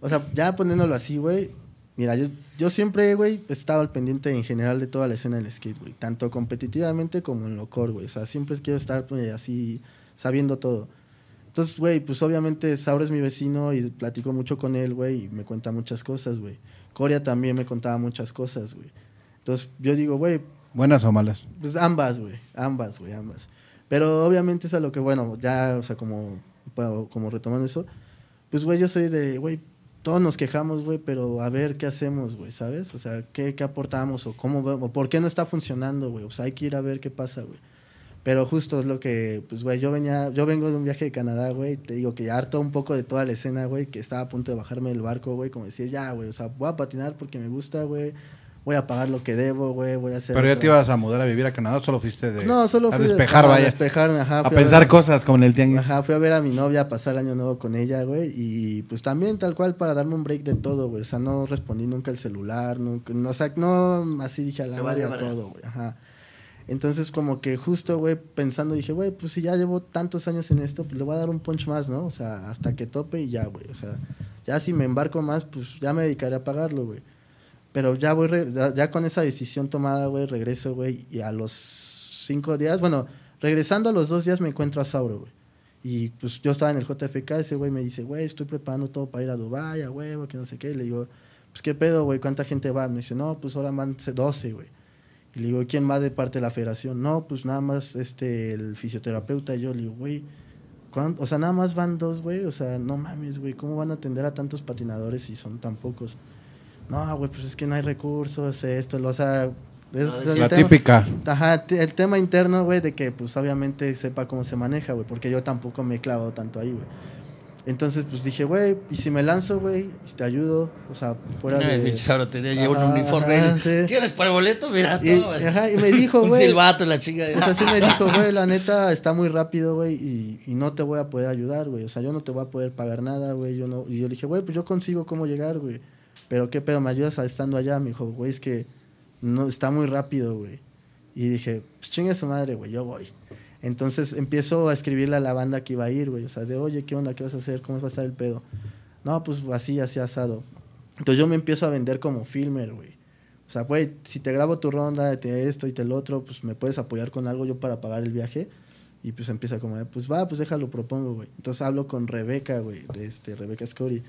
Speaker 4: o sea, ya poniéndolo así, güey. Mira, yo, yo siempre, güey, He estado al pendiente en general de toda la escena del skate, güey. Tanto competitivamente como en lo core, güey. O sea, siempre quiero estar pues, así sabiendo todo. Entonces, güey, pues obviamente Sauro es mi vecino y platico mucho con él, güey, y me cuenta muchas cosas, güey. Corea también me contaba muchas cosas, güey. Entonces yo digo, güey.
Speaker 1: ¿Buenas o malas?
Speaker 4: Pues ambas, güey. Ambas, güey, ambas. Pero obviamente es a lo que, bueno, ya, o sea, como, como retomando eso, pues, güey, yo soy de, güey, todos nos quejamos, güey, pero a ver qué hacemos, güey, ¿sabes? O sea, ¿qué, aportamos o cómo o ¿Por qué no está funcionando, güey? O sea, hay que ir a ver qué pasa, güey. Pero justo es lo que, pues, güey, yo venía, yo vengo de un viaje de Canadá, güey, te digo que ya harto un poco de toda la escena, güey, que estaba a punto de bajarme del barco, güey, como decir, ya, güey, o sea, voy a patinar porque me gusta, güey, voy a pagar lo que debo, güey, voy a hacer. Pero ya te ibas
Speaker 1: a mudar a vivir a Canadá, solo fuiste de. No, solo fui a despejar, vaya. A despejarme, ajá. A pensar cosas, como cosas el tianguis.
Speaker 4: Ajá, fui a ver a mi novia, a pasar el año nuevo con ella, güey. Y pues también, tal cual, para darme un break de todo, güey. O sea, no respondí nunca el celular, nunca. No, o sea, no así dije a la y todo, güey. Ajá. Entonces, como que justo, güey, pensando, dije, güey, pues si ya llevo tantos años en esto, pues le voy a dar un punch más, ¿no? O sea, hasta que tope y ya, güey. O sea, ya si me embarco más, pues ya me dedicaré a pagarlo, güey. Pero ya voy, ya, con esa decisión tomada, güey, regreso, güey, y a los cinco días, bueno, regresando a los dos días me encuentro a Sauro, güey. Y pues yo estaba en el JFK, ese güey me dice, güey, estoy preparando todo para ir a Dubái, a huevo, que no sé qué. le digo, pues qué pedo, güey, ¿cuánta gente va? Me dice, no, pues ahora van 12, güey. Y le digo, ¿quién va de parte de la federación? No, pues nada más este, el fisioterapeuta. Y yo le digo, güey, o sea, nada más van dos, güey. O sea, no mames, güey, ¿cómo van a atender a tantos patinadores si son tan pocos? no, güey, pues es que no hay recursos, esto, o sea... Es, la típica. Ajá, el tema interno, güey, de que pues obviamente sepa cómo se maneja, güey, porque yo tampoco me he clavado tanto ahí, güey. Entonces, pues dije, güey, y si me lanzo, güey, te ayudo, o sea, fuera no, de... Ahora te llevo un uniforme. ¿Tienes
Speaker 3: para el boleto? Mira, tú Ajá, y me dijo, güey. un silbato, la chinga De... O sea, sí me dijo, güey,
Speaker 4: la neta está muy rápido, güey, y, y, no te voy a poder ayudar, güey. O sea, yo no te voy a poder pagar nada, güey. Yo no... Y yo le dije, güey, pues yo consigo cómo llegar, güey pero qué pedo, ¿me ayudas estando allá? Me dijo, güey, es que no, está muy rápido, güey. Y dije, pues chingue su madre, güey, yo voy. Entonces empiezo a escribirle a la banda que iba a ir, güey. O sea, de, oye, ¿qué onda? ¿Qué vas a hacer? ¿Cómo va a estar el pedo? No, pues así, así asado. Entonces yo me empiezo a vender como filmer, güey. O sea, güey, si te grabo tu ronda, te esto y te lo otro, pues me puedes apoyar con algo yo para pagar el viaje. Y pues empieza como, pues va, pues déjalo, propongo, güey. Entonces hablo con Rebeca, güey, de este, Rebeca Scory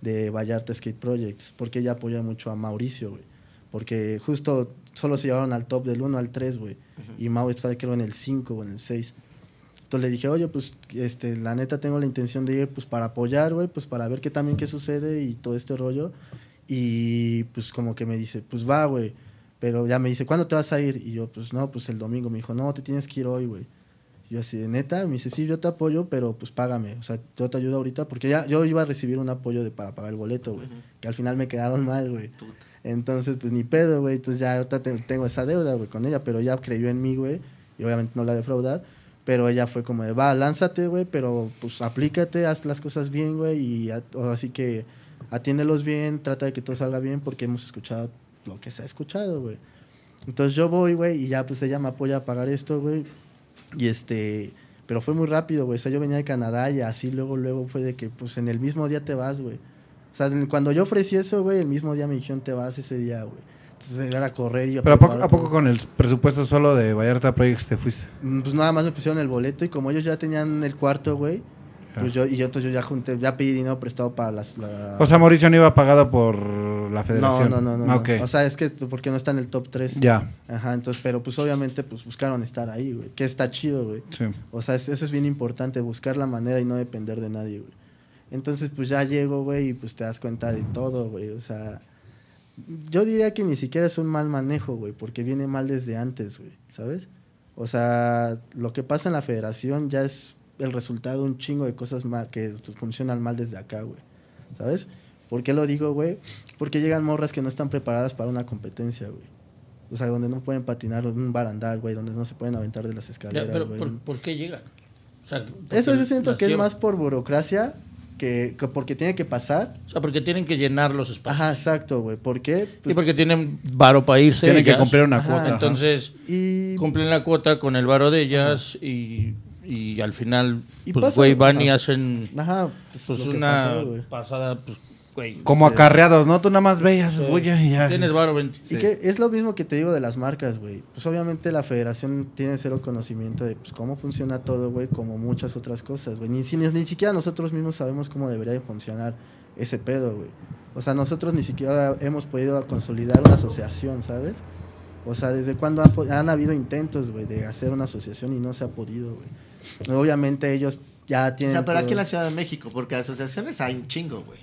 Speaker 4: de Vallarta Skate Projects, porque ella apoya mucho a Mauricio, güey. Porque justo solo se llevaron al top del 1 al 3, güey. Y Mau está creo en el 5 o en el 6. Entonces le dije, oye, pues, este, la neta tengo la intención de ir, pues, para apoyar, güey, pues, para ver qué también qué sucede y todo este rollo. Y, pues, como que me dice, pues, va, güey. Pero ya me dice, ¿cuándo te vas a ir? Y yo, pues, no, pues, el domingo. Me dijo, no, te tienes que ir hoy, güey. Yo así, de neta, me dice, sí, yo te apoyo, pero pues págame. O sea, yo te ayudo ahorita porque ya yo iba a recibir un apoyo de, para pagar el boleto, güey. Que al final me quedaron mal, güey. Entonces, pues ni pedo, güey. Entonces ya ahorita tengo esa deuda, güey, con ella, pero ella creyó en mí, güey. Y obviamente no la defraudar. Pero ella fue como de, va, lánzate, güey, pero pues aplícate, haz las cosas bien, güey. Y ahora sí que atiéndelos bien, trata de que todo salga bien porque hemos escuchado lo que se ha escuchado, güey. Entonces yo voy, güey, y ya pues ella me apoya a pagar esto, güey y este, pero fue muy rápido, güey. O sea, yo venía de Canadá y así luego, luego fue de que, pues en el mismo día te vas, güey. O sea, cuando yo ofrecí eso, güey, el mismo día me dijeron te vas ese día, güey. Entonces era correr y yo. ¿Pero a poco, a poco
Speaker 1: con el presupuesto solo de Vallarta Projects te fuiste?
Speaker 4: Mm, pues nada más me pusieron el boleto y como ellos ya tenían el cuarto, güey, pues yo, y yo, yo ya junté, ya pedí dinero prestado para las... O sea,
Speaker 1: Mauricio no iba pagado por la federación. No, no, no. no, ah, O
Speaker 4: sea, es que porque no está en el top 3. Ya. Ajá, entonces, pero pues obviamente pues buscaron estar ahí, güey. Que está chido, güey. Sí. O sea, eso es bien importante, buscar la manera y no depender de nadie, güey. Entonces, pues ya llego, güey, y pues te das cuenta de todo, güey. O sea, yo diría que ni siquiera es un mal manejo, güey, porque viene mal desde antes, güey, ¿sabes? O sea, lo que pasa en la federación ya es el resultado un chingo de cosas mal, que funcionan mal desde acá, güey. ¿Sabes? ¿Por qué lo digo, güey? Porque llegan morras que no están preparadas para una competencia, güey. O sea, donde no pueden patinar un barandal, güey, donde no se pueden aventar de las escaleras. pero,
Speaker 3: ¿por, qué llegan? Eso yo siento que es más
Speaker 4: por burocracia que, porque tiene que pasar. O sea,
Speaker 3: porque tienen que llenar los
Speaker 4: espacios. Ajá, exacto, güey. ¿Por qué? y pues porque tienen varo para irse. Tienen que cumplir una cuota.
Speaker 3: Entonces, y... cumplen la cuota con el varo de ellas y y al final, pues, güey, van y hacen
Speaker 4: pues, pues una pasada, pues, güey. Como este, acarreados, ¿no? Tú nada más veías, güey, Tienes Y que es lo mismo que te digo de las marcas, güey. Pues obviamente la federación tiene cero conocimiento de pues, cómo funciona todo, güey, como muchas otras cosas, güey. Ni, siquiera nosotros mismos sabemos cómo debería de funcionar ese pedo, güey. O sea, nosotros ni siquiera hemos podido consolidar una asociación, ¿sabes? O sea, ¿desde cuando han, han habido intentos, güey, de hacer una asociación y no se ha podido, güey? Obviamente ellos ya tienen... O sea, pero aquí en la
Speaker 2: Ciudad de México, porque asociaciones hay un chingo, güey.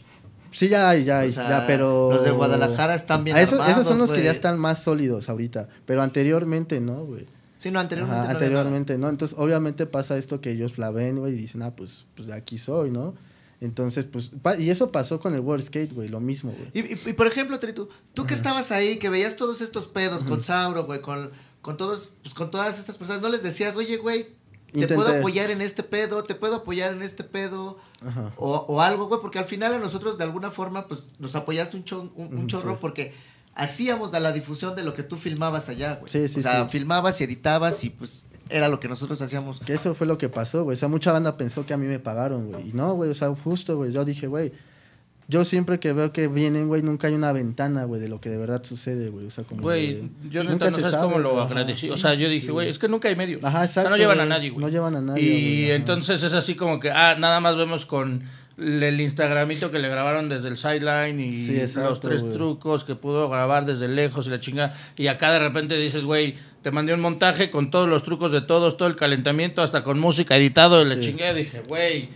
Speaker 4: Sí, ya hay, ya hay, pero... Los de Guadalajara están bien esos, Esos son los que ya están más sólidos ahorita, pero anteriormente no, güey.
Speaker 2: Sí, no, anteriormente. anteriormente,
Speaker 4: ¿no? Entonces, obviamente pasa esto que ellos la ven, güey, y dicen, ah, pues, pues de aquí soy, ¿no? Entonces, pues, y eso pasó con el World Skate, güey, lo mismo, güey.
Speaker 2: Y, por ejemplo, Tritu, tú que estabas ahí, que veías todos estos pedos con Sauro, güey, con, con todos, pues con todas estas personas, ¿no les decías, oye, güey, te puedo apoyar en este pedo, te puedo apoyar en este pedo, O, o, algo, güey, porque al final a nosotros de alguna forma, pues nos apoyaste un, un, chorro porque hacíamos la difusión de lo que tú filmabas allá, güey. Sí, sí, o sea, filmabas y editabas y pues era lo que nosotros hacíamos. Que eso fue lo que pasó,
Speaker 4: güey. O sea, mucha banda pensó que a mí me pagaron, güey. Y no, güey, o sea, justo, güey. Yo dije, güey, yo siempre que veo que vienen, güey, nunca hay una ventana, güey, de lo que de verdad sucede, güey. O sea, como. Güey, yo no sabes cómo lo agradecí. o sea, yo dije, güey, es que nunca hay medios. Ajá, exacto. O sea, no llevan a nadie, güey. No llevan a nadie. Y
Speaker 3: entonces es así como que, ah, nada más vemos con el Instagramito que le grabaron desde el sideline y los tres trucos que pudo grabar desde lejos y la chinga. Y acá de repente dices, güey, te mandé un montaje con todos los trucos de todos, todo el calentamiento, hasta con música editado y la
Speaker 2: Dije, güey,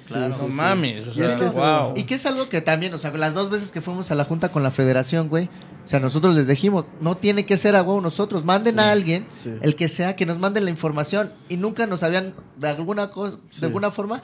Speaker 2: mames. O sea, y, que es, y que es algo que también, o sea, las dos veces que fuimos a la junta con la federación, güey, o sea, nosotros les dijimos, no tiene que ser a nosotros, manden a alguien, el que sea, que nos manden la información. Y nunca nos habían, de alguna, cosa, de alguna forma,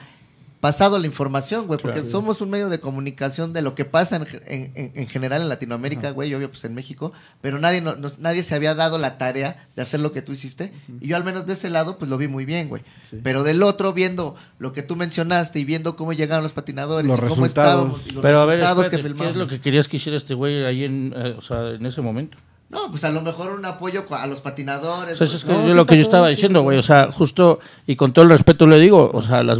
Speaker 2: pasado la información, güey, porque somos un medio de comunicación de lo que pasa en, en, en general en Latinoamérica, güey, obvio pues en México, pero nadie, no, nadie se había dado la tarea de hacer lo que tú hiciste, y yo al menos de ese lado, pues lo vi muy bien, güey. Pero del otro, viendo lo que tú mencionaste y viendo cómo llegaron los patinadores, los y cómo resultados. estábamos, y los pero resultados ¿qué es lo
Speaker 3: que querías que hiciera este güey ahí en, eh, o sea, en ese momento?
Speaker 2: No, pues a lo mejor un apoyo a los patinadores. eso pues pues, es lo que yo estaba diciendo, güey. O sea,
Speaker 3: justo, y con todo el respeto le digo, o sea, las,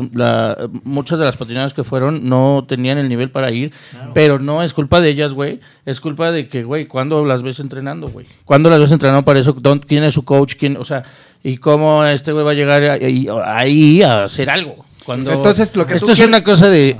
Speaker 3: muchas de las patinadoras que fueron no tenían el nivel para ir, pero no es culpa de ellas, güey. Es culpa de que, güey, ¿cuándo las ves entrenando, güey? ¿Cuándo las ves entrenando para eso? ¿Quién es su coach? ¿Quién, o sea, y cómo este güey va a llegar ahí, a hacer algo? Entonces, lo que esto es una cosa de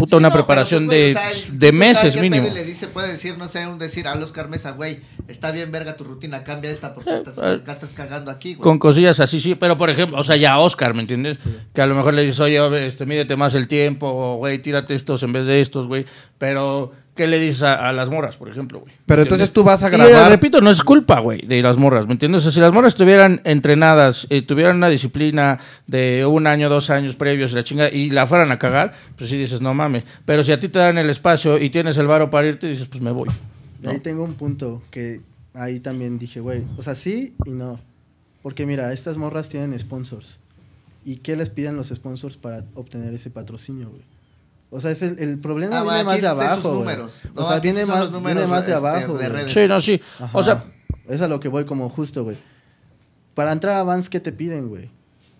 Speaker 3: puta una preparación pues, de, de meses mínimo. Le
Speaker 2: dice, puede decir, no sé, un decir a Oscar Mesa, güey, está bien verga tu rutina, cambia esta porque acá eh, estás eh, cagando aquí, güey. Con
Speaker 3: cosillas así, sí, pero por ejemplo, o sea, ya Oscar, ¿me entiendes? Que a lo mejor le dices, oye, este, mídete más el tiempo, güey, tírate estos en vez de estos, güey, pero ¿Qué le dices a, las morras, por ejemplo, güey? Pero entonces tú vas a grabar. Y, eh, repito, no es culpa, güey, de las morras, ¿me entiendes? si las morras estuvieran entrenadas, y eh, tuvieran una disciplina de un año, dos años previos, y la chinga, y la fueran a cagar, pues sí dices, no mames. Pero si a ti te dan el espacio y tienes el varo para irte, dices, pues me voy.
Speaker 4: Ahí tengo un punto que ahí también dije, güey, o sea, sí y no. Porque mira, estas morras tienen sponsors. ¿Y qué les piden los sponsors para obtener ese patrocinio, güey? O sea, es el, problema viene más de abajo. o sea, viene más, de abajo. sí, no, sí. O sea, es a lo que voy como justo, güey. Para entrar a Vans, ¿qué te piden, güey?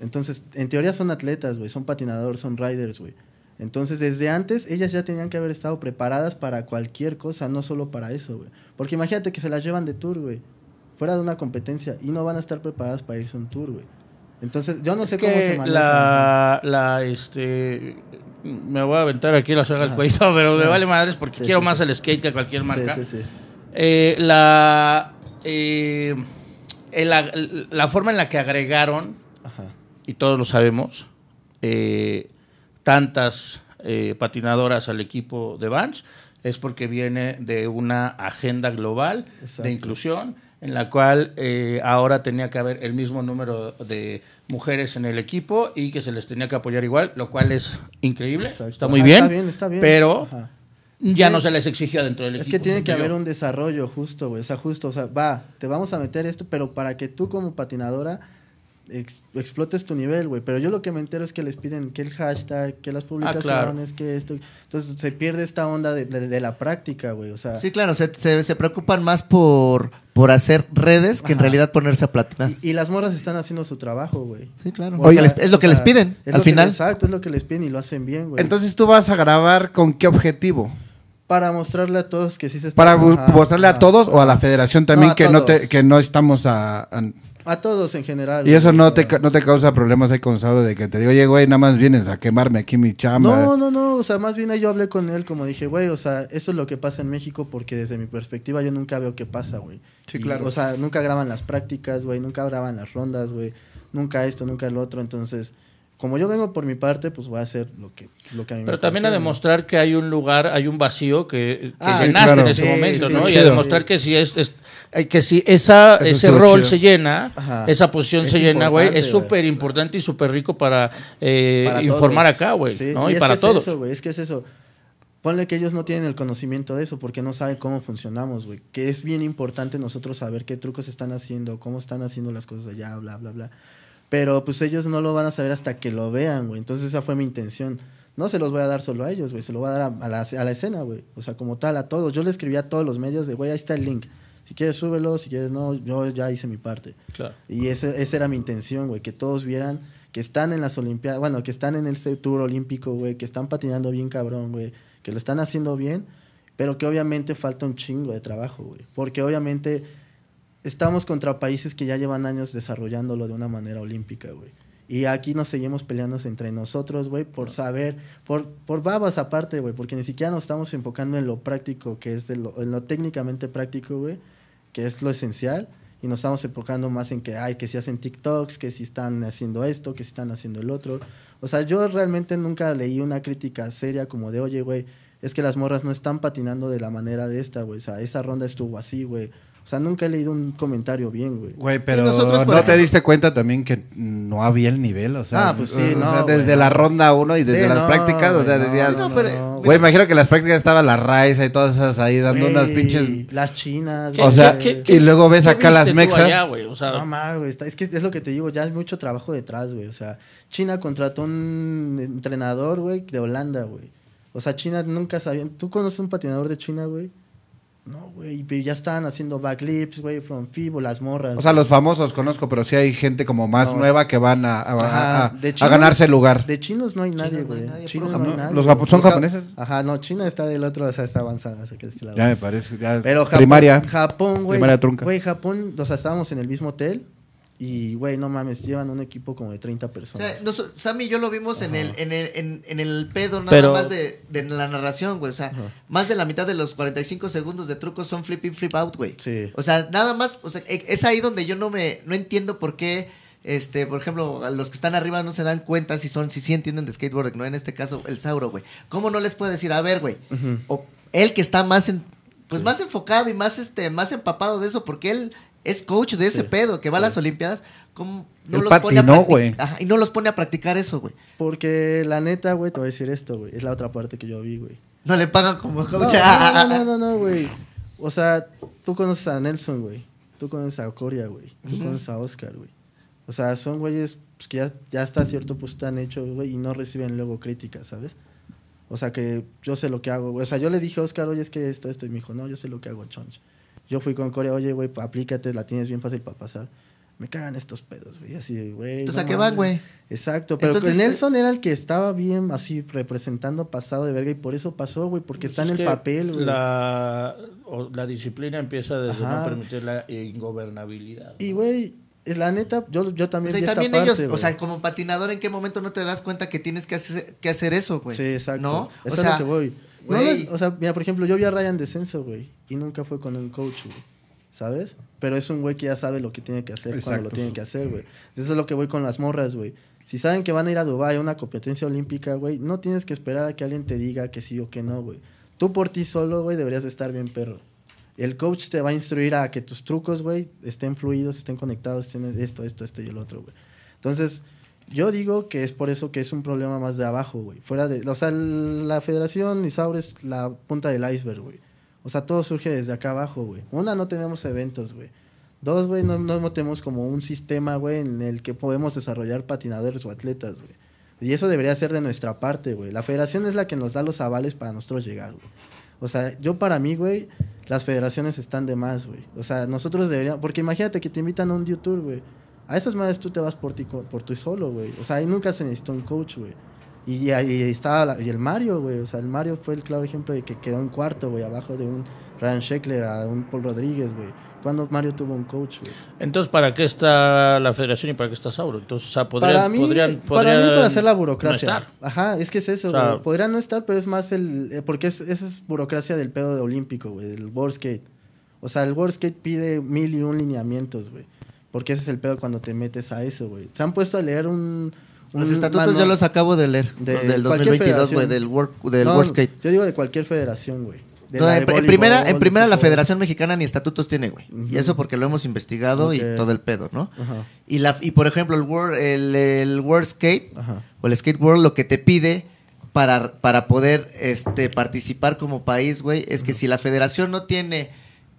Speaker 4: Entonces, en teoría son atletas, güey. Son patinadores, son riders, güey. Entonces, desde antes, ellas ya tenían que haber estado preparadas para cualquier cosa, no solo para eso, güey. Porque imagínate que se las llevan de tour, güey. Fuera de una competencia y no van a estar preparadas para irse a un tour, güey. Entonces, yo no sé cómo se maneja. La,
Speaker 3: la, este, me voy a aventar aquí la saga del ah. cuello, pero me ah. vale madres porque quiero más el skate que cualquier marca. Eh, la, eh, la, la, forma en la que agregaron, y todos lo sabemos, eh, tantas eh, patinadoras al equipo de Vans es porque viene de una agenda global de inclusión en la cual eh, ahora tenía que haber el mismo número de mujeres en el equipo y que se les tenía que apoyar igual, lo cual es increíble, está muy ah, bien, está bien, pero ya no se les exigía dentro del equipo. Es que tiene que haber un
Speaker 4: desarrollo justo, güey, o sea, justo, o sea, va, te vamos a meter esto, pero para que tú como patinadora explotes tu nivel, güey. Pero yo lo que me entero es que les piden que el hashtag, que las ah, publicaciones, que esto. Entonces se pierde esta onda de, la práctica, güey. O sea, sí,
Speaker 2: claro, se, preocupan más por, por hacer redes que en realidad ponerse a platinar.
Speaker 4: Y, las moras están haciendo su trabajo, güey. Sí, claro. es lo que les piden al final. exacto, es lo que les piden y lo hacen bien, güey. Entonces
Speaker 1: tú vas a grabar con qué objetivo?
Speaker 4: Para mostrarle a todos que sí se está... Para mostrarle a,
Speaker 1: todos o a la federación también que, no que no estamos a
Speaker 4: a todos en general. Y eso no
Speaker 1: te, no te causa problemas ahí con Saulo de que te digo, oye, güey, nada más vienes a quemarme aquí mi chamba. No,
Speaker 4: no, no, o sea, más bien yo hablé con él como dije, güey, o sea, eso es lo que pasa en México porque desde mi perspectiva yo nunca veo qué pasa, güey. Sí, claro. O sea, nunca graban las prácticas, güey, nunca graban las rondas, güey, nunca esto, nunca el otro, entonces como yo vengo por mi parte, pues voy a hacer lo que, lo que a mí Pero también a
Speaker 3: demostrar que hay un lugar, hay un vacío que, ah, llenaste en ese momento, ¿no? Y a demostrar que si es, eh, que si esa, ese rol se llena, esa posición se llena, güey, es súper importante y súper rico eh, para, informar acá, güey, ¿no? Y, y para es todos.
Speaker 4: Eso, es que es eso. Ponle que ellos no tienen el conocimiento de eso porque no saben cómo funcionamos, güey. Que es bien importante nosotros saber qué trucos están haciendo, cómo están haciendo las cosas allá, bla, bla, bla. Pero pues ellos no lo van a saber hasta que lo vean, güey. Entonces esa fue mi intención. No se los voy a dar solo a ellos, güey. Se lo voy a dar a, la, a la, escena, güey. O sea, como tal, a todos. Yo le escribí a todos los medios de, güey, ahí está el link. Si quieres, súbelo. Si quieres, no. Yo ya hice mi parte. Claro. Y ese, esa era mi intención, güey. Que todos vieran que están en las Olimpiadas. Bueno, que están en el este Tour Olímpico, güey. Que están patinando bien cabrón, güey. Que lo están haciendo bien. Pero que obviamente falta un chingo de trabajo, güey. Porque obviamente estamos contra países que ya llevan años desarrollándolo de una manera olímpica, güey. Y aquí nos seguimos peleando entre nosotros, güey, por ah. saber, por, por babas aparte, güey, porque ni siquiera nos estamos enfocando en lo práctico, que es lo, en lo técnicamente práctico, güey, que es lo esencial, y nos estamos enfocando más en que, ay, que si hacen TikToks, que si están haciendo esto, que si están haciendo el otro. O sea, yo realmente nunca leí una crítica seria como de, oye, güey, es que las morras no están patinando de la manera de esta, güey, o sea, esa ronda estuvo así, güey o sea, nunca he leído un comentario bien, güey. Güey, pero
Speaker 1: ¿no te diste cuenta también que no había el nivel? O sea, ah, pues sí, no, o sea, desde la ronda uno y desde las prácticas, o sea, decías... No, pero, güey, imagino que las prácticas estaba la Raiza y todas esas ahí dando unas pinches... Las chinas, güey. O sea, y luego ves acá las mexas. Allá, o
Speaker 4: no, mames, güey, es que es lo que te digo, ya hay mucho trabajo detrás, güey. O sea, China contrató un entrenador, güey, de Holanda, güey. O sea, China nunca sabía... ¿Tú conoces un patinador de China, güey? No, güey, pero ya están haciendo backlips, güey, from Fibo, las morras. O sea, los
Speaker 1: famosos conozco, pero sí hay gente como más nueva que van a, ganarse el lugar.
Speaker 4: De chinos no hay nadie, güey. Chinos no ¿Los son japoneses? Ajá, no, China está del otro, o sea, está avanzada. así que que este lado. Ya me parece, ya. Pero Japón, primaria. Japón, güey. Primaria trunca. Güey, Japón, o sea, estábamos en el mismo hotel, y, güey, no mames, llevan un equipo como de 30 personas.
Speaker 2: O sea, Sammy y yo lo vimos en el, en, el, en, el pedo nada más de, la narración, güey. O sea, más de la mitad de los 45 segundos de trucos son flip in, flip out, güey. Sí. O sea, nada más, o sea, e, es ahí donde yo no me, no entiendo por qué este, por ejemplo, los que están arriba no se dan cuenta si son, si sí entienden de skateboarding, ¿no? En este caso, el Sauro, güey. ¿Cómo no les puede decir, a ver, güey? O él que está más pues más enfocado y más este, más empapado de eso, porque él es coach de ese pedo que va a las Olimpiadas. no los pone a Y no los pone a practicar eso, güey.
Speaker 4: Porque la neta, güey, te voy a decir esto, güey. Es la otra parte que yo vi, güey.
Speaker 2: No le pagan como coach.
Speaker 4: No, no, no, güey. o sea, tú conoces a Nelson, güey. Tú conoces a Coria, güey. Tú conoces a Oscar, güey. O sea, son güeyes pues, que ya, ya cierto pues están hechos, güey, y no reciben luego críticas, ¿sabes? O sea, que yo sé lo que hago, güey. O sea, yo le dije a Oscar, oye, es que esto, esto. Y me dijo, no, yo sé lo que hago, chonch. Yo fui con Corea, oye, güey, aplícate, la tienes bien fácil para pasar. Me cagan estos pedos, güey. Así, güey. Entonces, qué va, güey? Exacto. Pero Entonces, Nelson era el que estaba bien así representando pasado de verga y por eso pasó, güey, porque pues está en el papel, güey.
Speaker 3: La, la, disciplina empieza desde no permitir la ingobernabilidad. Y,
Speaker 4: güey, la neta, yo, yo también. O sea, y también ellos, o sea,
Speaker 2: como patinador, ¿en qué momento no te das cuenta que tienes que hacer, que hacer eso, güey? Sí, exacto. ¿No? o sea, que voy o
Speaker 4: sea, mira, por ejemplo, yo vi a Ryan Descenso, güey, y nunca fue con el coach, güey. ¿Sabes? Pero es un güey que ya sabe lo que tiene que hacer cuándo lo tiene que hacer, güey. Eso es lo que voy con las morras, güey. Si saben que van a ir a Dubái a una competencia olímpica, güey, no tienes que esperar a que alguien te diga que sí o que no, güey. Tú por ti solo, güey, deberías estar bien perro. El coach te va a instruir a que tus trucos, güey, estén fluidos, estén conectados, tienes esto, esto, esto y el otro, güey. Entonces, yo digo que es por eso que es un problema más de abajo, güey. Fuera de. O sea, la Federación Isaur es la punta del iceberg, güey. O sea, todo surge desde acá abajo, güey. Una, no tenemos eventos, güey. Dos, güey, no, tenemos como un sistema, güey, en el que podemos desarrollar patinadores o atletas, güey. Y eso debería ser de nuestra parte, güey. La federación es la que nos da los avales para nosotros llegar, güey. O sea, yo para mí, güey, las federaciones están de más, güey. O sea, nosotros deberíamos... Porque imagínate que te invitan a un YouTube, güey. A esas madres tú te vas por ti, por tú solo, güey. O sea, ahí nunca se necesitó un coach, güey. Y, ahí estaba y el Mario, güey. O sea, el Mario fue el claro ejemplo de que quedó en cuarto, güey, abajo de un Ryan Sheckler, a un Paul Rodríguez, güey. ¿Cuándo Mario tuvo un coach, güey?
Speaker 3: Entonces, ¿para qué está la federación y para qué está Sauro? Entonces, o sea, podrían... Para mí, para, hacer la burocracia. No estar.
Speaker 4: Ajá, es que es eso, güey. Podrían no estar, pero es más el... Eh, porque esa es burocracia del pedo de olímpico, güey, del World skate. O sea, el World skate pide mil y un lineamientos, güey. Porque ese es el pedo cuando te metes a eso, güey. Se han puesto a leer un... los estatutos yo los
Speaker 2: acabo de leer. del 2022, güey, del, World del Skate.
Speaker 4: Yo digo de cualquier federación, güey. en, primera, en primera
Speaker 2: la Federación Mexicana ni estatutos tiene, güey. Y eso porque lo hemos investigado y todo el pedo, ¿no? Y, la, y por ejemplo, el World, el, World Skate o el Skate World lo que te pide para, para poder este, participar como país, güey, es que si la federación no tiene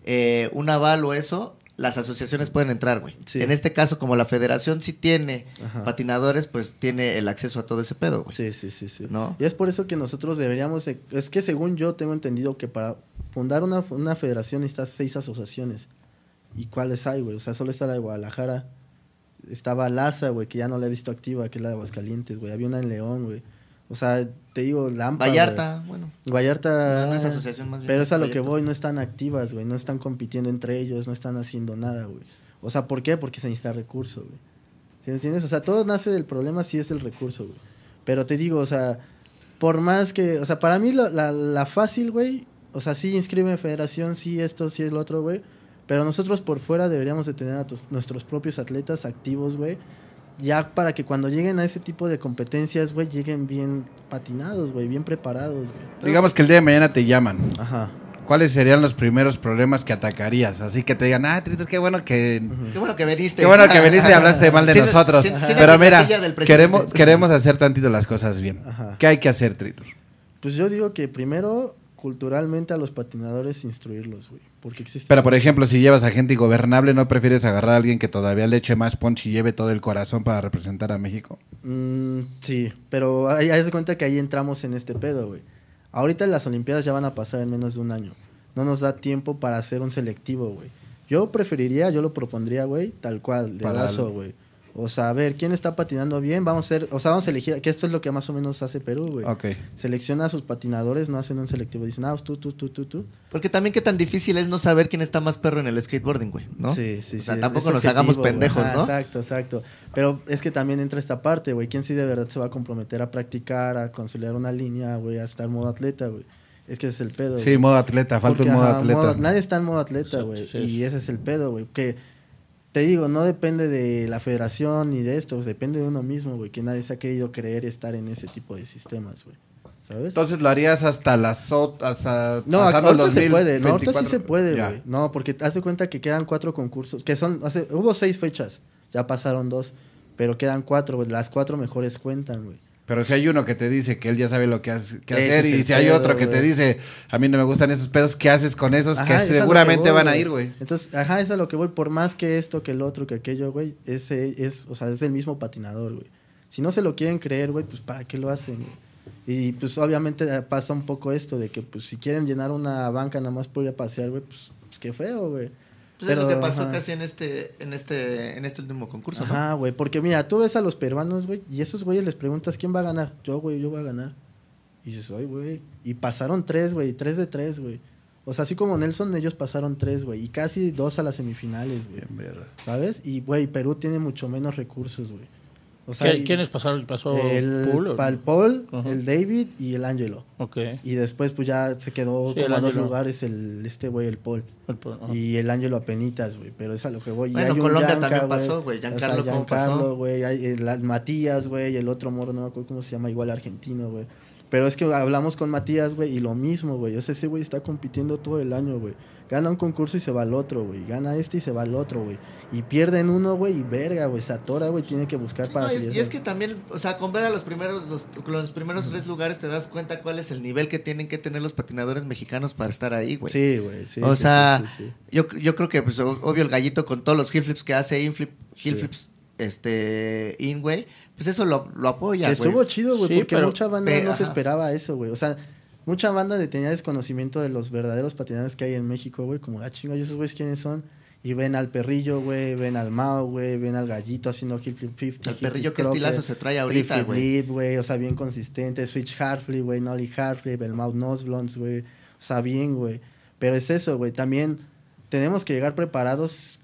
Speaker 2: eh, un aval o eso, las asociaciones pueden entrar, güey. En este caso, como la federación sí tiene patinadores, pues tiene el acceso a todo ese pedo, güey. Sí, sí, sí, sí. ¿No?
Speaker 4: Y es por eso que nosotros deberíamos, es que según yo tengo entendido que para fundar una, una federación necesitas seis asociaciones. ¿Y cuáles hay, güey? O sea, solo está la de Guadalajara. Estaba Laza, güey, que ya no la he visto activa, que es la de Aguascalientes, güey. Había una en León, güey. O sea, te digo, Lampa. Vallarta, bueno. Vallarta. Pero es a lo que voy, no están activas, güey. No están compitiendo entre ellos, no están haciendo nada, güey. O sea, ¿por qué? Porque se necesita recurso, güey. ¿Sí me entiendes? O sea, todo nace del problema si es el recurso, güey. Pero te digo, o sea, por más que. O sea, para mí la, la, fácil, güey. O sea, sí inscribe en federación, sí esto, sí es lo otro, güey. Pero nosotros por fuera deberíamos de tener a nuestros propios atletas activos, güey ya para que cuando lleguen a ese tipo de competencias, güey, lleguen bien patinados, güey, bien preparados,
Speaker 1: Digamos que el día de mañana te llaman. Ajá. ¿Cuáles serían los primeros problemas que atacarías? Así que te digan, ah, Tritos, qué bueno que... Qué bueno que veniste. Qué bueno que veniste y hablaste mal de nosotros. Pero mira, queremos, queremos hacer tantito las cosas bien. Ajá. ¿Qué hay que hacer, Tritos?
Speaker 4: Pues yo digo que primero culturalmente a los patinadores instruirlos, güey. Porque existe. Pero, por ejemplo,
Speaker 1: si llevas a gente ingobernable, ¿no prefieres agarrar a alguien que todavía le eche más punch y lleve todo el corazón para representar a México?
Speaker 4: Mm, sí, pero ahí haz de cuenta que ahí entramos en este pedo, güey. Ahorita las Olimpiadas ya van a pasar en menos de un año. No nos da tiempo para hacer un selectivo, güey. Yo preferiría, yo lo propondría, güey, tal cual, de brazo, güey. O sea, a ver, ¿quién está patinando bien? Vamos a ser, o sea, vamos a elegir, que esto es lo que más o menos hace Perú, güey. Ok. Selecciona a sus patinadores, no hacen un selectivo, dicen, ah, tú, tú, tú, tú, tú.
Speaker 2: Porque también qué tan difícil es no saber quién está más perro en el skateboarding, güey, ¿no? Sí, sí, o sea, sí. Tampoco nos hagamos pendejos, ¿no?
Speaker 4: Exacto, exacto. Pero es que también entra esta parte, güey, ¿quién sí de verdad se va a comprometer a practicar, a conciliar una línea, güey, a estar modo atleta, güey? Es que ese es el pedo. Sí, modo atleta, falta el modo atleta. nadie está en modo atleta, güey. Y ese es el pedo, güey. Que te digo, no depende de la federación ni de esto, depende de uno mismo, güey, que nadie se ha querido creer estar en ese tipo de sistemas, güey. ¿Sabes? Entonces lo harías hasta las hasta No, ahorita se puede, no, sí se puede, güey. No, porque haz de cuenta que quedan cuatro concursos, que son, hubo seis fechas, ya pasaron dos, pero quedan cuatro, güey. Las cuatro mejores cuentan, güey.
Speaker 1: Pero si hay uno que te dice que él ya sabe lo que, que hacer y si hay otro que te dice, a mí no me gustan esos pedos, ¿qué haces con esos que seguramente van a ir, güey?
Speaker 4: Entonces, ajá, es lo que voy. Por más que esto, que el otro, que aquello, güey, ese es, o sea, es el mismo patinador, güey. Si no se lo quieren creer, güey, pues ¿para qué lo hacen? Y pues obviamente eh, pasa un poco esto de que, pues si quieren llenar una banca nada más por ir a pasear, güey, pues, pues qué feo, güey. Pues pero, pasó casi
Speaker 2: en este, en este, en este último concurso.
Speaker 4: Ajá, güey, porque mira, tú ves a los peruanos, güey, y esos güeyes les preguntas quién va a ganar. Yo, güey, yo voy a ganar. Y dices, ay, güey. Y pasaron tres, güey, tres de tres, güey. O sea, así como Nelson, ellos pasaron tres, güey. Y casi dos a las semifinales, güey. ¿Sabes? Y, güey, Perú tiene mucho menos recursos, güey. ¿Quiénes pasaron? ¿Pasó el Paul? El, Paul el David y el Angelo. Okay. Y después pues ya se quedó En como dos lugares el, este güey, el Paul. Y el Angelo a penitas, güey. Pero es a lo que voy. Bueno, y hay Colombia también pasó, güey. Giancarlo, o güey. El Matías, güey. El otro moro, no me acuerdo cómo se llama, igual argentino, güey. Pero es que hablamos con Matías, güey, y lo mismo, güey. yo sé ese güey está compitiendo todo el año, güey. Gana un concurso y se va al otro, güey. Gana este y se va al otro, güey. Y pierden uno, güey, y verga, güey. Se güey. Tiene que buscar para Y es que
Speaker 2: también, o sea, con ver a los primeros, los, primeros tres lugares te das cuenta cuál es el nivel que tienen que tener los patinadores mexicanos para estar ahí, güey. Sí, güey, sí. O sea, Yo, yo creo que, pues, obvio, el gallito con todos los hillflips que hace, inflip, este, in, güey, pues eso lo, apoya, güey. Estuvo chido, güey, porque mucha banda no se
Speaker 4: esperaba eso, güey. O sea, Mucha banda de tenía desconocimiento de los verdaderos patinadores que hay en México, güey. Como, ah, chingo, ¿y esos güeyes quiénes son? Y ven al perrillo, güey, ven al Mao, güey, ven al gallito haciendo hip flip 50. El perrillo que estilazo se trae ahorita, güey. güey, o sea, bien consistente. Switch Harfley, güey, Nolly Harfley, el Mao Nosblonds, güey. O sea, bien, güey. Pero es eso, güey. También tenemos que llegar preparados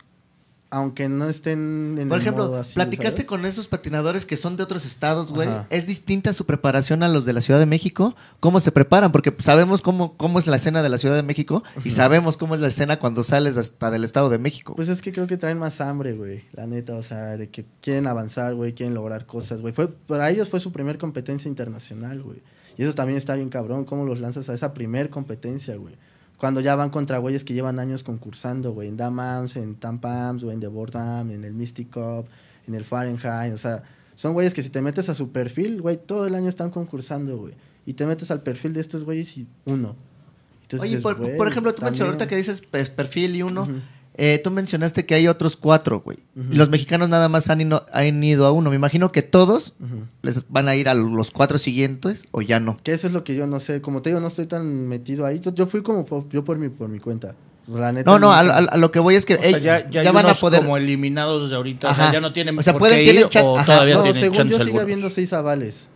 Speaker 4: aunque no
Speaker 2: estén en Por ejemplo, el modo así, platicaste con esos patinadores que son de otros estados, güey. ¿Es distinta su preparación a los de la Ciudad de México? ¿Cómo se preparan? Porque sabemos cómo, cómo es la escena de la Ciudad de México y sabemos cómo es la escena cuando sales hasta del Estado de México.
Speaker 4: Pues es que creo que traen más hambre, güey. La neta, o sea, de que quieren avanzar, güey, quieren lograr cosas, güey. Fue, para ellos fue su primer competencia internacional, güey. Y eso también está bien cabrón, cómo los lanzas a esa primer competencia, güey. Cuando ya van contra güeyes que llevan años concursando, güey, en Damams, en Tampams, güey, en The Boredom, en el Mystic Cup, en el Fahrenheit, o sea, son güeyes que si te metes a su perfil, güey, todo el año están concursando, güey. Y te metes al perfil de estos güeyes y uno. Oye, por, ejemplo, tú, mencionas ahorita que dices
Speaker 2: perfil y uno, eh, tú mencionaste que hay otros cuatro, güey. Y los mexicanos nada más han, han, ido a uno. Me imagino que todos les van a ir a los cuatro siguientes o ya no.
Speaker 4: Que eso es lo que yo no sé. Como te digo, no estoy tan metido ahí. Yo, fui como por, yo por mi, por mi
Speaker 2: cuenta. no, no, a, lo que voy es que ya, van a poder. como eliminados desde ahorita. O sea, ya no tienen. más ir, según yo sigue
Speaker 4: habiendo seis avales.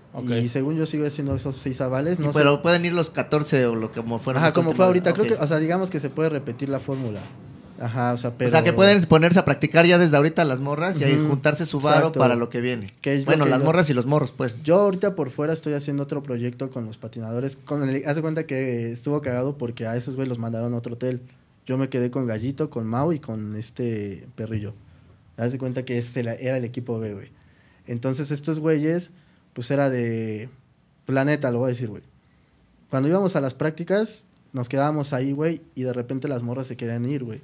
Speaker 4: Y según yo sigo haciendo esos seis avales. No pero
Speaker 2: pueden ir los 14 o lo que como fueron. Ajá, como fue ahorita. Creo que, o
Speaker 4: sea, digamos que se puede repetir la fórmula. Ajá, o sea, pero... O sea, que pueden
Speaker 2: ponerse a practicar ya desde ahorita las morras y ahí juntarse su baro para lo que viene. bueno, las morras y
Speaker 4: los morros, pues. Yo ahorita por fuera estoy haciendo otro proyecto con los patinadores. Con Haz de cuenta que estuvo cagado porque a esos güey los mandaron a otro hotel. Yo me quedé con Gallito, con Mau y con este perrillo. Haz de cuenta que ese era el equipo B, güey. Entonces estos güeyes, pues era de... Planeta, lo voy a decir, güey. Cuando íbamos a las prácticas, nos quedábamos ahí, güey, y de repente las morras se querían ir, güey.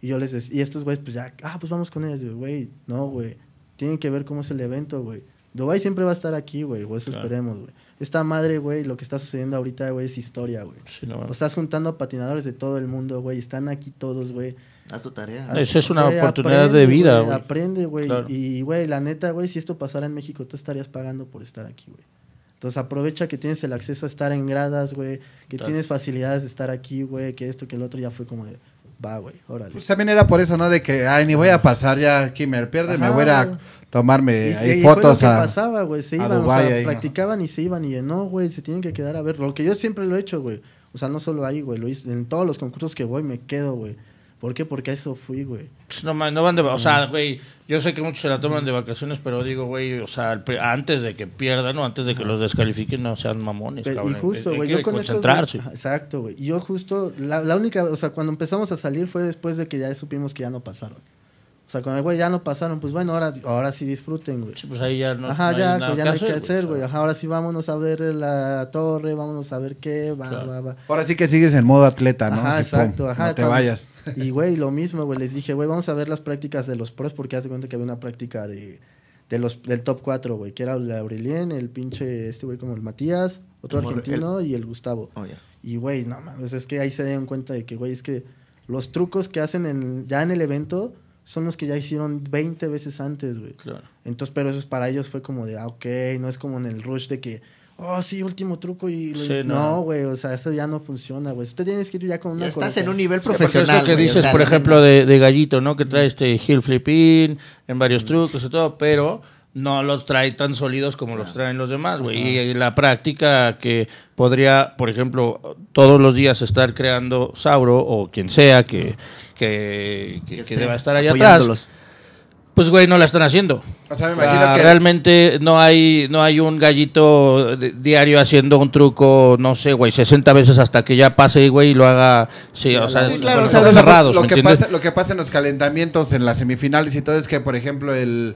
Speaker 4: Y yo les decía, y estos güeyes, pues ya, ah, pues vamos con ellos, güey, no, güey, tienen que ver cómo es el evento, güey. Dubai siempre va a estar aquí, güey, o eso esperemos, güey. Esta madre, güey, lo que está sucediendo ahorita, güey, es historia, güey. no, estás juntando a patinadores de todo el mundo, güey, están aquí todos, güey. Haz tu tarea. Esa es una oportunidad de vida, güey. Aprende, güey. Y, güey, la neta, güey, si esto pasara en México, tú estarías pagando por estar aquí, güey. Entonces aprovecha que tienes el acceso a estar en gradas, güey, que tienes facilidades de estar aquí, güey, que esto, que el otro ya fue como Va, güey, órale.
Speaker 1: Pues también era por eso, ¿no? De que, ay, ni voy a pasar ya aquí, me
Speaker 4: pierde, me voy a
Speaker 1: tomarme ahí eh, fotos pasaba, güey, se iban, o sea,
Speaker 4: practicaban y se iban y no, güey, se tienen que quedar a ver. Lo que yo siempre lo he hecho, güey. O sea, no solo ahí, güey, lo hice, en todos los concursos que voy me quedo, güey. ¿Por qué? Porque a eso fui, güey.
Speaker 3: Pues no, man, no van de... O sea, mm. güey, yo sé que muchos se la toman de vacaciones, pero digo, güey, o sea, antes de que pierdan o antes de que los descalifiquen, no sean mamones, cabrón. Y justo, güey, yo con concentrarse.
Speaker 4: exacto, güey. Yo justo, la, única, o sea, cuando empezamos a salir fue después de que ya supimos que ya no pasaron. O sea, con el güey ya no pasaron, pues bueno, ahora, ahora sí disfruten, güey. Sí, pues ahí ya no, hay nada pues que hacer, güey. ahora sí vámonos a ver la torre, vámonos a ver qué, va, va, va.
Speaker 1: Ahora sí que sigues en modo atleta, ¿no? Ajá, exacto, ajá. No te vayas.
Speaker 4: Y, güey, lo mismo, güey. Les dije, güey, vamos a ver las prácticas de los pros, porque hace cuenta que había una práctica de, los, del top 4, güey, que era el Aurelien, el pinche, este güey como el Matías, otro argentino y el Gustavo. Oh, y, güey, no mames, es que ahí se dieron cuenta de que, güey, es que los trucos que hacen en, ya en el evento son los que ya hicieron 20 veces antes, güey. Claro. Entonces, pero eso es para ellos fue como de, ah, ok, no es como en el rush de que, oh, sí, último truco y... no, güey, o sea, eso ya no funciona, güey. Usted tiene que ir ya con una... estás en un nivel profesional. Eso que dices, por ejemplo,
Speaker 3: de, Gallito, ¿no? Que trae este heel flipping en varios mm. trucos y todo, pero no los trae tan sólidos como los traen los demás, güey. Y la práctica que podría, por ejemplo, todos los días estar creando Sauro o quien sea que que, que, deba estar allá atrás. Pues, güey, no la están haciendo. O sea, me imagino que... Realmente no hay, no hay un gallito diario haciendo un truco, no sé, güey, 60 veces hasta que ya pase, güey, y lo haga. Sí, claro, cerrados. que pasa, lo
Speaker 1: que pasa en los calentamientos, en las semifinales y todo, es que, por ejemplo, el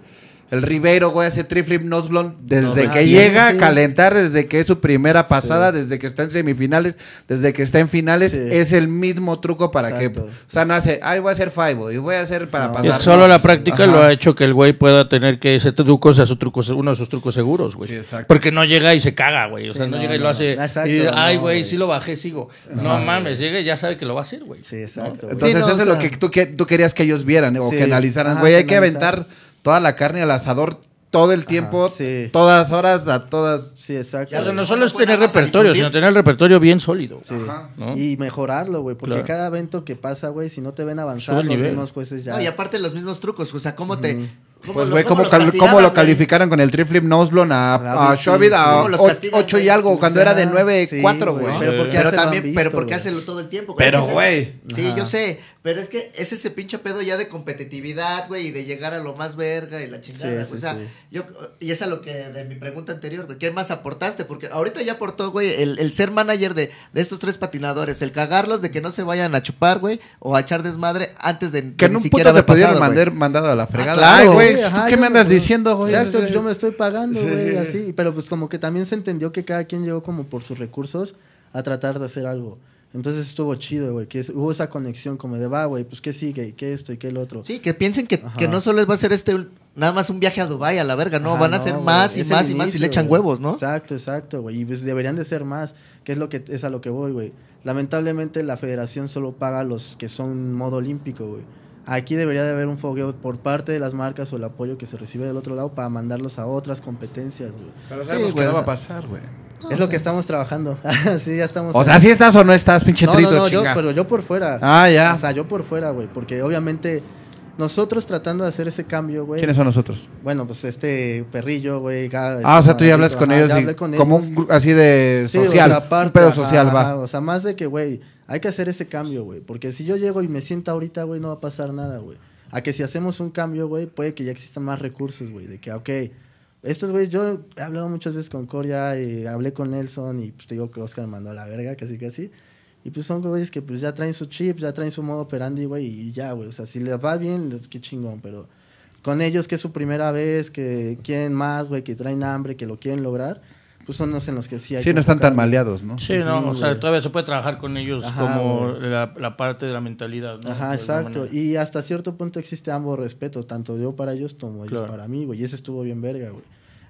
Speaker 1: el Ribeiro, güey, hace triflip Nosblon desde que llega a calentar, desde que es su primera pasada, desde que está en semifinales, desde que está en finales, es el mismo truco para que. O sea, no hace, ay, voy a hacer five y voy a hacer para pasar. Solo la práctica lo ha
Speaker 3: hecho que el güey pueda tener que ese truco sea su truco, uno de sus trucos seguros, güey. Porque no llega y se caga, güey. O sea, no, llega y lo hace. y dice, ay, güey, sí lo bajé, sigo. No, mames, llega y ya sabe que lo va a
Speaker 4: hacer, güey. Sí, exacto. Entonces, eso es lo que
Speaker 1: tú, que tú querías que ellos vieran o que analizaran. Güey, hay que aventar toda la carne al asador todo el tiempo, todas horas, a todas. Sí, exacto.
Speaker 4: O sea, no solo es tener
Speaker 3: repertorio, sino tener el repertorio bien sólido. Y
Speaker 4: mejorarlo, güey, porque cada evento que pasa, güey, si no te ven avanzar, los mismos jueces ya. No, y
Speaker 2: aparte los mismos trucos, o sea, cómo te pues,
Speaker 4: güey, ¿cómo, lo calificaron
Speaker 1: con el triflip Nosblon a, a Shovit a 8 y algo cuando ¿eh? era de 9-4, güey? pero porque, pero también, pero
Speaker 2: todo el tiempo. Pero, güey. Sí, yo sé. Pero es que es ese pinche pedo ya de competitividad, güey, y de llegar a lo más verga y la chingada. o sea, yo, y es a lo que de mi pregunta anterior, güey, ¿qué más aportaste? Porque ahorita ya aportó, güey, el, ser manager de, estos tres patinadores, el cagarlos de que no se vayan a chupar, güey, o a echar desmadre antes de. Que de en un punto te pudieron mandar mandado a la ah, fregada. güey qué me andas diciendo, güey? Exacto, yo me estoy pagando, güey, así.
Speaker 4: Pero pues como que también se entendió que cada quien llegó como por sus recursos a tratar de hacer algo. Entonces estuvo chido, güey, que hubo esa conexión como de, va, güey, pues qué sigue, qué esto y qué el otro. Sí, que piensen que, no
Speaker 2: solo va a ser este, nada más un viaje a Dubái a la verga, no, van a hacer más y más y más y le echan
Speaker 4: huevos, ¿no? Exacto, exacto, güey, y pues deberían de ser más, que es, lo que es a lo que voy, güey. Lamentablemente la federación solo paga a los que son modo olímpico, güey. Aquí debería de haber un fogueo por parte de las marcas o el apoyo que se recibe del otro lado para mandarlos a otras competencias, güey. Pero sabemos que no va a pasar, güey. es lo que estamos trabajando. sí, ya estamos. O sea, ¿sí estás o no estás, pinche no, no, pero yo por fuera. Ah, ya. O sea, yo por fuera, güey. Porque obviamente nosotros tratando de hacer ese cambio, güey. ¿Quiénes son nosotros? Bueno, pues este perrillo, güey. Ah, o este sea, tú ya hablas con ellos, y como un así de social, un pedo social, va. O sea, más de que, güey, hay que hacer ese cambio, güey. Porque si yo llego y me siento ahorita, güey, no va a pasar nada, güey. A que si hacemos un cambio, güey, puede que ya existan más recursos, güey. De que, ok, estos güey, yo he hablado muchas veces con Coria y eh, hablé con Nelson y pues te digo que Oscar me mandó a la verga, casi casi. Y pues son güeyes que pues ya traen su chip, ya traen su modo operandi, güey, y ya, güey. O sea, si les va bien, qué chingón, pero con ellos que es su primera vez, que quieren más, güey, que traen hambre, que lo quieren lograr, pues son los en los que sí hay Sí, no están tan maleados, ¿no? Sí, no, o sea,
Speaker 3: todavía se puede trabajar con
Speaker 4: ellos como
Speaker 3: la, parte de la mentalidad, ¿no? Ajá, exacto.
Speaker 4: Y hasta cierto punto existe ambos respeto, tanto yo para ellos como ellos para mí, güey. Y eso estuvo bien verga, güey.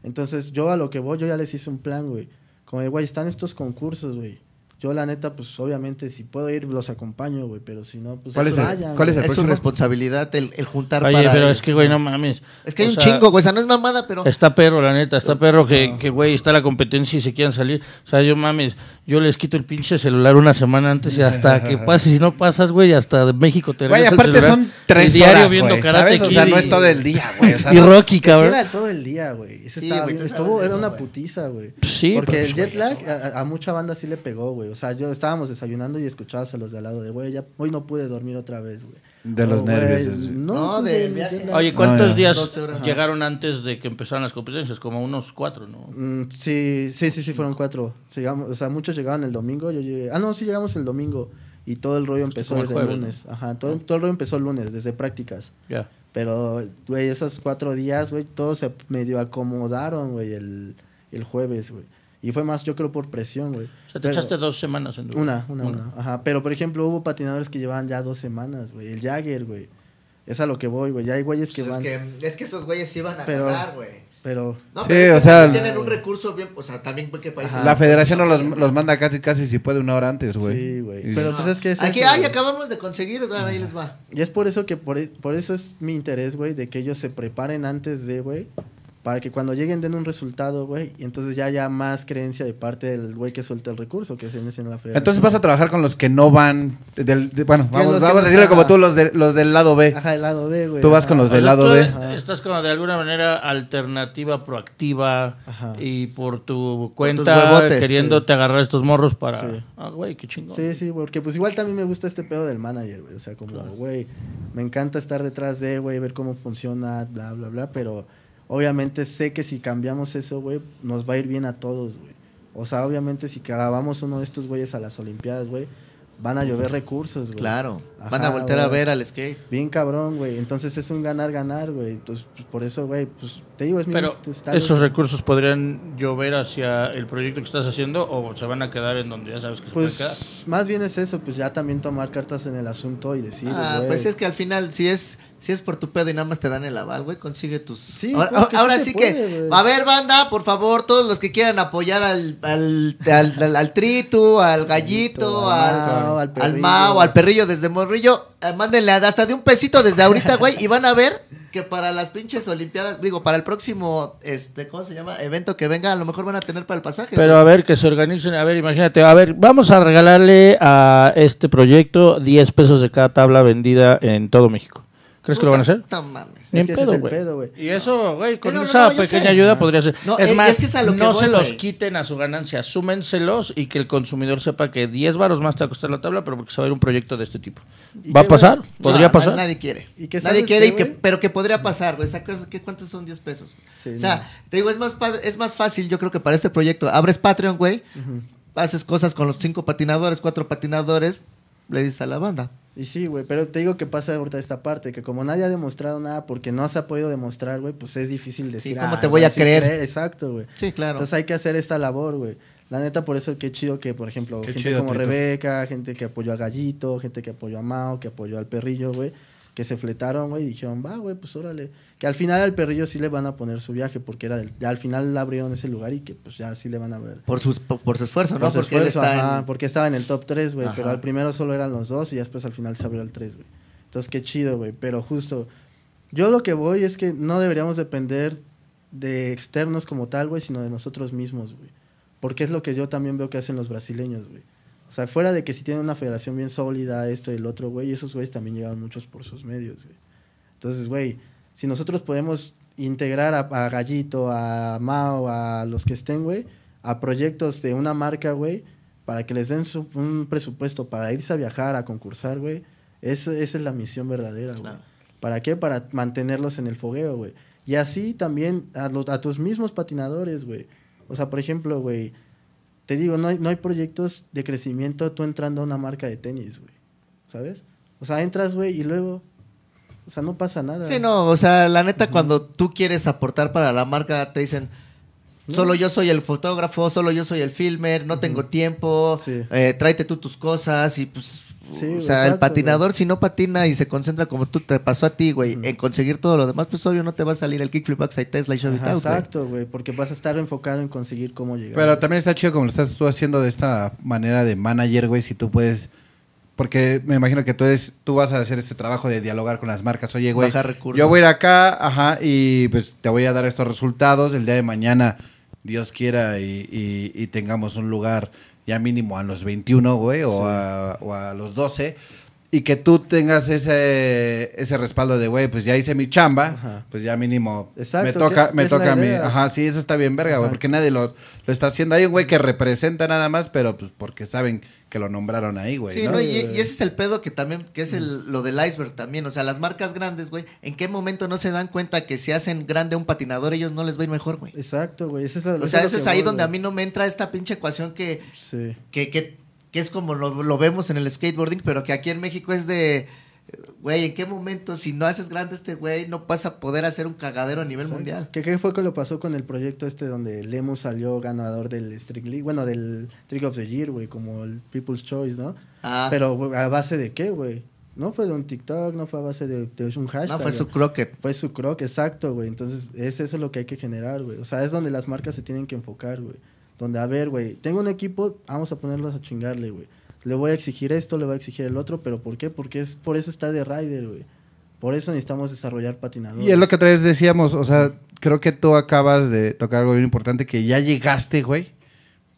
Speaker 4: Entonces, yo a lo que voy, yo ya les hice un plan, güey. Como de, güey, están estos concursos, güey yo, la neta, pues obviamente, si puedo ir, los acompaño, güey, pero si no, pues. ¿Cuál es, ¿cuál es, el su responsabilidad el,
Speaker 2: juntar Oye, pero es que, güey, no mames. Es que hay un chingo, güey, o sea, no es mamada, pero.
Speaker 3: Está perro, la neta, está perro que, güey, está la competencia y se quieran salir. O sea, yo mames, yo les quito el pinche celular una semana antes y hasta que pase. Si no pasas, güey, hasta México te Güey, aparte son tres diario viendo ¿sabes? O sea, no es todo el día, güey. y Rocky, cabrón. Era
Speaker 4: todo el día, güey. sí, estuvo, era una putiza, güey. Sí, Porque el pues, jet lag a mucha banda sí le pegó, güey. O sea, yo estábamos desayunando y escuchabas a los de al lado de, güey, hoy no pude dormir otra vez, güey. De los nervios. no, pues, de, Oye, ¿cuántos días
Speaker 3: llegaron antes de que empezaran las competencias? Como unos cuatro, ¿no?
Speaker 4: Mm, sí, sí, sí, sí, fueron cuatro. o sea, muchos llegaban el domingo. Yo Ah, no, sí llegamos el domingo. Y todo el rollo empezó desde el lunes. Ajá, ah. todo, el rollo empezó el lunes, desde prácticas. Ya. Pero, güey, esos cuatro días, güey, todos se medio acomodaron, güey, el, el jueves, güey. Y fue más, yo creo, por presión, güey. O sea, te echaste dos semanas en duda. Una, una, una, Ajá. Pero, por ejemplo, hubo patinadores que llevaban ya dos semanas, güey. El Jagger, güey. Es a lo que voy, güey. Ya hay güeyes que pues van.
Speaker 2: Es que, esos güeyes iban a Pero... ganar, güey. Pero, sí, o sea, tienen un recurso bien, o sea, también qué país. La federación
Speaker 1: no los, los, manda casi, casi si puede una hora antes, güey. Sí, güey. Pero entonces, pues, es que
Speaker 2: es Aquí, ay, acabamos de conseguir, ahí les va.
Speaker 4: Y es por eso que, por, e, por eso es mi interés, güey, de que ellos se preparen antes de, güey, para que cuando lleguen den un resultado, güey, y entonces ya haya más creencia de parte del güey que suelta el recurso, que es en ese en la Entonces vas
Speaker 1: a trabajar con los que no van bueno, vamos, a decirle como tú, los, de, los del lado B. Ajá,
Speaker 4: el lado B, güey. Tú vas con los del lado B. Estás
Speaker 3: como de alguna manera alternativa, proactiva, y por tu cuenta queriéndote agarrar estos morros para,
Speaker 4: ah, güey, qué chingón. Sí, sí, porque pues igual también me gusta este pedo del manager, güey, o sea, como, güey, me encanta estar detrás de, güey, ver cómo funciona, bla, bla, bla, pero obviamente sé que si cambiamos eso, güey, nos va a ir bien a todos, güey. O sea, obviamente si grabamos uno de estos güeyes a las Olimpiadas, güey, van a llover recursos, güey. Claro. van a volver a ver al skate. Bien cabrón, güey. Entonces es un ganar-ganar, güey. pues, por eso, güey, pues te digo, es Pero esos recursos
Speaker 3: podrían llover hacia el proyecto que estás haciendo o se van a quedar en donde ya sabes que pues,
Speaker 4: Más bien es eso, pues ya también tomar cartas
Speaker 2: en el asunto y decir, ah, pues es que al final, si es si es por tu pedo y nada más te dan el aval, güey, consigue tus. Sí, ahora, sí, que. A ver, banda, por favor, todos los que quieran apoyar al, al, al, al, al gallito, al, al, mao, al perrillo desde Morrillo, eh, mándenle hasta de un pesito desde ahorita, güey, y van a ver que para las pinches olimpiadas, digo, para el próximo, este, ¿cómo se llama? Evento que venga, a lo mejor van a tener para el pasaje. Pero a
Speaker 3: ver, que se organicen, a ver, imagínate, a ver, vamos a regalarle a este proyecto 10 pesos de cada tabla vendida en todo México. ¿Crees que lo van a hacer? No mames. en pedo, güey. y eso, güey, con esa pequeña ayuda podría ser. es, más, no se los quiten a su ganancia, súmenselos y que el consumidor sepa que 10 varos más te va a costar la tabla, pero porque se va a ir un proyecto de este
Speaker 2: tipo. ¿Va a pasar? ¿Podría pasar? Nadie quiere. ¿Y nadie quiere, pero que podría pasar, güey. ¿Cuántos son 10 pesos? o sea, te digo, es más, es más fácil, yo creo que para este proyecto, abres Patreon, güey. haces cosas con los cinco patinadores, cuatro patinadores, le dices a la banda.
Speaker 4: Y sí, güey, pero te digo que pasa ahorita esta parte, que como nadie ha demostrado nada porque no se ha podido demostrar, güey, pues es difícil decir. ¿Cómo ah, te voy a creer? Exacto, güey. Sí, claro. Entonces hay que hacer esta labor, güey. La neta, por eso qué chido que, por ejemplo, gente como Rebeca, gente que apoyó a Gallito, gente que apoyó a Mao, que apoyó al Perrillo, güey, que se fletaron, güey, y dijeron, va, güey, pues órale. Que al final al perrillo sí le van a poner su viaje, porque era al final le abrieron ese lugar y que pues ya sí le van a abrir.
Speaker 2: Por, sus, por, su esfuerzo, ¿no? Por su porque esfuerzo,
Speaker 4: porque estaba en el top 3, güey. Pero al primero solo eran los dos y después al final se abrió el 3, güey. Entonces qué chido, güey. Pero justo, yo lo que voy es que no deberíamos depender de externos como tal, güey, sino de nosotros mismos, güey. Porque es lo que yo también veo que hacen los brasileños, güey. O sea, fuera de que si tienen una federación bien sólida, esto y el otro, güey, esos güeyes también llevan muchos por sus medios, güey. Entonces, güey, si nosotros podemos integrar a, Gallito, a Mao, a los que estén, güey, a proyectos de una marca, güey, para que les den un presupuesto para irse a viajar, a concursar, güey, esa es la misión verdadera, güey. ¿Para qué? Para mantenerlos en el fogueo, güey. Y así también a, los, a tus mismos patinadores, güey. O sea, por ejemplo, güey, te digo, no hay, no hay proyectos de crecimiento tú entrando a una marca de tenis, güey. ¿Sabes? O sea, entras, güey, y luego o sea, no pasa nada. Sí, no,
Speaker 2: o sea, la neta, cuando tú quieres aportar para la marca, te dicen, solo yo soy el fotógrafo, solo yo soy el filmer, no tengo tiempo, eh, tráete tú tus cosas y pues... o sea, el patinador si no patina y se concentra como tú te pasó a ti, güey, en conseguir todo lo demás, pues obvio no te va a salir el kickflip backside Tesla y y Exacto,
Speaker 4: güey, porque vas a estar enfocado en conseguir cómo llegar. Pero
Speaker 2: también está
Speaker 1: chido como lo estás tú haciendo de esta manera de manager, güey, si tú puedes porque me imagino que tú vas a hacer este trabajo de dialogar con las marcas. Oye, güey, yo voy a ir acá, ajá, y pues te voy a dar estos resultados. El día de mañana, Dios quiera, y, tengamos un lugar ya mínimo a los 21, güey, o, a, los 12 y que tú tengas ese, ese respaldo de, güey, pues ya hice mi chamba, pues ya mínimo Exacto, me toca, me toca a mí. Ajá, sí, eso está bien verga, güey, porque nadie lo, lo, está haciendo. Hay un güey que representa nada más, pero pues porque saben que lo nombraron ahí, güey. Sí, ¿no? y, eh. ese
Speaker 2: es el pedo que también, que es el, mm. lo del iceberg también. O sea, las marcas grandes, güey, ¿en qué momento no se dan cuenta que si hacen grande un patinador, ellos no les va a mejor, güey? Exacto, güey. o sea, eso es, ahí donde a mí no me entra esta pinche ecuación que, es como lo, vemos en el skateboarding, pero que aquí en México es de güey, ¿en qué momento si no haces grande este güey no vas a poder hacer un cagadero a nivel mundial?
Speaker 4: ¿Qué, fue que lo pasó con el proyecto este donde Lemos salió ganador del Street League, bueno, del Trick of the Year, güey, como el People's Choice, ¿no? Ah. Pero a base de qué, güey? No fue de un TikTok, no fue a base de, un hashtag. No, fue su croquet. Fue su croquet, exacto, güey. Entonces, es eso lo que hay que generar, güey. O sea, es donde las marcas se tienen que enfocar, güey. Donde, a ver, güey, tengo un equipo, vamos a ponerlos a chingarle, güey le voy a exigir esto, le voy a exigir el otro, pero ¿por qué? Porque es por eso está de rider, güey. Por eso necesitamos desarrollar patinadores. Y es lo
Speaker 1: que otra vez decíamos, o sea, creo que tú acabas de tocar algo bien importante que ya llegaste, güey,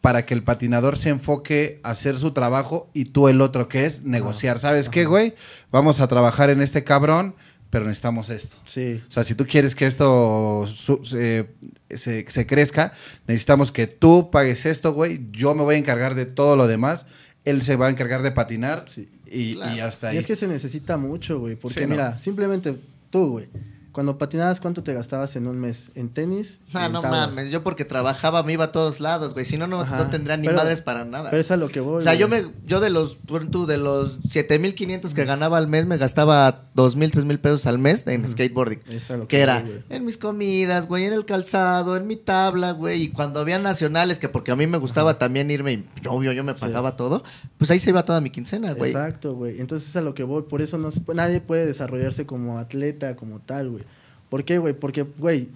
Speaker 1: para que el patinador se enfoque a hacer su trabajo y tú el otro, que es negociar. ¿Sabes qué, güey? Vamos a trabajar en este cabrón, pero necesitamos esto. Sí. O sea, si tú quieres que esto se crezca, necesitamos que tú pagues esto, güey. Yo me voy a encargar de todo lo demás él se va a encargar de patinar y, hasta
Speaker 2: ahí. Y es que
Speaker 4: se necesita mucho, güey, porque mira, simplemente tú, güey, cuando patinabas, ¿cuánto te
Speaker 2: gastabas en un mes? ¿En tenis? Ah, no mames. Yo porque trabajaba me iba a todos lados, güey. Si no, no, no tendría ni madres para nada. Pero es a lo que voy. O sea, yo me, yo de los, tú, de los 7500 que ganaba al mes, me gastaba 2000, 3000 pesos al mes en skateboarding. skateboarding. Es a lo que, que era en mis comidas, güey, en el calzado, en mi tabla, güey. Y cuando había nacionales, que porque a mí me gustaba también irme, y pues, obvio, yo me pagaba todo, pues ahí se iba toda mi quincena, güey. Exacto, güey. Entonces es
Speaker 4: a lo que voy. Por eso no nadie puede desarrollarse como atleta, como tal, güey. ¿Por qué, güey? Porque, güey,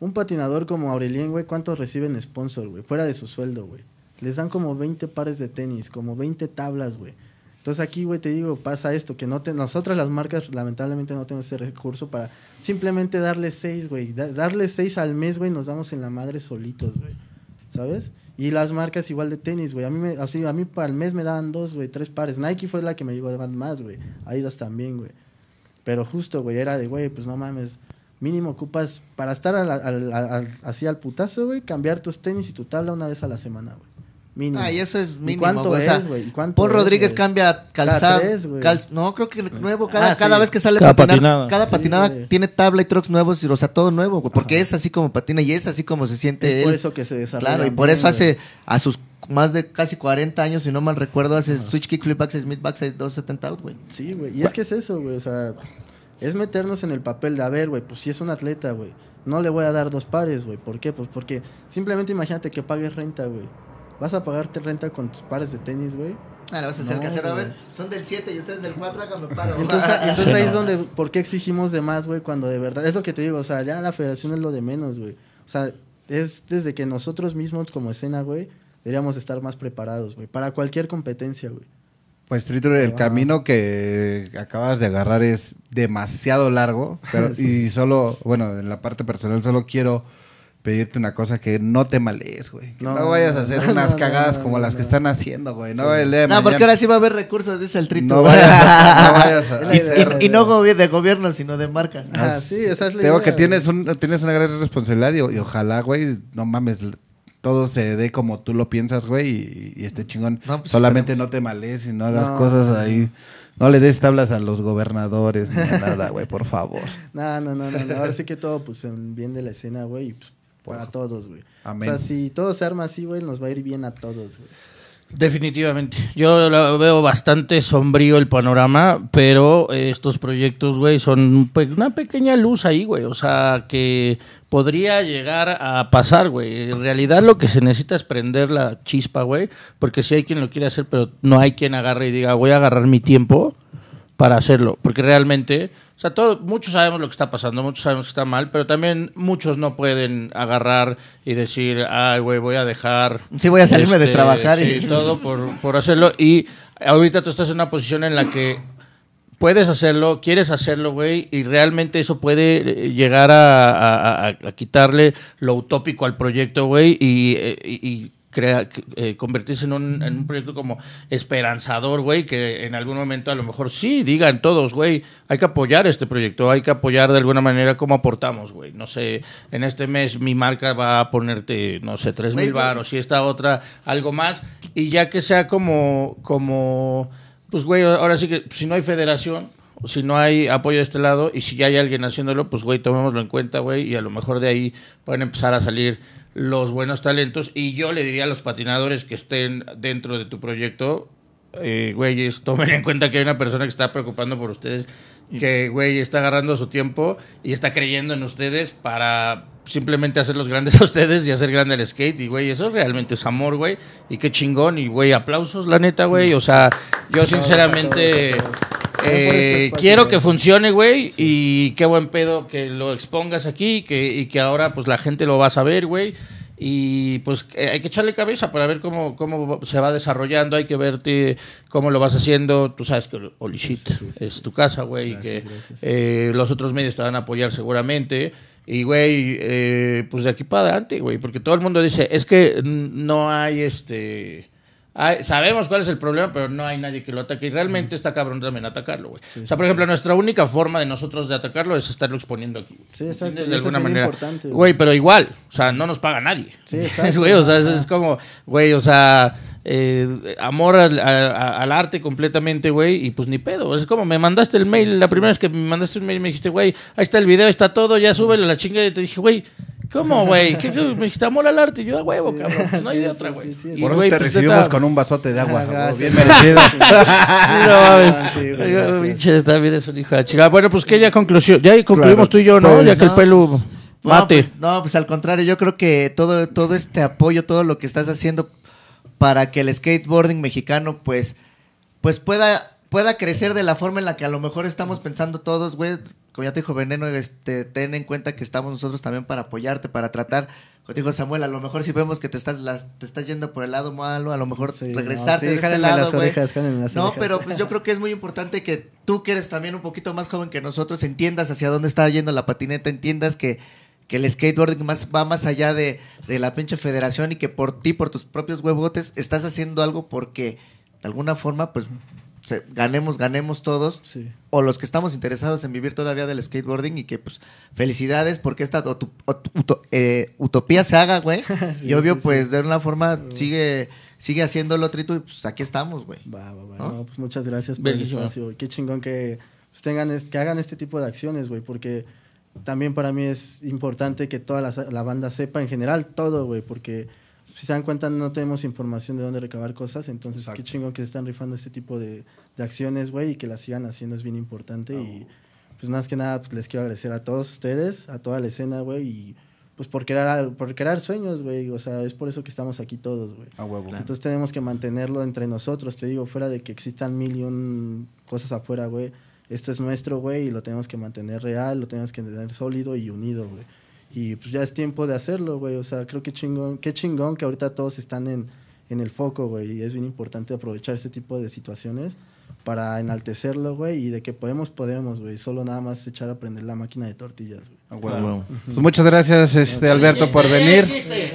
Speaker 4: un patinador como Aurelien, güey, ¿Cuántos reciben sponsor, güey? Fuera de su sueldo, güey. Les dan como 20 pares de tenis, como 20 tablas, güey. Entonces aquí, güey, te digo, pasa esto, que no te, nosotras las marcas lamentablemente no tenemos ese recurso para simplemente darle seis, güey. darle seis al mes, güey, nos damos en la madre solitos, güey. ¿Sabes? Y las marcas igual de tenis, güey. A mí, me, así, a mí para el mes me dan dos, güey, tres pares. Nike fue la que me llevaban más, güey. Adidas también, güey. Pero justo, güey, era de, güey, pues no mames Mínimo ocupas, para estar así al putazo, güey, cambiar tus tenis y tu tabla una vez a la semana, güey. Mínimo. Ah, y eso es mínimo. ¿Y cuánto es, güey? Paul Rodríguez cambia calzado. no, creo que nuevo. Ah, cada, vez que sale cada patinar, patinada. Cada patinada tiene
Speaker 2: tabla y trucks nuevos, y, o sea, todo nuevo, güey. Porque es así como patina y es así como se siente. Es por eso que se desarrolla. Claro, y por eso hace a sus más de casi 40 años, si no mal recuerdo, hace switch kick, flip backside, mid 270 out, güey.
Speaker 4: Sí, güey. Y es que es eso, güey. O sea es meternos en el papel de, a ver, güey, pues si es un atleta, güey, no le voy a dar dos pares, güey. ¿Por qué? Pues porque simplemente imagínate que pagues renta, güey. ¿Vas a pagarte renta con tus pares de tenis, güey? Ah, no vas a hacer casero. A ver,
Speaker 2: son del 7 y ustedes del 4, háganme paro. Entonces, entonces ahí es
Speaker 4: donde, ¿por qué exigimos de más, güey? Cuando de verdad, es lo que te digo, o sea, ya la federación es lo de menos, güey. O sea, es desde que nosotros mismos como escena, güey, deberíamos estar más preparados, güey, para cualquier competencia, güey.
Speaker 1: Pues Twitter, el camino que acabas de agarrar es demasiado largo, pero y solo, bueno, en la parte personal solo quiero pedirte una cosa que no te males, güey. no, vayas a hacer unas cagadas como las que están haciendo, güey. No, porque ahora sí va a haber recursos, dice el trito. No vayas, a, y, no
Speaker 2: de gobierno, sino de marcas. Ah, ah, sí, esa es la Tengo que tienes, un,
Speaker 1: tienes una gran responsabilidad y ojalá, güey, no mames, todo se dé como tú lo piensas, güey, y, este chingón. Pues, Solamente no te males y no hagas cosas ahí. No le des tablas a los gobernadores ni nada, güey, por favor.
Speaker 4: No, no, no, no, Ahora sí que todo, pues, en bien de la escena, güey, y pues, para todos, güey. Amén. O sea, si todo se arma así, güey, nos va a ir bien a todos, güey. Definitivamente.
Speaker 3: Yo lo veo bastante sombrío el panorama, pero eh, estos proyectos, güey, son pues, una pequeña luz ahí, güey. O sea, que podría llegar a pasar, güey. En realidad lo que se necesita es prender la chispa, güey. Porque si hay quien lo quiere hacer, pero no hay quien agarre y diga, voy a agarrar mi tiempo para hacerlo. Porque realmente o sea, muchos sabemos lo que está pasando, muchos sabemos que está mal, pero también muchos no pueden agarrar y decir, ay, güey, voy a dejar. Sí, voy a salirme de este, trabajar. y todo por, por hacerlo. Y ahorita tú estás en una posición en la que puedes hacerlo, quieres hacerlo, güey, y realmente eso puede eh, llegar a, quitarle lo utópico al proyecto, güey, y, eh, crea, eh, convertirse en un, proyecto como esperanzador, güey, que en algún momento a lo mejor sí digan todos, güey, hay que apoyar este proyecto, hay que apoyar de alguna manera cómo aportamos, güey. No sé, en este mes mi marca va a ponerte, no sé, tres mil baros y esta otra algo más, y ya que sea como, como, pues, güey, ahora sí que si no hay federación, si no hay apoyo de este lado y si ya hay alguien haciéndolo, pues, güey, tomémoslo en cuenta, güey, y a lo mejor de ahí pueden empezar a salir los buenos talentos. Y yo le diría a los patinadores que estén dentro de tu proyecto, eh, güeyes, tomen en cuenta que hay una persona que está preocupando por ustedes, que, güey, está agarrando su tiempo y está creyendo en ustedes para simplemente hacerlos grandes a ustedes y hacer grande el skate. Y, güey, eso realmente es amor, güey. Y qué chingón. Y, güey, aplausos, la neta, güey. O sea, yo sinceramente... Eh, quiero que funcione, güey, y qué buen pedo que lo expongas aquí que, y que ahora pues la gente lo va a saber, güey. Y pues eh, hay que echarle cabeza para ver cómo, cómo se va desarrollando, hay que verte cómo lo vas haciendo. Tú sabes que holy es tu casa, güey, que eh, los otros medios te van a apoyar seguramente. Y, güey, pues de aquí para adelante, güey, porque todo el mundo dice, es que no hay este sabemos cuál es el problema, pero no hay nadie que lo ataque. Y realmente está cabrón también atacarlo, güey. o sea, por ejemplo, nuestra única forma de nosotros de atacarlo es estarlo exponiendo aquí. Sí, exacto. De alguna manera. Güey, pero igual, o sea, no nos paga nadie. Sí, exacto. Güey, o sea, es, como, güey, o sea, eh, amor al, arte completamente, güey, y pues ni pedo. Es como me mandaste el mail, la primera vez que me mandaste un mail me dijiste, güey, ahí está el video, está todo, ya súbelo a la chinga. Y te dije, güey, ¿Cómo, güey? me está mola el arte. Y yo, a ah, huevo, cabrón. Pues no hay de otra, güey. Por eso te pues, recibimos con un vasote
Speaker 1: de agua, ah, Bien merecido. sí,
Speaker 3: no, Pinche, también es un hijo de chica. Ah, bueno, pues que ya conclusión. Ya concluimos tú y yo, ¿no? Pues, ya que el pelo
Speaker 2: mate. No pues, no pues, al contrario, yo creo que todo, todo este apoyo, todo lo que estás haciendo para que el skateboarding mexicano, pues, pues pueda, pueda crecer de la forma en la que a lo mejor estamos pensando todos, güey como ya te dijo Veneno, este, ten en cuenta que estamos nosotros también para apoyarte, para tratar. Como te dijo Samuel, a lo mejor si vemos que te estás, te estás yendo por el lado malo, a lo mejor regresarte de este lado, No, pero pues yo creo que es muy importante que tú, que eres también un poquito más joven que nosotros, entiendas hacia dónde está yendo la patineta, entiendas que que el skateboarding más, va más allá de, de, la pinche federación y que por ti, por tus propios huevotes, estás haciendo algo porque de alguna forma, pues ganemos, ganemos todos, o los que estamos interesados en vivir todavía del skateboarding y que pues felicidades porque esta eh, utopía se haga, güey. y obvio, pues de una forma sigue sigue haciéndolo trito y pues aquí estamos, güey. Pues, muchas gracias por el espacio. Qué chingón
Speaker 4: que, pues, tengan que hagan este tipo de acciones, güey, porque también para mí es importante que toda la banda sepa en general todo, güey, porque si se dan cuenta, no tenemos información de dónde recabar cosas. Entonces, qué chingón que se están rifando este tipo de, acciones, güey, y que las sigan haciendo es bien importante. Ah, y pues más que nada, pues, les quiero agradecer a todos ustedes, a toda la escena, güey, y pues por crear, por crear sueños, güey. O sea, es por eso que estamos aquí todos, güey. A ah, huevo. Entonces tenemos que mantenerlo entre nosotros. Te digo, fuera de que existan mil cosas afuera, güey. Esto es nuestro, güey, y lo tenemos que mantener real, lo tenemos que mantener sólido y unido, güey. Y pues ya es tiempo de hacerlo, güey. O sea, creo que chingón, qué chingón que ahorita todos están en, en el foco, güey. Y es bien importante aprovechar este tipo de situaciones para enaltecerlo, güey, y de que podemos, podemos, güey. Solo nada más echar a prender la máquina de tortillas, güey. bueno, pues, muchas gracias, este, Alberto, por venir.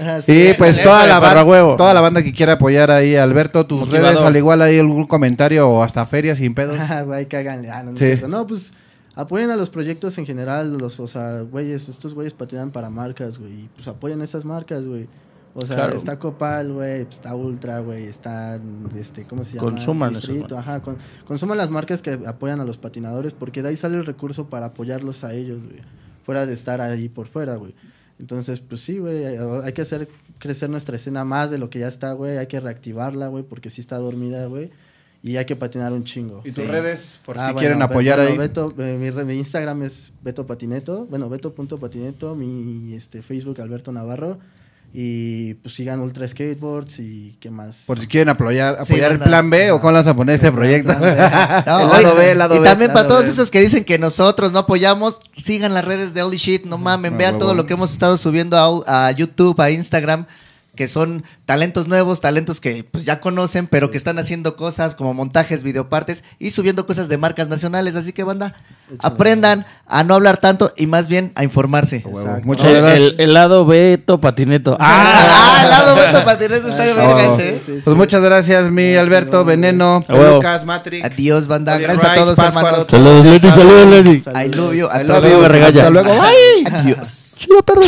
Speaker 4: Ah, y pues toda la, banda, toda
Speaker 1: la banda que quiera apoyar ahí, Alberto, tus redes, al igual ahí algún comentario o hasta feria sin pedos.
Speaker 4: Ah, güey, cáganle. Ah, no, pues apoyen a los proyectos en general, los, o sea, güeyes, estos güeyes patinan para marcas, güey, y pues apoyan esas marcas, güey. O sea, está Copal, güey, pues, está Ultra, güey, está, este, ¿cómo se llama? Consuman ajá, consuman las marcas que apoyan a los patinadores porque de ahí sale el recurso para apoyarlos a ellos, güey, fuera de estar ahí por fuera, güey. Entonces, pues sí, güey, hay que hacer crecer nuestra escena más de lo que ya está, güey, hay que reactivarla, güey, porque sí está dormida, güey y hay que patinar un chingo. ¿Y tus redes? Por ah, si quieren apoyar ahí. Eh, mi, Instagram es Beto Patineto, bueno, Beto.patineto, mi este, Facebook Alberto Navarro. Y pues sigan Ultra Skateboards y qué más. Por si quieren apoyar, apoyar el plan B
Speaker 1: o cómo vas a poner este proyecto.
Speaker 4: y
Speaker 2: también para todos esos que dicen que nosotros no apoyamos, sigan las redes de Holy Shit, no mamen, ah, vean todo lo que hemos estado subiendo a, a YouTube, a Instagram que son talentos nuevos, talentos que pues, ya conocen, pero que están haciendo cosas como montajes, videopartes y subiendo cosas de marcas nacionales. Así que, banda, aprendan a no hablar tanto y más bien a informarse. Muchas gracias. El, lado Beto Patineto. Ah, ah. ¡Ah! el lado Beto Patineto está de oh. verga ese. ¿eh?
Speaker 1: pues muchas gracias, mi Alberto, Veneno, Lucas, Matrix. Adiós, banda. Gracias a todos,
Speaker 2: Saludos, Lenny. Saludos, Lenny. I love Hasta luego. Adiós. perro.